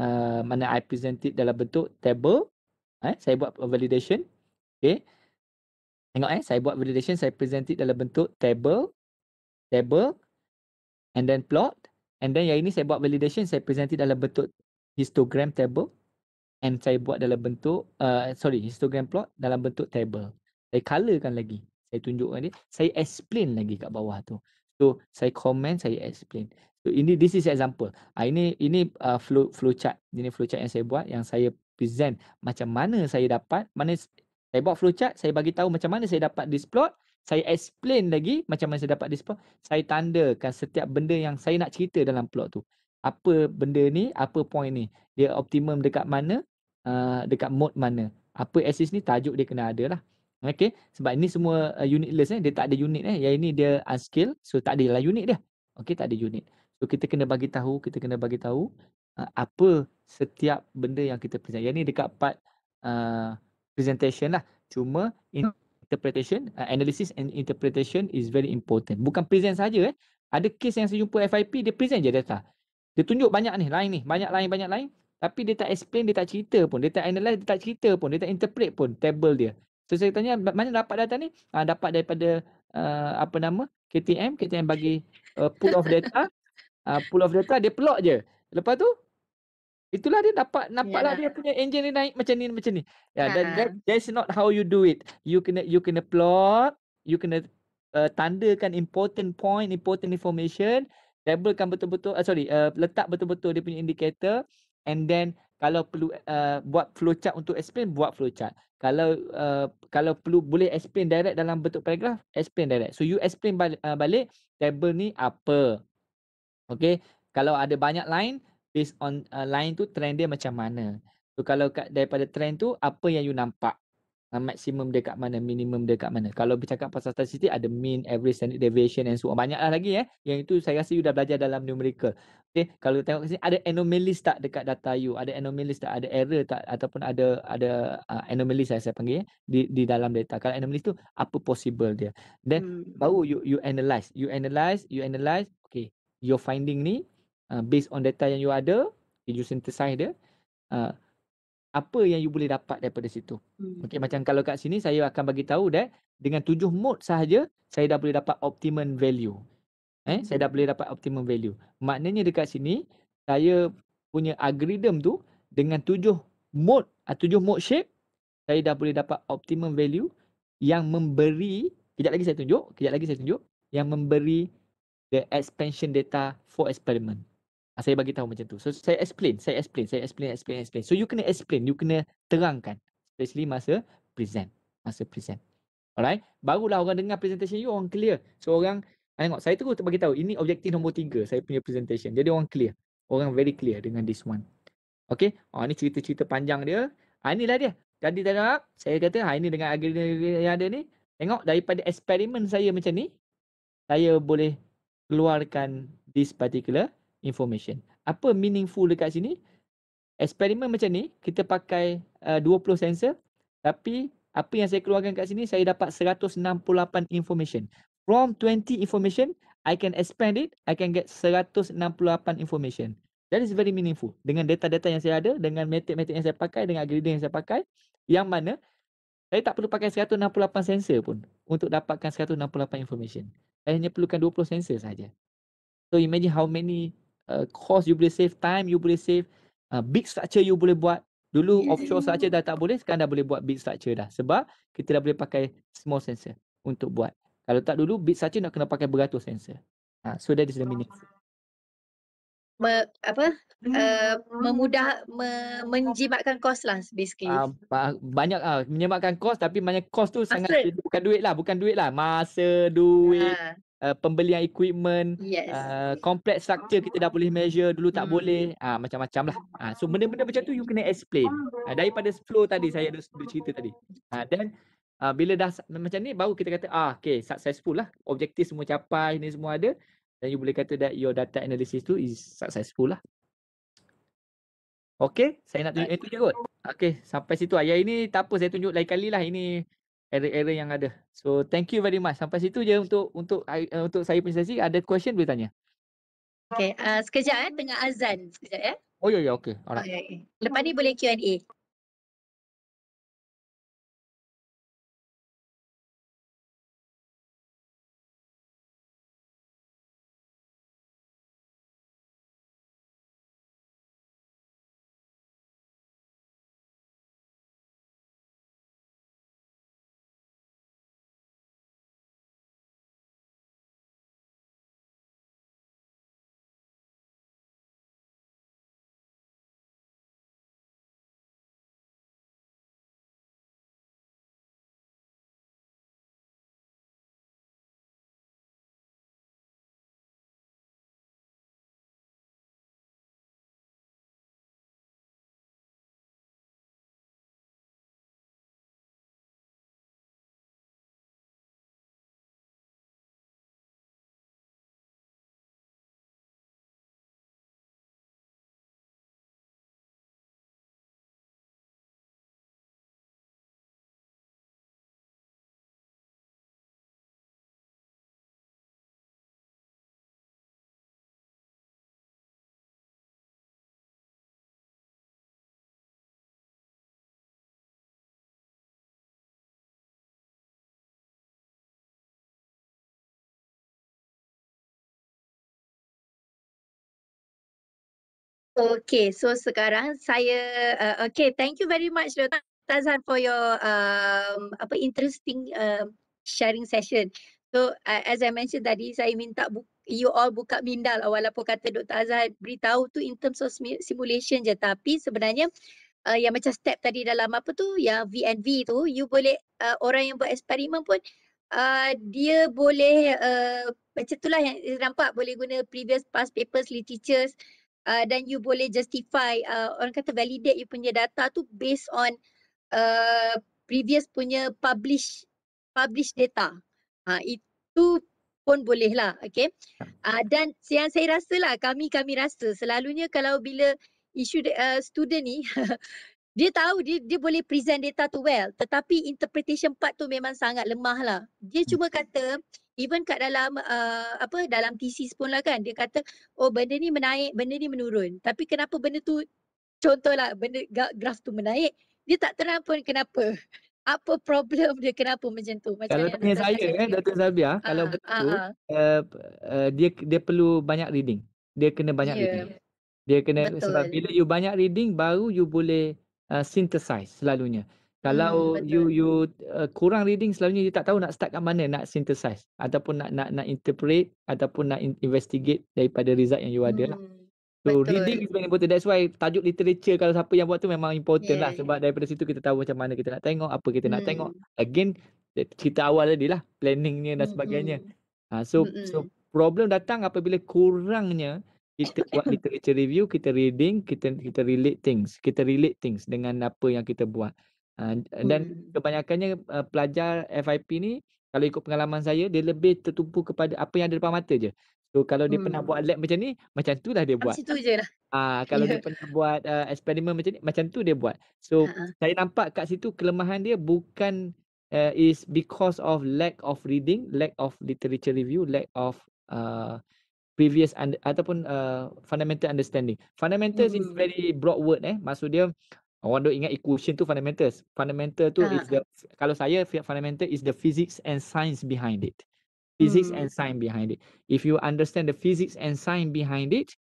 uh, mana I present it dalam bentuk table. Eh, saya buat validation. Okay. Tengok eh, saya buat validation, saya present it dalam bentuk table. Table and then plot and then yang ini saya buat validation saya present it dalam bentuk histogram table and saya buat dalam bentuk uh, sorry histogram plot dalam bentuk table saya colorkan lagi saya tunjuk dia saya explain lagi kat bawah tu so saya comment saya explain so ini this is example ah uh, ini ini uh, flow flow chart ini flow chart yang saya buat yang saya present macam mana saya dapat mana saya buat chart, saya bagi tahu macam mana saya dapat this plot saya explain lagi macam mana saya dapat dispo saya tandakan setiap benda yang saya nak cerita dalam plot tu apa benda ni apa point ni dia optimum dekat mana uh, dekat mode mana apa axis ni tajuk dia kena ada lah okey sebab ini semua uh, eh, unitless eh dia tak ada unit eh yang ini dia unskilled so tak ada lah unit dia okey tak ada unit so kita kena bagi tahu kita kena bagi tahu uh, apa setiap benda yang kita percaya yang ni dekat part uh, presentation lah cuma in- interpretation uh, analysis and interpretation is very important bukan present saja eh ada case yang saya jumpa FIP dia present je data dia tunjuk banyak ni lain ni banyak lain banyak lain. tapi dia tak explain dia tak cerita pun dia tak analyze dia tak cerita pun dia tak interpret pun table dia so saya tanya mana dapat data ni ha, dapat daripada uh, apa nama KTM KTM bagi uh, pool of data uh, pool of data dia plot je lepas tu Itulah dia dapat nampaklah yeah. dia punya engine dia naik macam ni macam ni. Ya yeah, ha. uh-huh. that, that that's not how you do it. You kena you kena plot, you kena uh, tandakan important point, important information, tablekan betul-betul uh, sorry, uh, letak betul-betul dia punya indicator and then kalau perlu uh, buat flowchart untuk explain buat flowchart. Kalau uh, kalau perlu boleh explain direct dalam bentuk paragraf, explain direct. So you explain balik, uh, balik table ni apa. Okay. Kalau ada banyak line based on uh, line tu trend dia macam mana. So kalau kat, daripada trend tu apa yang you nampak? Uh, maximum dia kat mana, minimum dia kat mana. Kalau bercakap pasal statistik ada mean, average, standard deviation and so on. Banyaklah lagi eh. Yang itu saya rasa you dah belajar dalam numerical. Okay, kalau tengok sini ada anomalies tak dekat data you? Ada anomalies tak? Ada error tak? Ataupun ada ada uh, anomalies saya, lah saya panggil eh? di, di dalam data. Kalau anomalies tu apa possible dia? Then hmm. baru hmm. you, you analyze. You analyze, you analyze. Okay, your finding ni Uh, based on data yang you ada, you synthesize dia, uh, apa yang you boleh dapat daripada situ. Hmm. Okay, macam kalau kat sini saya akan bagi tahu that dengan tujuh mode sahaja, saya dah boleh dapat optimum value. Eh, Saya dah boleh dapat optimum value. Maknanya dekat sini, saya punya algorithm tu dengan tujuh mode atau uh, tujuh mode shape, saya dah boleh dapat optimum value yang memberi, kejap lagi saya tunjuk, kejap lagi saya tunjuk, yang memberi the expansion data for experiment. Ah, saya bagi tahu macam tu. So saya explain, saya explain, saya explain, explain, explain. So you kena explain, you kena terangkan. Especially masa present, masa present. Alright, barulah orang dengar presentation you orang clear. So orang, saya ah, tengok, saya terus bagi tahu ini objektif nombor tiga saya punya presentation. Jadi orang clear, orang very clear dengan this one. Okay, oh, ah, ini cerita-cerita panjang dia. Ha, inilah dia. Tadi tadi saya kata ha, ini dengan algoritma yang ada ni. Tengok daripada eksperimen saya macam ni, saya boleh keluarkan this particular information. Apa meaningful dekat sini? Eksperimen macam ni, kita pakai uh, 20 sensor tapi apa yang saya keluarkan kat sini, saya dapat 168 information. From 20 information, I can expand it, I can get 168 information. That is very meaningful. Dengan data-data yang saya ada, dengan metode-metode yang saya pakai, dengan algorithm yang saya pakai, yang mana saya tak perlu pakai 168 sensor pun untuk dapatkan 168 information. Saya hanya perlukan 20 sensor saja. So imagine how many Uh, cost you boleh save time you boleh save uh, big structure you boleh buat dulu yeah. offshore structure dah tak boleh sekarang dah boleh buat big structure dah sebab kita dah boleh pakai small sensor untuk buat kalau tak dulu big structure nak kena pakai beratus sensor ha, so that is the meaning Me, apa hmm. uh, memudah me, menjimatkan kos lah basically uh, banyak uh, menjimatkan cost, tapi banyak cost tu sangat Asin. bukan duit lah bukan duit lah masa duit ah uh, pembelian equipment, yes. uh, complex structure kita dah boleh measure, dulu tak hmm. boleh, uh, macam-macam lah. Uh, so hmm. benda-benda macam tu you kena explain. Uh, daripada flow tadi saya ada, ada cerita tadi. Uh, then uh, bila dah macam ni baru kita kata ah okay successful lah. Objektif semua capai, ni semua ada. Dan you boleh kata that your data analysis tu is successful lah. Okay, saya nak tunjuk itu je kot. Okay, sampai situ lah. ini tak apa, saya tunjuk lain kali lah. Ini error-error yang ada. So thank you very much. Sampai situ je untuk untuk uh, untuk saya punya sesi. Ada question boleh tanya. Okay, uh, sekejap eh. Tengah azan sekejap eh. Oh ya yeah, ya yeah, okay. Alright. Okay, Lepas ni boleh Q&A. Okay, so sekarang saya uh, okay. Thank you very much, Dr. Tazan, for your um, apa interesting um, sharing session. So uh, as I mentioned tadi, saya minta you all buka minda lah, walaupun kata Dr. Azhar beritahu tu in terms of simulation je tapi sebenarnya uh, yang macam step tadi dalam apa tu yang VNV tu you boleh uh, orang yang buat eksperimen pun uh, dia boleh uh, macam itulah yang nampak boleh guna previous past papers literatures uh, dan you boleh justify uh, orang kata validate you punya data tu based on uh, previous punya publish publish data. Ha, itu pun boleh lah okay. Uh, dan yang saya rasa lah kami kami rasa selalunya kalau bila isu uh, student ni dia tahu dia, dia boleh present data tu well tetapi interpretation part tu memang sangat lemah lah. Dia hmm. cuma kata hmm even kat dalam uh, apa dalam thesis pun lah kan dia kata oh benda ni menaik benda ni menurun tapi kenapa benda tu contohlah benda graf tu menaik dia tak terang pun kenapa apa problem dia kenapa macam tu macam kalau tanya saya eh Dr. Zabia ha, ah, kalau betul ha, Uh, uh, dia dia perlu banyak reading dia kena banyak yeah. reading dia kena betul. sebab bila you banyak reading baru you boleh uh, synthesize selalunya kalau hmm, you you uh, kurang reading selalunya you tak tahu nak start kat mana nak synthesize ataupun nak nak nak interpret ataupun nak in- investigate daripada result yang you hmm. ada lah. So betul. reading is very important. That's why tajuk literature kalau siapa yang buat tu memang important lah. yeah, lah sebab yeah. daripada situ kita tahu macam mana kita nak tengok, apa kita hmm. nak tengok. Hmm. Again, cerita awal tadi lah planningnya dan sebagainya. hmm Ha, so hmm so problem datang apabila kurangnya kita buat literature review, kita reading, kita kita relate things, kita relate things dengan apa yang kita buat. Uh, dan kebanyakannya uh, pelajar FIP ni kalau ikut pengalaman saya dia lebih tertumpu kepada apa yang ada depan mata je. So kalau hmm. dia pernah hmm. buat lab macam ni macam tu lah dia buat. Macam tu je lah. Uh, kalau yeah. dia pernah buat uh, eksperimen macam ni macam tu dia buat. So Ha-ha. saya nampak kat situ kelemahan dia bukan uh, is because of lack of reading, lack of literature review, lack of uh, previous under, ataupun uh, fundamental understanding. Fundamental hmm. is very broad word eh. Maksud dia Orang duk ingat equation tu fundamental. Fundamental tu uh. is ah. the kalau saya fundamental is the physics and science behind it. Physics hmm. and science behind it. If you understand the physics and science behind it,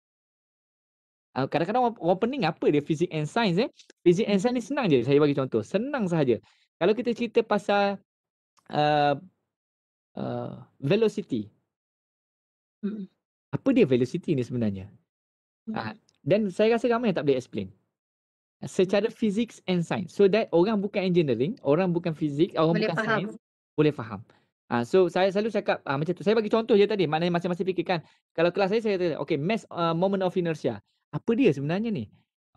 uh, kadang-kadang orang, orang pening apa dia physics and science eh? Physics and science ni senang je. Saya bagi contoh, senang sahaja. Kalau kita cerita pasal uh, uh, velocity. Hmm. Apa dia velocity ni sebenarnya? Ah, hmm. Uh, dan saya rasa ramai yang tak boleh explain. Hmm secara physics and science so that orang bukan engineering orang bukan fizik, orang boleh bukan faham. science boleh faham uh, so saya selalu cakap uh, macam tu saya bagi contoh je tadi maknanya masing-masing fikirkan kalau kelas saya saya kata okay mass uh, ah, moment of inertia apa dia sebenarnya ni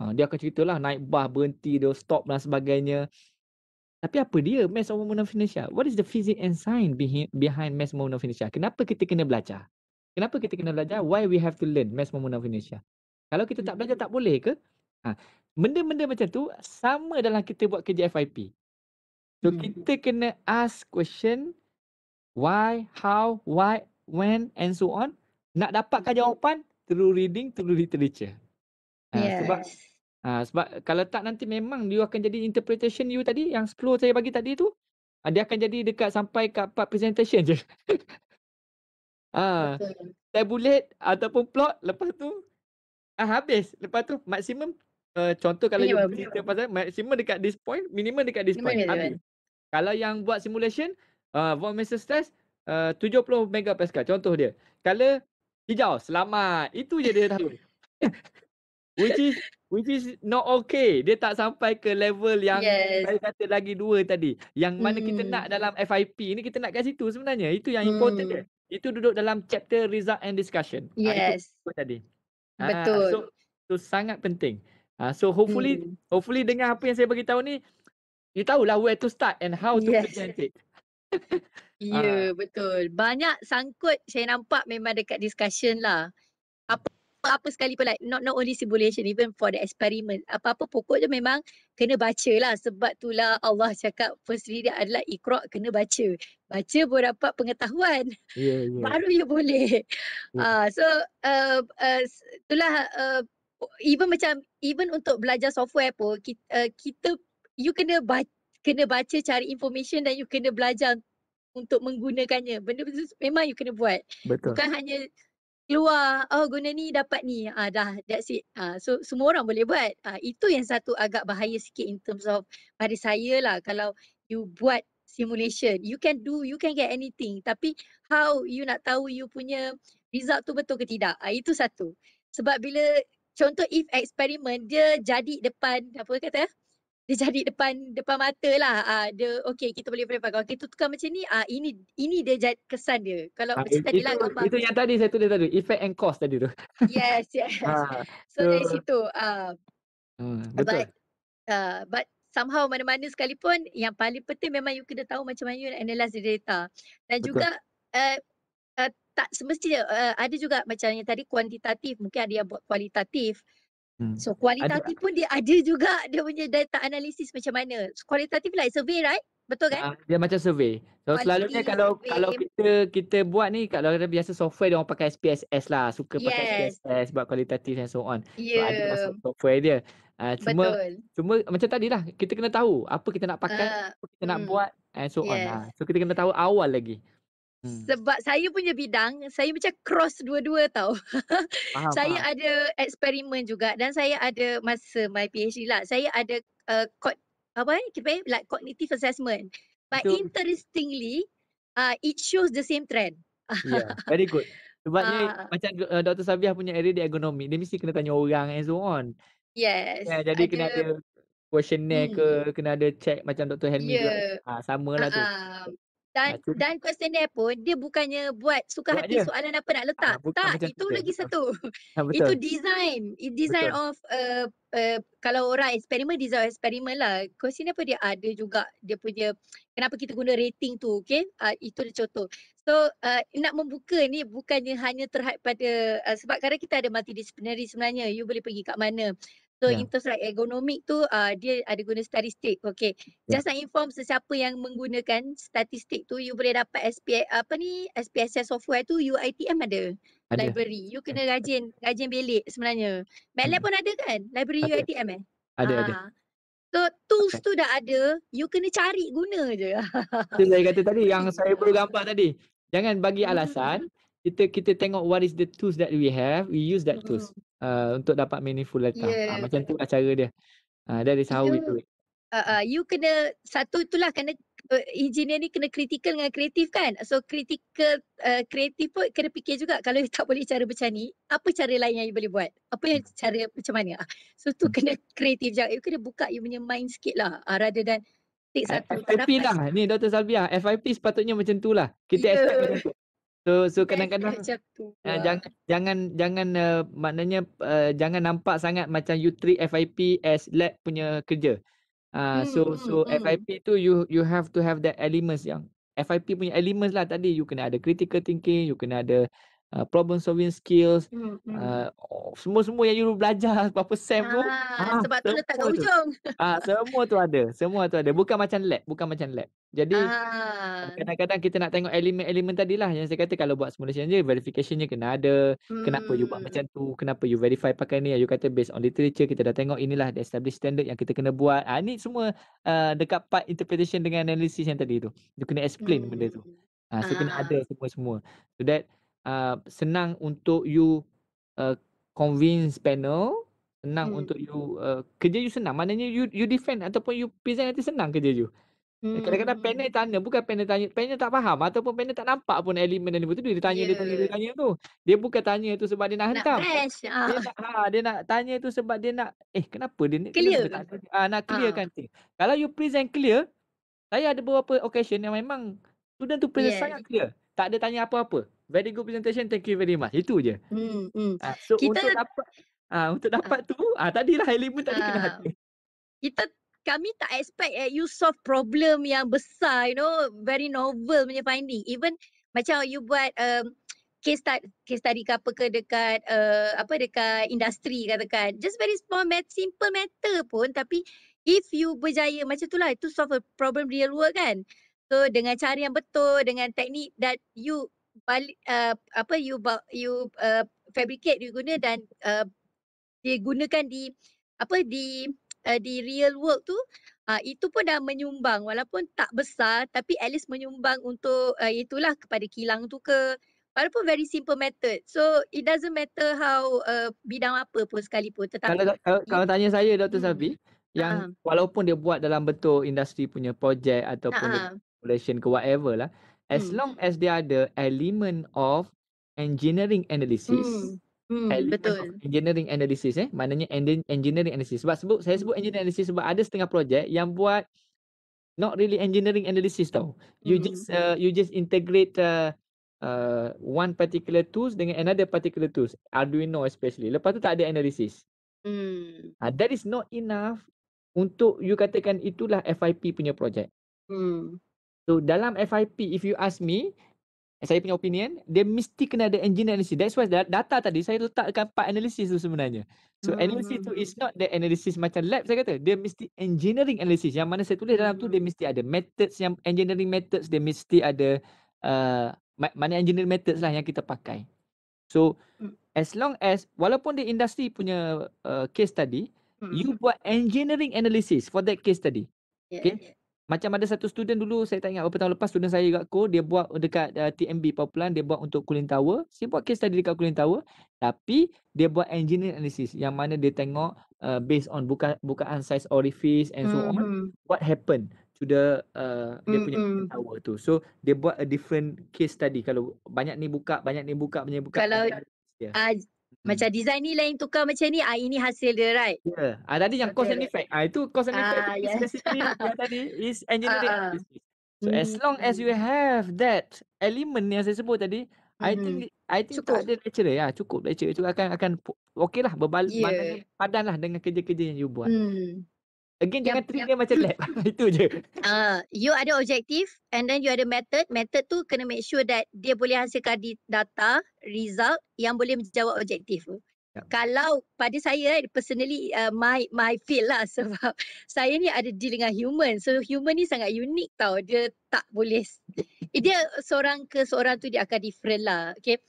uh, dia akan ceritalah naik bah berhenti dia stop dan sebagainya tapi apa dia mass moment of inertia what is the physics and science behind mass moment of inertia kenapa kita kena belajar kenapa kita kena belajar why we have to learn mass moment of inertia kalau kita tak belajar tak boleh ke Ha benda-benda macam tu sama dalam kita buat kerja FIP. So hmm. kita kena ask question why, how, why, when and so on. Nak dapatkan hmm. jawapan through reading, through literature. Ha, yes. Sebab ha, sebab kalau tak nanti memang dia akan jadi interpretation you tadi yang slow saya bagi tadi tu ha, dia akan jadi dekat sampai kat part presentation je. ah, ha, tabulet ataupun plot lepas tu ah habis. Lepas tu maksimum Eh, contoh kalau minimum. you cerita pasal maximum dekat this point, minimum dekat this minimum point. Minimum. Kalau yang buat simulation, uh, eh, von Mises test, eh, uh, 70 megapascal. Contoh dia. Kalau hijau, selamat. Itu je dia tahu. which is which is not okay. Dia tak sampai ke level yang yes. saya kata lagi dua tadi. Yang mana hmm. kita nak dalam FIP ni kita nak kat situ sebenarnya. Itu yang hmm. important dia. Hmm. Itu duduk dalam chapter result and discussion. Ah, yes. Ha, itu tadi. Ah, betul. so, so sangat penting. Ah uh, so hopefully hmm. hopefully dengan apa yang saya bagi tahu ni you tahulah where to start and how to yes. it. ya, yeah, uh. betul. Banyak sangkut saya nampak memang dekat discussion lah. Apa apa sekali pun like not not only simulation even for the experiment apa-apa pokok je memang kena baca lah sebab tu lah Allah cakap first reading adalah ikhra kena baca baca pun dapat pengetahuan yeah, yeah. baru you boleh yeah. Ya. uh, so uh, uh, itulah uh, even macam even untuk belajar software pun kita, uh, eh, kita you kena baca, kena baca cari information dan you kena belajar untuk menggunakannya benda tu memang you kena buat Betul. bukan hanya keluar oh guna ni dapat ni ah dah that's it ah so semua orang boleh buat ah itu yang satu agak bahaya sikit in terms of pada saya lah kalau you buat simulation you can do you can get anything tapi how you nak tahu you punya result tu betul ke tidak ah itu satu sebab bila contoh if experiment dia jadi depan apa kata eh? dia jadi depan depan mata lah uh, dia okay kita boleh boleh kalau kita tukar macam ni uh, ini ini dia jad, kesan dia kalau ha, macam tadi lah gambar itu yang tadi saya tulis tadi effect and cost tadi tu yes yes ha, so, so, dari situ uh, hmm, betul but, uh, but somehow mana-mana sekalipun yang paling penting memang you kena tahu macam mana you analyze the data dan betul. juga eh, Eh, tak semestinya uh, ada juga macam yang tadi kuantitatif mungkin ada yang buat kualitatif hmm. so kualitatif ada. pun dia ada juga dia punya data analisis macam mana so, kualitatif lah like survey right betul kan uh, dia macam survey so Quality, selalunya kalau survey. kalau kita kita buat ni kalau kita biasa software dia orang pakai SPSS lah suka yes. pakai SPSS buat kualitatif and so on yeah. so ada software dia uh, cuma cuma macam tadi lah kita kena tahu apa kita nak pakai uh, apa kita hmm. nak mm. buat and so yes. on lah so kita kena tahu awal lagi Hmm. Sebab saya punya bidang, saya macam cross dua-dua tau. Faham, saya faham. ada eksperimen juga dan saya ada masa my PhD lah. Saya ada uh, apa ni? Kita panggil like cognitive assessment. But Itu. interestingly, uh, it shows the same trend. yeah, very good. Sebab ni ah. macam uh, Dr. Sabiah punya area di ergonomi, dia mesti kena tanya orang and so on. Yes. Yeah, jadi ada, kena ada questionnaire hmm. ke, kena ada check macam Dr. Helmi yeah. juga. Ya. Ha, ah, sama lah uh-uh. tu. Ah, dan Macam dan questionnaire pun dia bukannya buat suka buat hati dia. soalan apa nak ah, letak. Ha, tak, itu lagi ah. satu. Ha, itu design. It design betul. of uh, uh, kalau orang eksperimen, design eksperimen lah. Questionnaire apa dia ada juga. Dia punya kenapa kita guna rating tu, okay. Uh, itu dia contoh. So uh, nak membuka ni bukannya hanya terhad pada uh, sebab kadang kita ada multidisciplinary sebenarnya. You boleh pergi kat mana. So yeah. in terms ergonomik tu uh, dia ada guna statistik. Okay. Ya. Just nak inform sesiapa yang menggunakan statistik tu you boleh dapat SP, apa ni SPSS software tu UITM ada. ada. Library. You kena rajin, rajin belik sebenarnya. MATLAB hmm. pun ada kan? Library ada. UITM eh? Ada, ha. ada. Ah. So tools okay. tu dah ada, you kena cari guna je. Itu saya kata tadi yang saya perlu gambar tadi. Jangan bagi alasan kita kita tengok what is the tools that we have we use that tools mm. uh, untuk dapat meaningful letter yeah. uh, macam tu lah cara dia uh, that is how you, we do it uh, uh, you kena satu itulah kena uh, engineer ni kena critical dengan kreatif kan so critical uh, kreatif pun kena fikir juga kalau you tak boleh cara macam ni apa cara lain yang you boleh buat apa yang cara macam mana ah, so tu kena kreatif je you kena buka you punya mind sikit lah uh, rather than Take eh, satu, FIP lah. Ni Dr. Salvia, FIP sepatutnya macam tu lah. Kita yeah. expect macam tu. So so kan kadang-kadang uh, jangan jangan jangan uh, eh, maknanya uh, jangan nampak sangat macam you treat FIP as lab punya kerja. Uh, hmm, so hmm, so hmm, FIP hmm. tu you you have to have that elements yang FIP punya elements lah tadi you kena ada critical thinking, you kena ada Uh, problem solving skills hmm, hmm. Uh, semua-semua uh, yang you belajar berapa sem tu ah, ah, sebab tu letak kat hujung ah, semua tu ada semua tu ada bukan macam lab bukan macam lab jadi ah. kadang-kadang kita nak tengok elemen-elemen tadi lah yang saya kata kalau buat simulation je verificationnya kena ada hmm. kenapa you buat macam hmm. tu kenapa you verify pakai ni you kata based on literature kita dah tengok inilah the established standard yang kita kena buat ah, ni semua uh, dekat part interpretation dengan analysis yang tadi tu you kena explain hmm. benda tu ah, so kena ada ah. semua-semua so that Uh, senang untuk you uh, convince panel senang hmm. untuk you uh, kerja you senang maknanya you you defend ataupun you present nanti senang kerja you eh, hmm. kadang-kadang panel tanya bukan panel tanya panel tak faham ataupun panel tak nampak pun elemen dan itu dia tanya yeah. dia tanya dia ya. tanya tu dia bukan tanya tu sebab dia nak hentam nak fresh. Ah. dia ah. nak ha, dia nak tanya tu sebab dia nak eh kenapa dia ni clear ah ha, nak ah. clearkan ah. kalau you present clear saya ada beberapa occasion yang memang student tu present yeah. sangat clear tak ada tanya apa-apa Very good presentation. Thank you very much. Itu je. Hmm, hmm. Uh, so kita untuk dapat ah uh, untuk ah. dapat uh, tu, ah uh, tadilah Hailey pun tak uh, kena ah. hati. Kita kami tak expect that eh, you solve problem yang besar you know very novel punya finding even macam you buat um, case study case study ke apa ke dekat uh, apa dekat industri katakan just very small math simple matter pun tapi if you berjaya macam tu lah, itu solve a problem real world kan so dengan cara yang betul dengan teknik that you Bali, uh, apa you you uh, fabricate you guna dan uh, digunakan di apa di uh, di real world tu uh, itu pun dah menyumbang walaupun tak besar tapi at least menyumbang untuk uh, itulah kepada kilang tu ke walaupun very simple method so it doesn't matter how uh, bidang apa pun sekalipun tetapi kalau, kalau, kalau tanya saya Dr. Hmm. Sabi yang uh-huh. walaupun dia buat dalam betul industri punya projek ataupun uh-huh. regulation ke whatever lah as hmm. long as dia ada element of engineering analysis. Hmm. Hmm, element betul. Of engineering analysis eh. Maknanya engineering analysis. Sebab sebut, saya sebut engineering hmm. analysis sebab ada setengah projek yang buat not really engineering analysis tau. You hmm. just uh, you just integrate uh, uh, one particular tools dengan another particular tools. Arduino especially. Lepas tu tak ada analysis. Hmm. Uh, that is not enough untuk you katakan itulah FIP punya projek. Hmm. So dalam FIP if you ask me saya punya opinion dia mesti kena ada engine analysis that's why data tadi saya letakkan part analysis tu sebenarnya so mm-hmm. analysis tu is not the analysis macam lab saya kata dia mesti engineering analysis yang mana saya tulis dalam tu dia mesti ada methods yang engineering methods dia mesti ada uh, mana engineering methods lah yang kita pakai so as long as walaupun dia industri punya uh, case tadi mm-hmm. you buat engineering analysis for that case tadi yeah, okay yeah. Macam ada satu student dulu saya tak ingat berapa tahun lepas student saya dekat ko dia buat dekat uh, TMB Populan dia buat untuk cooling tower. Dia buat case tadi dekat cooling tower tapi dia buat engineering analysis yang mana dia tengok uh, based on buka, bukaan size orifice and so mm-hmm. on what happened to the uh, dia punya mm-hmm. tower tu. So dia buat a different case tadi kalau banyak ni buka banyak ni buka banyak ni buka. Kalau dia, uh, Hmm. Macam design ni lain tukar macam ni, ah ini hasil dia right? Ya. Yeah. Ah tadi yang okay. cause and effect. Ah itu cause and effect. Ah, yes. Ya. yang tadi is engineering. Ah, ah. so hmm. as long as you hmm. have that element yang saya sebut tadi, hmm. I think I think cukup. tak ada lecture ya. Cukup lecture. Cukup akan akan okeylah berbal yeah. padanlah dengan kerja-kerja yang you buat. Hmm. Again yang, jangan treat dia macam lab. Itu je. Uh, you ada objektif and then you ada method. Method tu kena make sure that dia boleh hasilkan data, result yang boleh menjawab objektif Yeah. Kalau pada saya eh, personally uh, my my feel lah sebab saya ni ada deal dengan human. So human ni sangat unik tau. Dia tak boleh. dia seorang ke seorang tu dia akan different lah. Okay.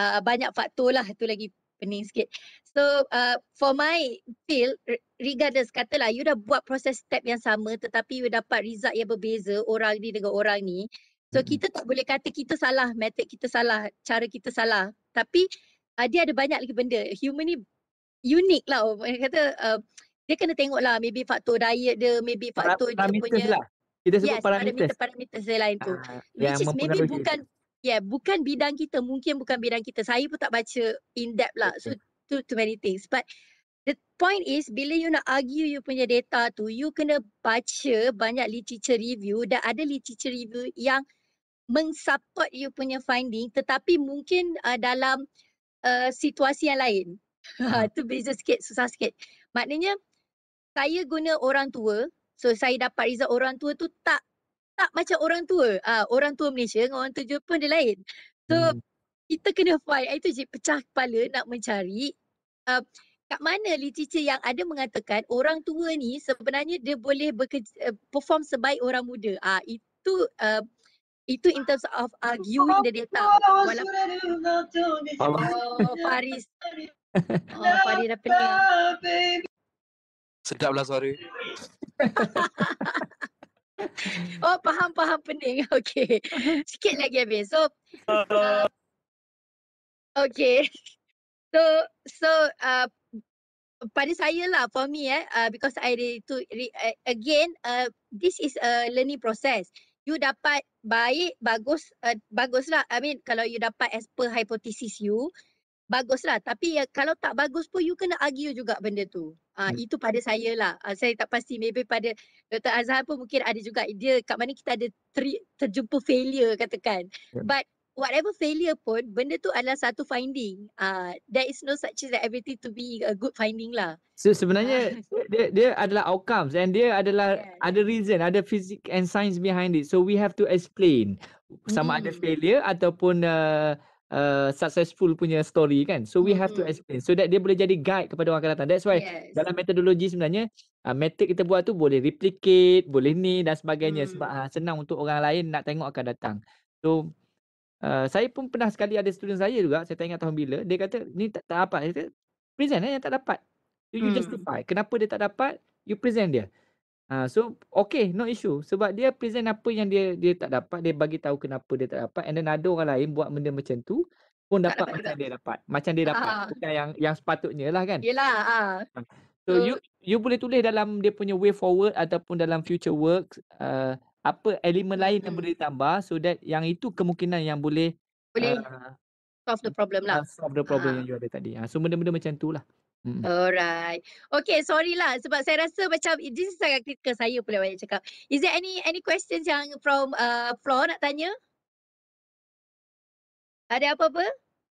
Uh, banyak faktor lah tu lagi pening sikit. So uh, for my feel regardless katalah you dah buat proses step yang sama tetapi you dapat result yang berbeza orang ni dengan orang ni. So hmm. kita tak boleh kata kita salah, method kita salah, cara kita salah. Tapi uh, dia ada banyak lagi benda. Human ni unik lah. Orang oh, kata uh, dia kena tengok lah maybe faktor diet dia, maybe faktor dia punya. Lah. Kita sebut yes, parameter. Parameter selain tu. Ah, Which is maybe bukan yeah bukan bidang kita mungkin bukan bidang kita saya pun tak baca in depth lah so too, too many things but the point is bila you nak argue you punya data tu you kena baca banyak literature review dan ada literature review yang mensupport you punya finding tetapi mungkin uh, dalam uh, situasi yang lain hmm. tu beza sikit susah sikit maknanya saya guna orang tua so saya dapat result orang tua tu tak tak macam orang tua. Ah, uh, orang tua Malaysia dengan orang tua Jepun dia lain. So hmm. kita kena fight. Itu je pecah kepala nak mencari uh, kat mana literature yang ada mengatakan orang tua ni sebenarnya dia boleh bekerja, uh, perform sebaik orang muda. Ah, uh, itu uh, itu in terms of arguing the data. Walaupun Paris. Oh, Paris oh, dah pening. Sedaplah suara. oh faham faham pening. Okay. Sikit lagi habis. So uh, Okay. So so uh, pada saya lah for me eh uh, because I re- to re- uh, again uh, this is a learning process. You dapat baik bagus uh, bagus lah. I mean kalau you dapat as per hypothesis you bagus lah. Tapi uh, kalau tak bagus pun you kena argue juga benda tu. Uh, hmm. Itu pada saya lah. Uh, saya tak pasti. Maybe pada Dr. Azhar pun mungkin ada juga. idea. kat mana kita ada ter- terjumpa failure katakan. Hmm. But whatever failure pun, benda tu adalah satu finding. Uh, there is no such as everything to be a good finding lah. So sebenarnya dia, dia adalah outcomes and dia adalah yeah. ada reason, ada fizik and science behind it. So we have to explain sama hmm. ada mm-hmm. failure ataupun uh, uh, successful punya story kan so we have to explain so that dia boleh jadi guide kepada orang akan datang that's why yes. dalam metodologi sebenarnya uh, method kita buat tu boleh replicate boleh ni dan sebagainya mm. sebab uh, senang untuk orang lain nak tengok akan datang so uh, saya pun pernah sekali ada student saya juga saya tak ingat tahun bila dia kata ni tak, tak dapat dia kata present eh yang tak dapat so you mm. justify kenapa dia tak dapat you present dia Ah uh, so okay no issue sebab dia present apa yang dia dia tak dapat dia bagi tahu kenapa dia tak dapat and then ada orang lain buat benda macam tu pun dapat, dapat macam juga. dia dapat macam dia dapat uh. bukan yang yang sepatutnya lah kan Yelah uh. so, so you you boleh tulis dalam dia punya way forward ataupun dalam future work uh, apa elemen lain hmm. yang boleh ditambah so that yang itu kemungkinan yang boleh boleh uh, solve the problem lah solve the problem uh. yang you ada tadi ah uh, so benda-benda macam tu lah. Alright. Okay, sorry lah sebab saya rasa macam this is sangat kritikal saya pula banyak cakap. Is there any any questions yang from uh, floor nak tanya? Ada apa-apa?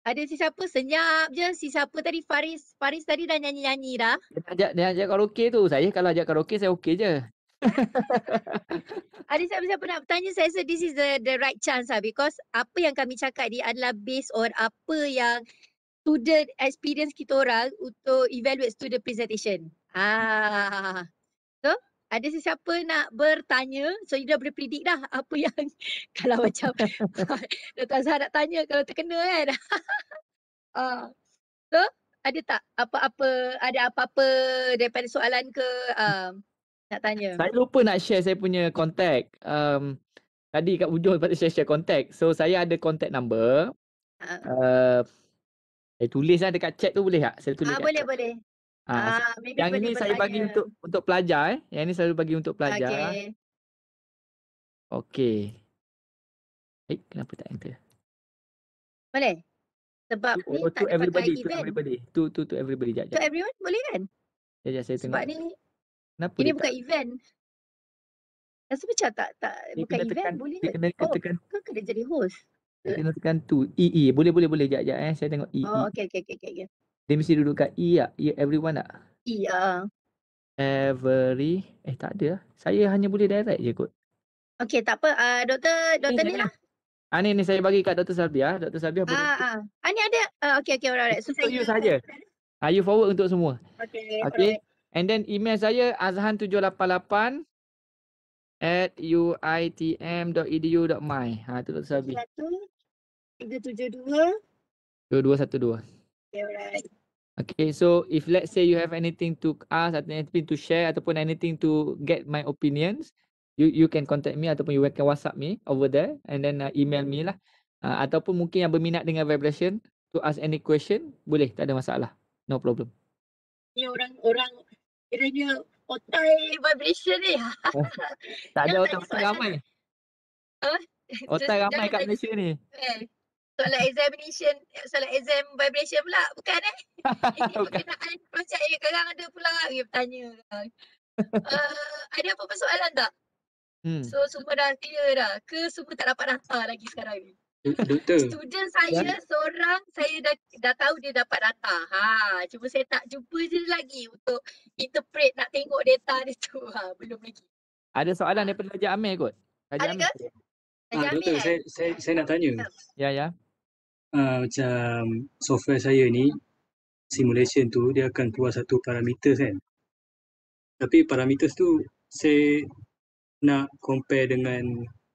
Ada si siapa? Senyap je. Si siapa tadi? Faris. Faris tadi dah nyanyi-nyanyi dah. Dia ajak, dia ajak karaoke tu. Saya kalau ajak karaoke saya okey je. Ada siapa-siapa nak bertanya saya rasa this is the the right chance lah because apa yang kami cakap ni adalah based on apa yang student experience kita orang untuk evaluate student presentation. Ah. So, ada sesiapa nak bertanya? So, you dah boleh predict dah apa yang kalau macam Dr. Azhar nak tanya kalau terkena kan. ah. So, ada tak apa-apa, ada apa-apa daripada soalan ke um, nak tanya? Saya lupa nak share saya punya contact. Um, tadi kat ujung saya share-share contact. So, saya ada contact number. Ah. Uh, saya tulis lah dekat chat tu boleh tak? Saya tulis. Ah boleh boleh. ah, ah yang boleh ni saya bagi saya. untuk untuk pelajar eh. Yang ni selalu bagi untuk pelajar. Okey. Okay. Eh kenapa tak enter? Boleh. Sebab to, ni oh, to tak everybody, dipakai to event. everybody. To to to everybody jap. To everyone boleh kan? Ya ya saya tengok. Sebab ni kenapa ini bukan tak? event. Rasa macam tak tak bukan event tekan, boleh. Dia oh, Kau kena jadi host. Kena eh. tekan tu. E, E. Boleh, boleh, boleh. Sekejap, sekejap eh. Saya tengok E. e. Oh, okay, okay, okay. okay. Dia mesti duduk kat E lah. E, everyone lah. E lah. Every. Eh, tak ada ah. Saya hanya boleh direct je kot. Okay, tak apa. Uh, doktor, doktor eh, ni lah. Ah ni ni saya bagi kat Dr. Sabia. Ah. Dr. Sabia boleh. Ah, ah. ah ni ada. Uh, okay, okay. Alright, alright. So, saya... you saja. Eh. Are you forward untuk semua? Okay. Okay. Alright. And then email saya azhan788 at uitm.edu.my. Ha, tu Dr. Sabia. Yeah, right. Okay, so if let's say you have anything to ask atau anything to share ataupun anything to get my opinions, you you can contact me ataupun you can WhatsApp me over there and then uh, email me lah. Uh, ataupun mungkin yang berminat dengan vibration to ask any question, boleh, tak ada masalah. No problem. Ini orang orang kerana otai vibration ni. tak ada otai ramai. Huh? Otai ramai kat Malaysia ni. Eh, soalan examination, soalan exam vibration pula bukan eh. Ini berkenaan macam eh sekarang ada pula yang bertanya. Uh, ada apa-apa soalan tak? Hmm. So semua dah clear dah ke semua tak dapat data lagi sekarang ni? Student saya Dan? seorang saya dah, dah tahu dia dapat data. Ha, cuma saya tak jumpa je lagi untuk interpret nak tengok data dia tu. Ha, belum lagi. Ada soalan daripada Haji Amir kot. Haji Amir. Ah, doktor, eh? saya, saya, saya nak tanya. Ya, ya. Ah, macam software saya ni simulation tu dia akan keluar satu parameters kan tapi parameters tu saya nak compare dengan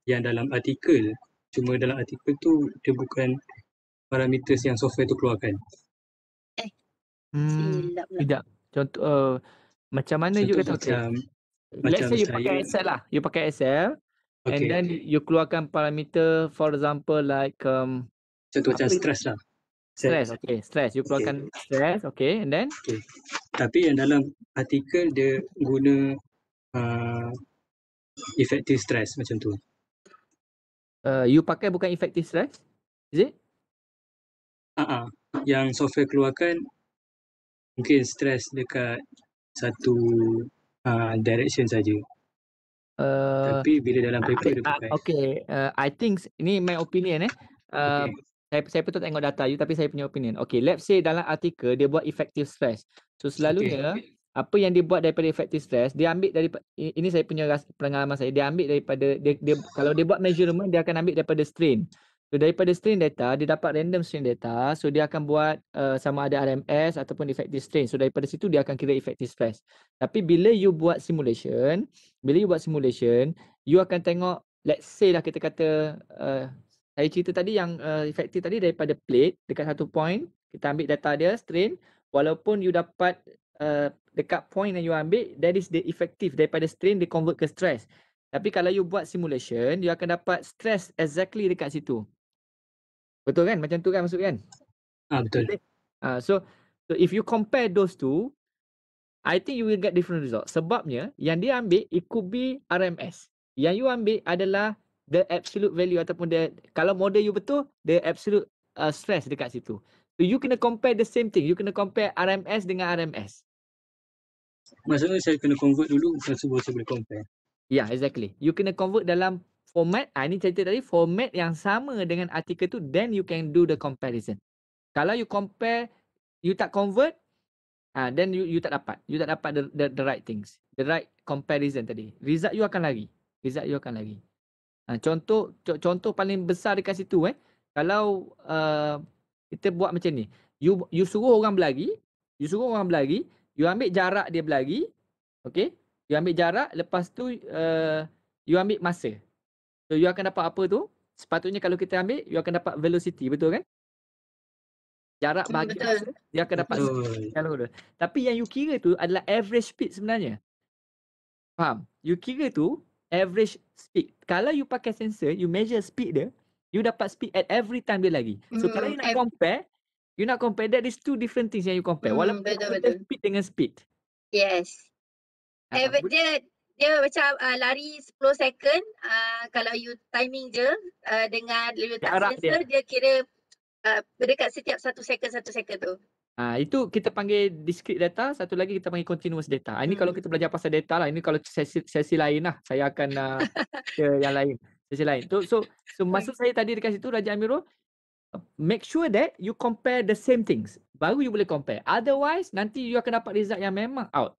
yang dalam artikel cuma dalam artikel tu dia bukan parameters yang software tu keluarkan eh hmm, tidak contoh uh, macam mana contoh you kata macam, okay. let's say you saya, pakai Excel lah you pakai Excel okay. and then you keluarkan parameter for example like um, Contoh macam stress lah. Stress, stress. okay. Stress. You keluarkan okay. stress, okay. And then? Okay. Tapi yang dalam artikel dia guna uh, effective stress macam tu. Uh, you pakai bukan effective stress? Is it? Ah, uh-uh. Yang software keluarkan mungkin stress dekat satu uh, direction saja. Uh, Tapi bila dalam paper uh, dia pakai. Okay. Uh, I think ini my opinion eh. Uh, okay saya saya betul tengok data you tapi saya punya opinion. Okay, let's say dalam artikel dia buat effective stress. So selalunya okay. apa yang dibuat daripada effective stress, dia ambil dari ini saya punya pengalaman saya. Dia ambil daripada dia, dia kalau dia buat measurement dia akan ambil daripada strain. So daripada strain data, dia dapat random strain data. So dia akan buat uh, sama ada RMS ataupun effective strain. So daripada situ dia akan kira effective stress. Tapi bila you buat simulation, bila you buat simulation, you akan tengok let's say lah kita kata uh, saya cerita tadi yang uh, efektif tadi daripada plate dekat satu point kita ambil data dia strain walaupun you dapat uh, dekat point yang you ambil that is the efektif daripada strain dia convert ke stress tapi kalau you buat simulation you akan dapat stress exactly dekat situ betul kan macam tu kan maksud kan ah betul ah uh, so so if you compare those two i think you will get different result sebabnya yang dia ambil it could be rms yang you ambil adalah the absolute value ataupun the kalau model you betul the absolute uh, stress dekat situ so you kena compare the same thing you kena compare RMS dengan RMS maksudnya saya kena convert dulu sebelum saya boleh compare yeah exactly you kena convert dalam format ah, ini cerita tadi format yang sama dengan artikel tu then you can do the comparison kalau you compare you tak convert ah, then you, you tak dapat you tak dapat the, the, the right things the right comparison tadi result you akan lari result you akan lari Ha, contoh contoh paling besar dekat situ eh. Kalau uh, kita buat macam ni. You you suruh orang berlari, you suruh orang berlari, you ambil jarak dia berlari. Okay. You ambil jarak lepas tu uh, you ambil masa. So you akan dapat apa tu? Sepatutnya kalau kita ambil you akan dapat velocity, betul kan? Jarak bagi betul. masa dia akan dapat kalau tu. Tapi yang you kira tu adalah average speed sebenarnya. Faham? You kira tu average speed. Kalau you pakai sensor, you measure speed dia, you dapat speed at every time dia lagi. So mm, kalau you nak compare, you nak compare that is two different things yang you compare. Mm, Walaupun betul, betul. speed dengan speed. Yes. Uh, Ever dia dia macam uh, lari 10 second uh, kalau you timing je uh, dengan you tak sensor dia. dia kira uh, dekat setiap 1 second 1 second tu. Ah itu kita panggil discrete data, satu lagi kita panggil continuous data. Ha, ini hmm. kalau kita belajar pasal data lah, ini kalau sesi sesi lain lah. Saya akan uh, yang lain, sesi lain. So so, so masa saya tadi dekat situ Raja Amirul make sure that you compare the same things. Baru you boleh compare. Otherwise nanti you akan dapat result yang memang out.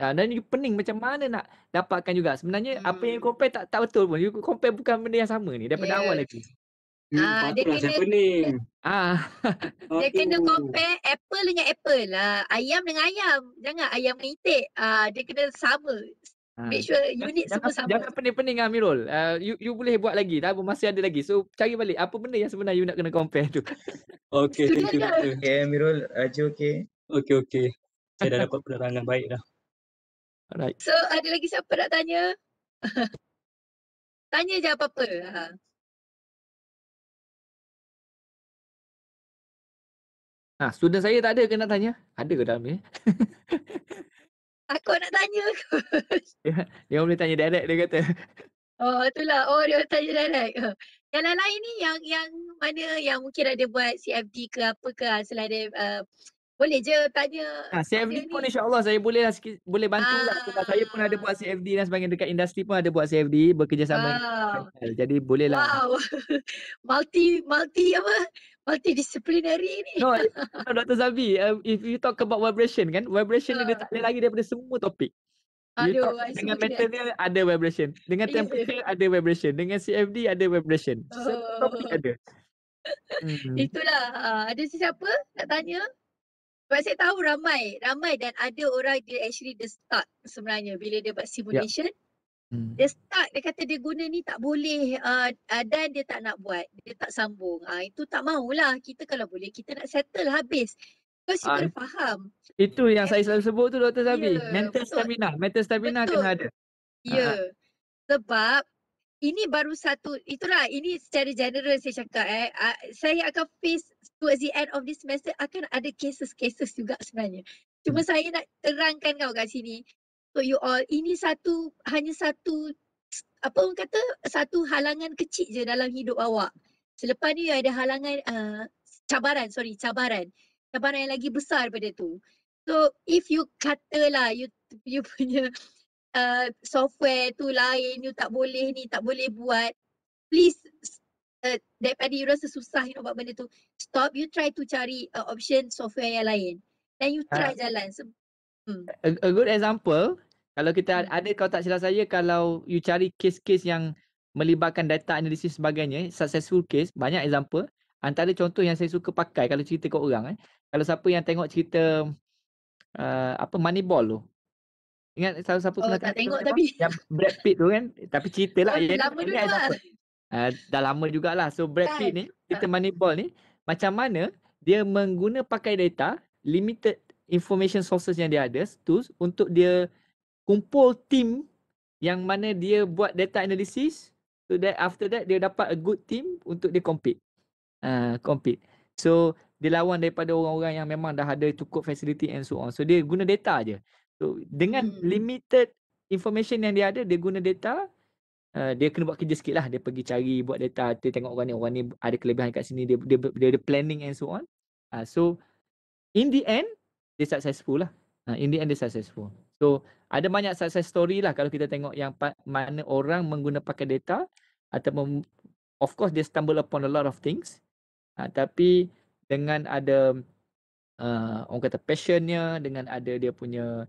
Uh, dan you pening macam mana nak dapatkan juga. Sebenarnya hmm. apa yang you hmm. compare tak tak betul pun. You compare bukan benda yang sama ni daripada yeah. awal lagi. Ah, uh, saya pening. Ah. dia kena ah, compare apple dengan apple. Uh, ayam dengan ayam. Jangan ayam dengan itik. Ah, uh, dia kena sama. Ah. Make sure unit jangan, semua sama. Jangan pening-pening lah Mirul. Uh, you, you boleh buat lagi. Tak masih ada lagi. So cari balik apa benda yang sebenarnya you nak kena compare tu. Okay, thank you. Okay, Mirul. Raju okay. Okay, okay. Saya dah dapat penerangan baik dah. Alright. So ada lagi siapa nak tanya? tanya je apa-apa. Ha. Ha, student saya tak ada ke nak tanya? Ada ke dalam ni? Aku nak tanya Dia orang boleh tanya direct dia kata. Oh itulah. Oh dia tanya direct. Oh. Yang lain, lain ni yang yang mana yang mungkin ada buat CFD ke apa ke ah, selain dia uh, ah, boleh je tanya. Ha, CFD pun ni. insyaAllah saya boleh lah sikit, boleh bantu ah. lah. Sebab saya pun ada buat CFD dan sebagainya dekat industri pun ada buat CFD bekerjasama. Ah. Jadi boleh lah. Wow. multi, multi apa? multidisciplinary ni. No, Dr. Zabi, uh, if you talk about vibration kan, vibration uh. ni dia tak boleh ah. lagi daripada semua topik. Aduh, talk dengan material dia. ada vibration. Dengan temperature yeah. ada vibration. Dengan CFD ada vibration. Uh. Semua topik oh. ada. mm. Itulah, uh, ada sesiapa nak tanya? Sebab saya tahu ramai, ramai dan ada orang dia actually the start sebenarnya bila dia buat ya. simulation. Yeah. Hmm. Dia start, dia kata dia guna ni tak boleh uh, uh, dan dia tak nak buat. Dia tak sambung. Uh, itu tak maulah. Kita kalau boleh, kita nak settle habis. Kau sih kena faham. Itu yang saya selalu sebut tu, Dr. Sabi. Yeah, mental betul. stamina. Mental stamina betul. kena ada. Ya. Yeah. Ah. Sebab ini baru satu, itulah ini secara general saya cakap eh. Uh, saya akan face towards the end of this semester akan ada cases-cases juga sebenarnya. Cuma hmm. saya nak terangkan kau kat sini untuk you all ini satu hanya satu apa orang kata satu halangan kecil je dalam hidup awak selepas ni ada halangan uh, cabaran sorry cabaran cabaran yang lagi besar pada tu so if you katalah you you punya uh, software tu lain you tak boleh ni tak boleh buat please Uh, daripada you rasa susah you nak buat benda tu stop you try to cari uh, option software yang lain then you ah. try ha. jalan so, Hmm. A, a good example, kalau kita hmm. ada kalau tak silap saya kalau you cari kes-kes yang melibatkan data analisis sebagainya, successful case, banyak example. Antara contoh yang saya suka pakai kalau cerita kat orang eh. Kalau siapa yang tengok cerita uh, apa Moneyball tu. Ingat siapa siapa oh, tak tengok tapi yang Brad Pitt tu kan? Tapi ceritalah oh, ya. Lama ni, juga. Lah. Uh, dah lama jugalah. So Brad Pitt kan? ni, ha. cerita Moneyball ni macam mana dia menggunakan pakai data limited information sources yang dia ada tools untuk dia kumpul team yang mana dia buat data analysis so that after that dia dapat a good team untuk dia compete uh, compete so dia lawan daripada orang-orang yang memang dah ada cukup facility and so on so dia guna data aje so dengan hmm. limited information yang dia ada dia guna data Uh, dia kena buat kerja sikit lah. Dia pergi cari, buat data, dia tengok orang ni, orang ni ada kelebihan kat sini, dia dia, dia ada planning and so on. Uh, so, in the end, dia successful lah. Ha, in the end dia successful. So ada banyak success story lah kalau kita tengok yang mana orang menggunakan pakai data ataupun of course dia stumble upon a lot of things ha, tapi dengan ada uh, orang kata passionnya dengan ada dia punya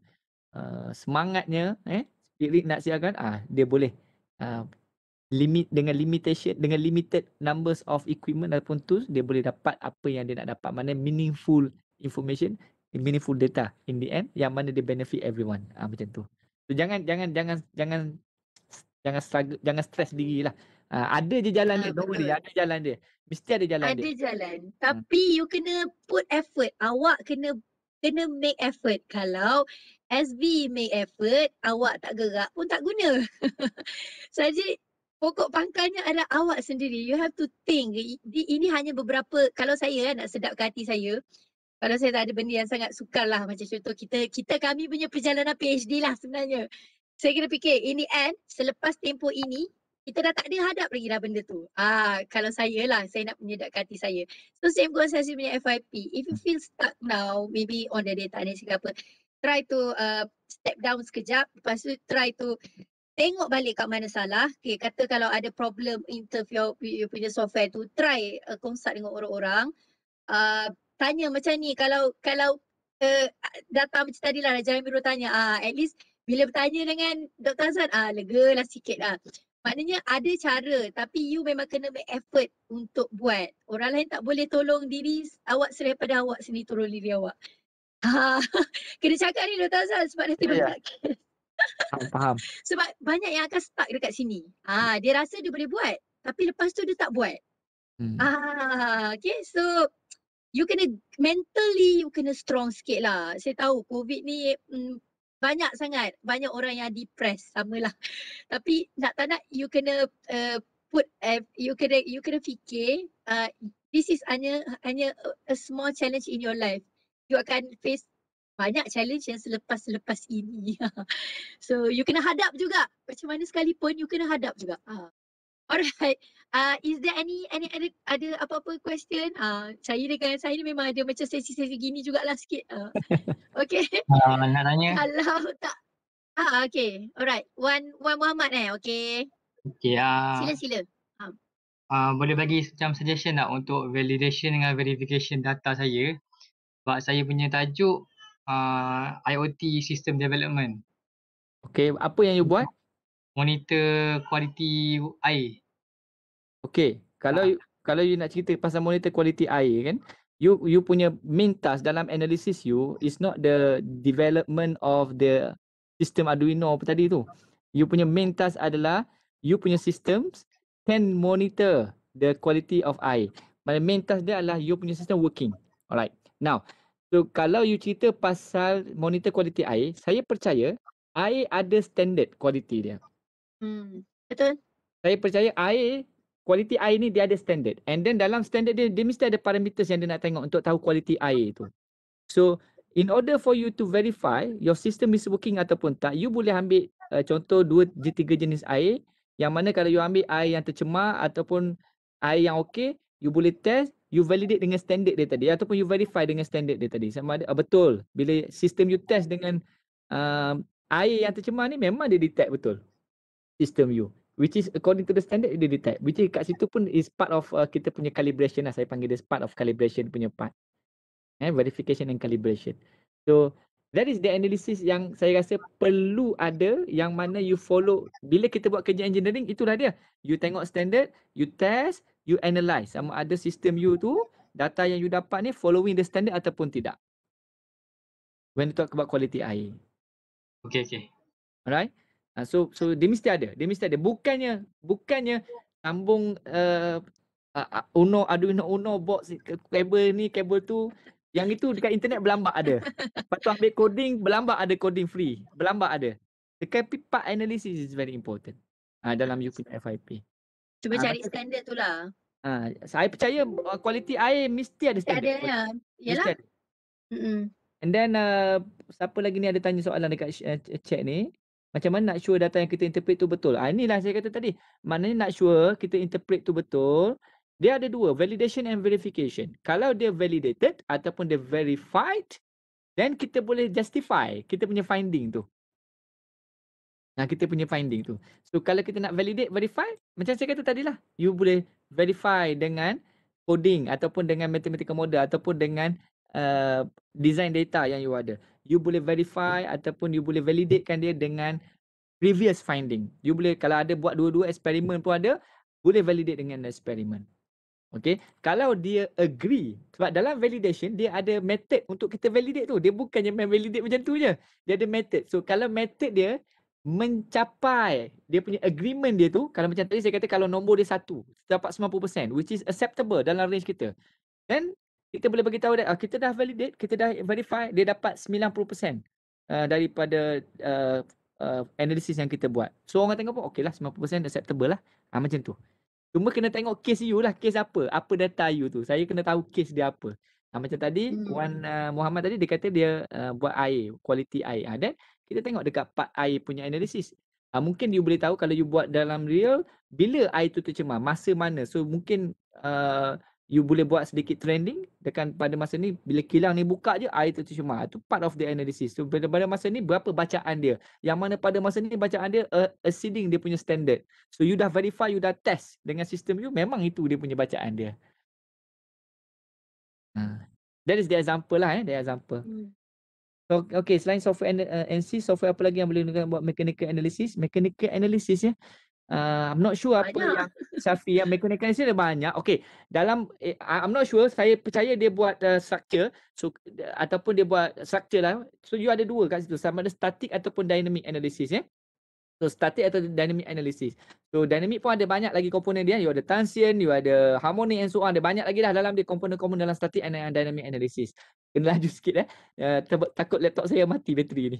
uh, semangatnya eh spirit nak siarkan ah dia boleh uh, limit dengan limitation dengan limited numbers of equipment ataupun tools dia boleh dapat apa yang dia nak dapat mana meaningful information meaningful data in the end yang mana dia benefit everyone uh, macam tu so jangan jangan jangan jangan jangan struggle, jangan stress dirilah uh, ah, ada je jalan ha, dia ah, betul. dia ada jalan dia mesti ada jalan ada dia ada jalan hmm. tapi hmm. you kena put effort awak kena kena make effort kalau SB make effort awak tak gerak pun tak guna saja pokok pangkalnya adalah awak sendiri you have to think ini hanya beberapa kalau saya kan nak sedapkan hati saya kalau saya tak ada benda yang sangat sukar lah macam contoh kita kita kami punya perjalanan PhD lah sebenarnya saya kena fikir ini end selepas tempoh ini kita dah tak ada hadap lagi dah benda tu. Ah, kalau saya lah, saya nak menyedapkan hati saya. So same goes as you punya FYP. If you feel stuck now, maybe on the data ni segala apa, try to uh, step down sekejap. Lepas tu try to tengok balik kat mana salah. Okay, kata kalau ada problem interview punya software tu, try uh, consult dengan orang-orang. Uh, tanya macam ni kalau kalau uh, datang macam tadi lah Najah Amirul tanya ah uh, at least bila bertanya dengan Dr. Azad ah uh, lega lah sikit lah. Maknanya ada cara tapi you memang kena make effort untuk buat. Orang lain tak boleh tolong diri awak sendiri daripada awak sini tolong diri awak. Ah, kena cakap ni Dr. Azad sebab dia tiba-tiba. Ya. Yeah. Faham. Sebab banyak yang akan stuck dekat sini. Ah, dia rasa dia boleh buat tapi lepas tu dia tak buat. Hmm. Ah, okay. So you kena mentally you kena strong sikit lah. Saya tahu COVID ni mm, banyak sangat. Banyak orang yang depressed sama lah. Tapi nak tak nak you kena uh, put, uh, you kena you kena fikir uh, this is hanya, hanya a small challenge in your life. You akan face banyak challenge yang selepas-lepas ini. so you kena hadap juga. Macam mana sekalipun you kena hadap juga. Uh. Alright. Uh, is there any any ada, ada apa-apa question? Uh, saya dengan saya ni memang ada macam sesi-sesi gini jugalah sikit. Uh. okay. Uh, nak tanya. Kalau tak. Ah, uh, okay. Alright. Wan, Wan Muhammad eh. Okay. Okay. Sila-sila. Ah. Uh, ah. uh. boleh bagi macam suggestion tak untuk validation dengan verification data saya. Sebab saya punya tajuk uh, IoT system development. Okay. Apa yang you buat? monitor kualiti air. Okay, kalau ha. kalau you nak cerita pasal monitor kualiti air kan, you you punya main task dalam analysis you is not the development of the system Arduino apa tadi tu. You punya main task adalah you punya systems can monitor the quality of air. Mana main task dia adalah you punya system working. Alright. Now, so kalau you cerita pasal monitor quality air, saya percaya air ada standard quality dia. Hmm, betul. Saya percaya air, kualiti air ni dia ada standard. And then dalam standard dia, dia mesti ada parameters yang dia nak tengok untuk tahu kualiti air tu. So, in order for you to verify your system is working ataupun tak, you boleh ambil uh, contoh dua, tiga jenis air yang mana kalau you ambil air yang tercemar ataupun air yang okay, you boleh test, you validate dengan standard dia tadi ataupun you verify dengan standard dia tadi. Sama ada, uh, betul. Bila sistem you test dengan uh, air yang tercemar ni memang dia detect betul system you which is according to the standard dia detect which is kat situ pun is part of uh, kita punya calibration lah saya panggil dia part of calibration punya part eh verification and calibration so that is the analysis yang saya rasa perlu ada yang mana you follow bila kita buat kerja engineering itulah dia you tengok standard you test you analyze sama ada system you tu data yang you dapat ni following the standard ataupun tidak when you talk about quality air okay okay alright Ha, so so dia mesti ada. Dia mesti ada. Bukannya bukannya sambung uh, uh, Uno Arduino Uno box kabel ni kabel tu yang itu dekat internet berlambak ada. Lepas tu ambil coding berlambak ada coding free. Berlambak ada. The capi part analysis is very important uh, dalam you FIP. Cuba ha, cari standard tu lah. Ha, saya percaya kualiti uh, air mesti ada standard. Ada, ya. Yalah. Ada. Mm-hmm. And then uh, siapa lagi ni ada tanya soalan dekat uh, chat ni? Macam mana nak sure data yang kita interpret tu betul? Ha, inilah saya kata tadi. Maknanya nak sure kita interpret tu betul. Dia ada dua. Validation and verification. Kalau dia validated ataupun dia verified. Then kita boleh justify kita punya finding tu. Nah, kita punya finding tu. So kalau kita nak validate, verify. Macam saya kata tadi lah, You boleh verify dengan coding ataupun dengan mathematical model ataupun dengan Uh, design data yang you ada. You boleh verify ataupun you boleh validatekan dia dengan previous finding. You boleh kalau ada buat dua-dua eksperimen pun ada, boleh validate dengan eksperimen. Okay, kalau dia agree sebab dalam validation dia ada method untuk kita validate tu. Dia bukannya main validate macam tu je. Dia ada method. So kalau method dia mencapai dia punya agreement dia tu kalau macam tadi saya kata kalau nombor dia satu dapat 90% which is acceptable dalam range kita then kita boleh bagi tahu dia uh, kita dah validate, kita dah verify dia dapat 90% uh, ah, daripada uh, ah, uh, analisis yang kita buat. So orang tengok pun okeylah 90% acceptable lah. Ha, macam tu. Cuma kena tengok case you lah, case apa, apa data you tu. Saya kena tahu case dia apa. Ha, macam tadi Wan hmm. uh, Muhammad tadi dia kata dia uh, buat air, quality air. Ha, then kita tengok dekat part air punya analisis. Ha, mungkin you boleh tahu kalau you buat dalam real bila air tu tercemar, masa mana. So mungkin uh, you boleh buat sedikit trending dekat pada masa ni bila kilang ni buka je air cuma ah, tu part of the analysis so pada, pada masa ni berapa bacaan dia yang mana pada masa ni bacaan dia uh, eh, exceeding dia punya standard so you dah verify you dah test dengan sistem you memang itu dia punya bacaan dia hmm. that is the example lah eh the example hmm. so, okay selain software uh, eh, NC software apa lagi yang boleh guna buat mechanical analysis mechanical analysis ya yeah? Uh, I'm not sure banyak. apa yang Syafi yang mechanical banyak. Okay. Dalam eh, ah, I'm not sure saya percaya dia buat uh, structure so, ataupun dia buat structure lah. So you ada dua kat situ sama ada static ataupun dynamic analysis ya. Eh? So static atau dynamic analysis. So dynamic pun ada banyak lagi komponen dia. You ada tension, you ada harmonic and so on. Ada banyak lagi lah dalam dia komponen-komponen dalam static and, dynamic analysis. Kena laju sikit eh. Uh, takut laptop saya mati bateri ni.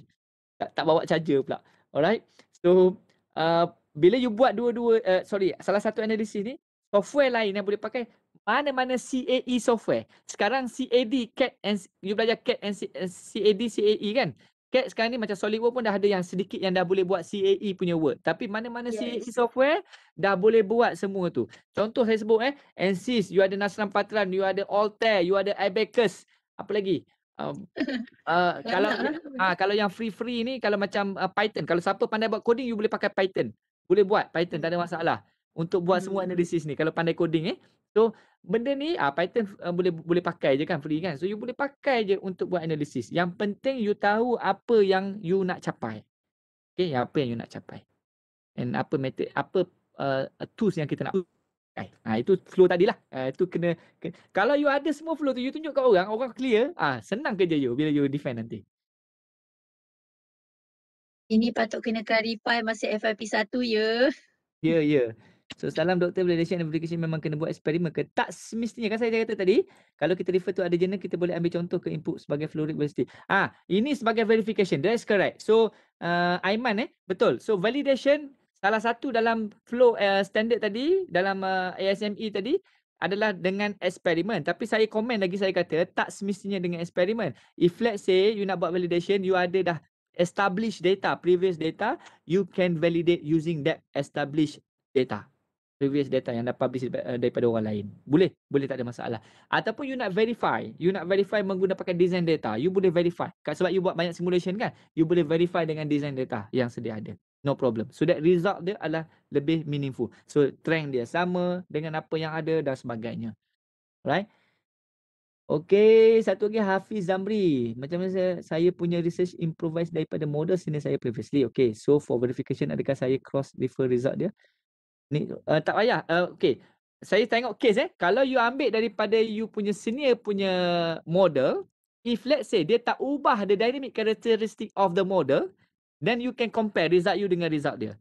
Tak, tak bawa charger pula. Alright. So uh, bila you buat dua-dua uh, sorry salah satu analisis ni software lain yang boleh pakai mana-mana CAE software sekarang CAD CAD and you belajar CAD and CAD eh, CAE kan CAD sekarang ni macam solid work pun dah ada yang sedikit yang dah boleh buat CAE punya work. tapi mana-mana yes. CAE software dah boleh buat semua tu contoh saya sebut eh ANSYS you ada Nasran Patran you ada Altair you ada Abacus apa lagi um, uh, kalau uh, kalau yang free-free ni kalau macam uh, Python kalau siapa pandai buat coding you boleh pakai Python boleh buat Python tak ada hmm. masalah untuk buat hmm. semua analisis ni kalau pandai coding eh. So benda ni ah Python uh, boleh boleh pakai je kan free kan. So you boleh pakai je untuk buat analisis. Yang penting you tahu apa yang you nak capai. Okay, apa yang you nak capai. And apa method apa uh, tools yang kita nak pakai. Ha, itu flow tadi lah. Uh, ah, itu kena, kena, kalau you ada semua flow tu, you tunjuk kat orang, orang clear, ah ha, senang kerja you bila you define nanti. Ini patut kena clarify masa FIP 1 ya. Ya, yeah, ya. Yeah. So salam doktor validation verification memang kena buat eksperimen ke tak semestinya kan saya kata tadi kalau kita refer tu ada jenis kita boleh ambil contoh ke input sebagai fluoride velocity. Ah, ini sebagai verification. That's correct. So uh, Aiman eh betul. So validation salah satu dalam flow uh, standard tadi dalam uh, ASME tadi adalah dengan eksperimen. Tapi saya komen lagi saya kata tak semestinya dengan eksperimen. If let's say you nak buat validation, you ada dah established data, previous data, you can validate using that established data. Previous data yang dah publish eh, daripada orang lain. Boleh? Boleh tak ada masalah. Ataupun you nak verify. You nak verify menggunakan design data. You boleh verify. Sebab you buat banyak simulation kan? You boleh verify dengan design data yang sedia ada. No problem. So that result dia adalah lebih meaningful. So trend dia sama dengan apa yang ada dan sebagainya. right? Okey, satu lagi Hafiz Zamri. Macam mana saya, saya punya research improvise daripada model sini saya previously. Okey, so for verification adakah saya cross refer result dia? Ni uh, tak payah. Uh, Okey. Saya tengok case eh. Kalau you ambil daripada you punya senior punya model, if let's say dia tak ubah the dynamic characteristic of the model, then you can compare result you dengan result dia.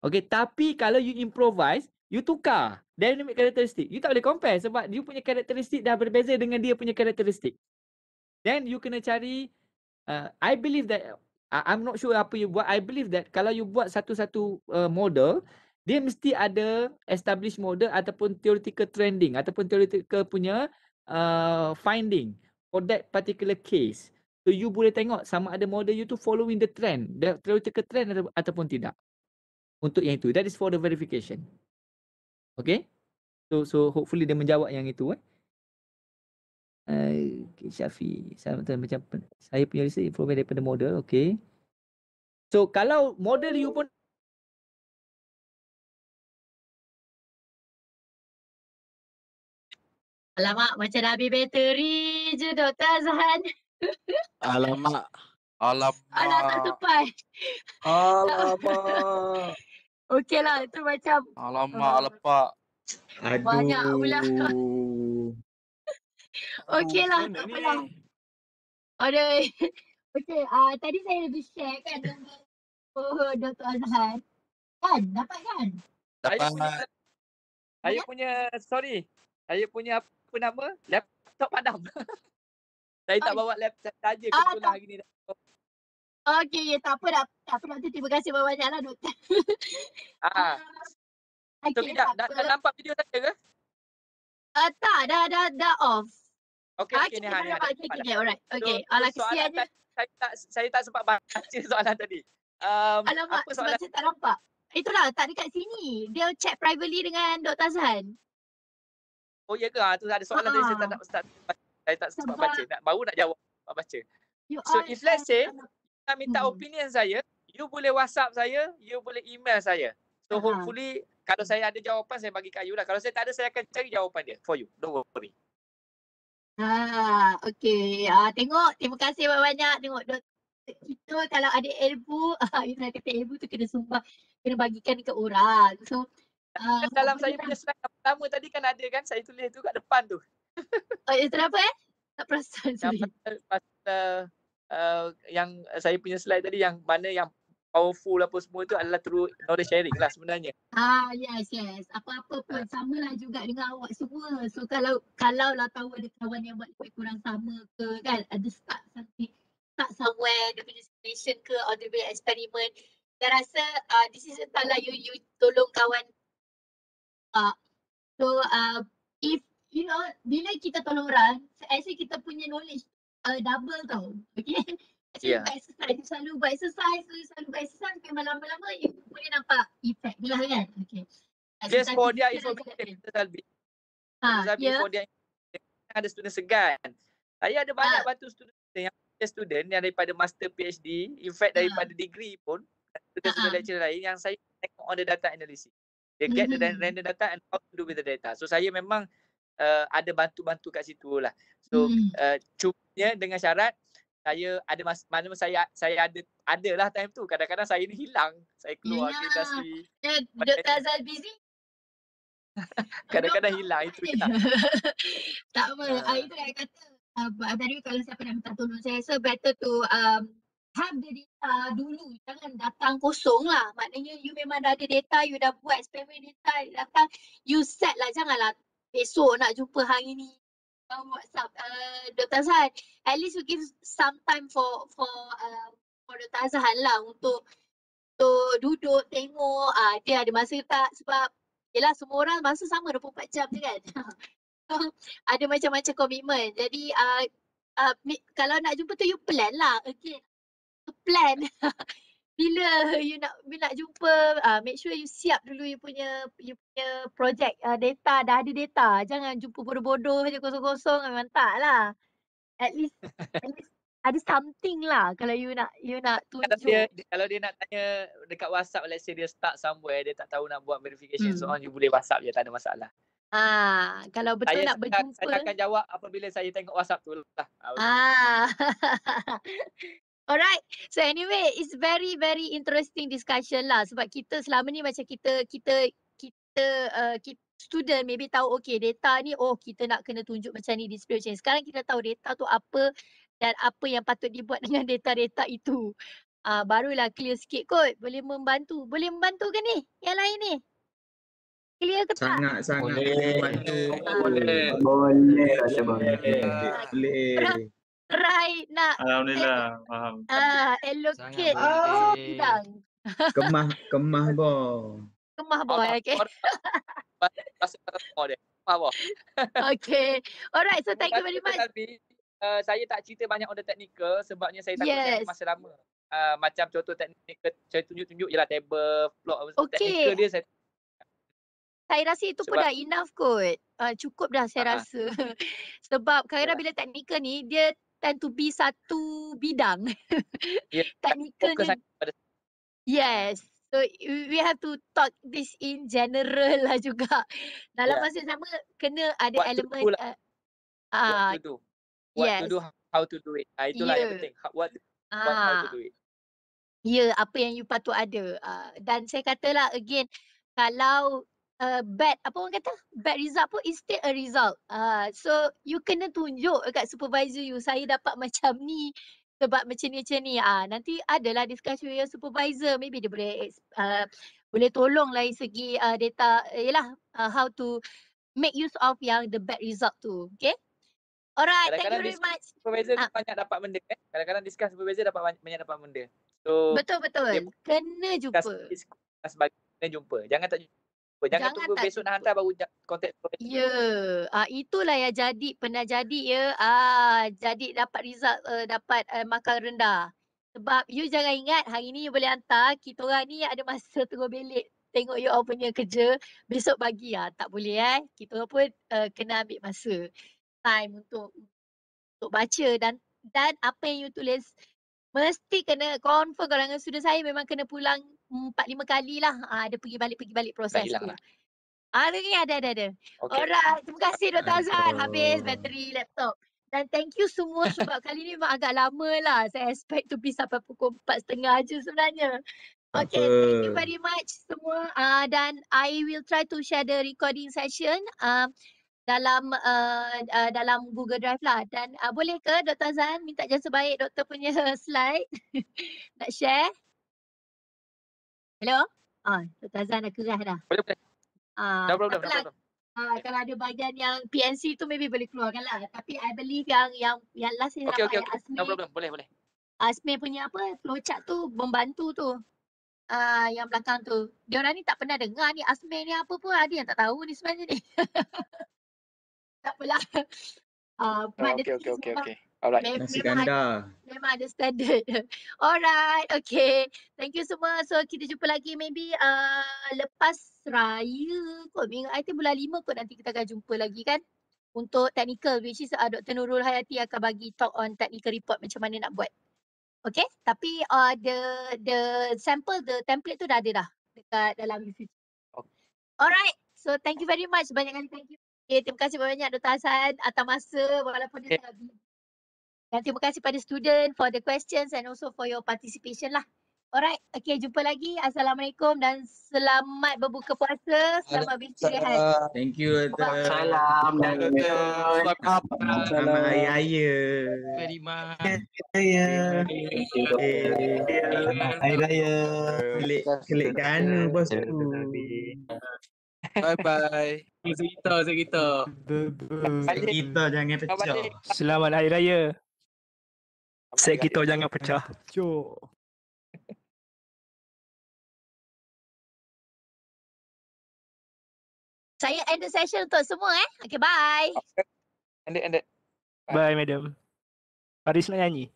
Okay, tapi kalau you improvise, you tukar dynamic characteristic. You tak boleh compare sebab you punya karakteristik dah berbeza dengan dia punya karakteristik. Then you kena cari, uh, I believe that, uh, I'm not sure apa you buat, I believe that kalau you buat satu-satu uh, model, dia mesti ada established model ataupun theoretical trending ataupun theoretical punya uh, finding for that particular case. So you boleh tengok sama ada model you tu following the trend, the theoretical trend ataupun tidak. Untuk yang itu, that is for the verification. Okay. So so hopefully dia menjawab yang itu eh. Uh, okay, Syafi. Saya macam saya punya riset improve daripada model. Okay. So kalau model you pun Alamak, macam dah habis bateri je Dr. Azhan. Alamak. Alamak. Alamak Alamak. Okey lah, itu macam. Alamak, uh, lepak. Aduh. Banyak pula. Okey lah, tak apalah. Aduh. Okey, uh, tadi saya lebih share kan oh Dr. Azhar Kan? Dapat kan? Dapat. Saya punya, punya, sorry. Saya punya apa, nama? Laptop padam. saya tak bawa laptop saja ah, kebetulan hari ni. Dah. Okey, ya, tak apa dah. Tak apa nanti terima kasih banyak-banyak lah Doktor. Ah. ah. Okay, Tapi dah, dah, dah, nampak video saya ke? Uh, tak, dah, dah, dah off. Okay, okay, ni Hani. Okay, okay, alright. Okay, so, kesian je. Saya tak, saya tak sempat baca soalan tadi. Um, Alamak, apa soalan? sebab saya tak nampak. Itulah, tak dekat sini. Dia chat privately dengan Dr. Azhan. Oh ya, ke? Ha, tu ada soalan tadi saya tak, ah. tak, tak, tak, tak, sempat baca. Nak, baru nak jawab, sempat baca. so if let's say, nak minta hmm. opinion saya, you boleh WhatsApp saya, you boleh email saya. So uh-huh. hopefully kalau saya ada jawapan saya bagi kayu lah. Kalau saya tak ada saya akan cari jawapan dia for you. Don't worry. Ah, okay. Ah, tengok, terima kasih banyak-banyak. Tengok, itu kalau ada ilmu, ah, you nak kata ilmu tu kena sumpah, kena bagikan ke orang. So, kan ah, dalam saya punya slide yang pertama tadi kan ada kan, saya tulis tu kat depan tu. Oh, itu apa eh? Tak perasan, sorry. Pasal, pasal, uh, yang saya punya slide tadi yang mana yang powerful apa semua tu adalah through knowledge sharing lah sebenarnya. Ah yes yes. Apa-apa pun ah. samalah juga dengan awak semua. So kalau kalau lah tahu ada kawan yang buat lebih kurang sama ke kan ada start something start somewhere dia punya situation ke or dia punya experiment. Saya rasa ah uh, this is a time lah you, you tolong kawan. Uh, so uh, if you know bila kita tolong orang, saya kita punya knowledge uh, double tau. Okay. Hmm. Yeah. Macam exercise, selalu buat exercise, selalu, selalu buat exercise, malam lama-lama you boleh nampak efek lah kan. Okay. Just for dia is okay. Ha, ya. Ada student segan. Saya ada banyak ha. bantu student yang student yang daripada master PhD, in fact ha. daripada degree pun, ada student ha, ha. lecturer lain yang saya tengok on the data analysis. They get mm-hmm. the random data and how to do with the data. So saya memang uh, ada bantu-bantu kat situ lah. So hmm. uh, eh, cumanya dengan syarat saya ada mas mana saya saya ada ada lah time tu kadang-kadang saya ni hilang saya keluar ke industri dia tak tazal busy kadang-kadang hilang itu tak apa ah, ah. itu yang kata ah, tadi kalau siapa nak minta tolong saya so better to um, have the data dulu jangan datang kosong lah maknanya you memang dah ada data you dah buat experiment data datang you set lah janganlah besok nak jumpa hari ni on WhatsApp. Uh, Dr. Azhan, at least you give some time for for uh, for Dr. Azhan lah untuk untuk duduk tengok uh, dia ada masa tak sebab yelah semua orang masa sama 24 jam je kan. ada macam-macam komitmen. Jadi uh, uh, kalau nak jumpa tu you plan lah. Okay. Plan. bila you nak bila nak jumpa uh, make sure you siap dulu you punya you punya project uh, data dah ada data jangan jumpa bodoh-bodoh je kosong-kosong memang tak lah. at least, at least ada something lah kalau you nak you nak tunjuk kalau dia, kalau dia nak tanya dekat whatsapp let's say dia start somewhere dia tak tahu nak buat verification hmm. so on you boleh whatsapp je tak ada masalah Ah, kalau betul saya nak berjumpa. Saya akan jawab apabila saya tengok WhatsApp tu lah. Ah. ah. Alright. So anyway, it's very very interesting discussion lah sebab kita selama ni macam kita kita kita, uh, kita student maybe tahu okay data ni oh kita nak kena tunjuk macam ni display macam Sekarang kita tahu data tu apa dan apa yang patut dibuat dengan data-data itu. Uh, barulah clear sikit kot. Boleh membantu. Boleh membantu ke ni? Yang lain ni? Clear ke tak? Sangat, sangat. Boleh. Boleh. Boleh. Boleh. Boleh. Boleh. Boleh. Boleh. Boleh. Boleh. Boleh try nak Alhamdulillah, el- faham. Ah, uh, allocate Kemah, kemah boh. Kemah boh, oh, okay. Kemah boh. Okay, alright, so thank you very much. uh, saya tak cerita banyak on the technical sebabnya saya takut yes. masa lama. Uh, macam contoh technical, saya tunjuk-tunjuk je lah table, floor, okay. technical dia saya saya rasa itu Sebab pun dah enough kot. Uh, cukup dah saya uh-huh. rasa. Sebab kadang bila teknikal ni, dia tend to be satu bidang yeah, teknikalnya pada... yes so we have to talk this in general lah juga dalam yeah. masa yang sama kena ada what elemen uh, lah. eh, what ah, to do what yes. to do how to do it uh, itulah yeah. yang ya. penting what, uh. what how to ah. do it Ya, apa yang you patut ada. Uh, dan saya katalah again, kalau Uh, bad apa orang kata bad result pun still a result. Uh, so you kena tunjuk dekat supervisor you saya dapat macam ni sebab macam ni macam ni. Uh, nanti adalah discussion with your supervisor maybe dia boleh uh, boleh tolong lah segi uh, data yalah uh, how to make use of yang the bad result tu. Okay. Alright, thank you very much. Supervisor ha. banyak dapat benda kan. Kadang-kadang discuss supervisor dapat banyak, banyak dapat benda. So, betul betul. Kena jumpa. Kena jumpa. Jangan tak jumpa. Jangan, jangan tunggu tak besok nak hantar baru contact profesor. Ya, yeah. uh, itulah yang jadi pernah jadi ya. Ah, jadi dapat result uh, dapat uh, eh, makan rendah. Sebab you jangan ingat hari ni you boleh hantar, kita orang ni ada masa tengok belik tengok you all punya kerja, besok pagi ah. Tak boleh eh. Kita orang pun uh, kena ambil masa time untuk untuk baca dan dan apa yang you tulis mesti kena confirm kalangan sudah saya memang kena pulang empat lima kali lah uh, ah, ada pergi balik pergi balik proses Baiklah. tu. Hari ah, ni ada ada ada. Okay. Alright, terima kasih Dr. Azhar. Habis bateri laptop. Dan thank you semua sebab kali ni memang agak lama lah. Saya expect to be sampai pukul empat setengah aja sebenarnya. Okay, thank you very much semua. Uh, dan I will try to share the recording session uh, dalam uh, uh, dalam Google Drive lah. Dan uh, boleh ke Dr. Azhar minta jasa baik doktor punya slide nak share? Hello? Ah, Dr. Azan dah kerah dah. Boleh, boleh. Ah, dah, dah, dah, Ah, kalau ada bahagian yang PNC tu maybe boleh keluarkan lah. Tapi I believe yang yang yang last ni okay, dapat okay, okay. Asmi. No problem, boleh, boleh. Asmi punya apa, flowchart tu membantu tu. Ah, uh, yang belakang tu. Dia orang ni tak pernah dengar ni Asmi ni apa pun. Ada yang tak tahu ni sebenarnya ni. tak apalah. Uh, oh, okay, okay, okay, okay, okay. Alright. Mem- Nasi memang ganda. Ada, memang ada standard. Alright. Okay. Thank you semua. So kita jumpa lagi maybe uh, lepas raya kot. Minggu, I think bulan lima. kot nanti kita akan jumpa lagi kan. Untuk technical which is uh, Dr. Nurul Hayati akan bagi talk on technical report macam mana nak buat. Okay. Tapi uh, the the sample, the template tu dah ada dah dekat dalam YouTube. Okay. Alright. So thank you very much. Banyak kali thank you. Okay, terima kasih banyak Dr. Hassan atas masa walaupun okay. dia tak dan terima kasih pada student for the questions and also for your participation lah. Alright, okay jumpa lagi. Assalamualaikum dan selamat berbuka puasa. Selamat beristirahat. Thank you. Salam dan selamat hari raya. Selamat hari raya. Selamat hari raya. Selamat hari raya. Kelik kelik bos Bye bye. Kita kita. Kita jangan pecah. Selamat hari raya. Set kita jangan, jangan pecah. Cuk. Saya end the session untuk semua eh. Okay, bye. End it, end Bye, bye madam. Haris nak nyanyi?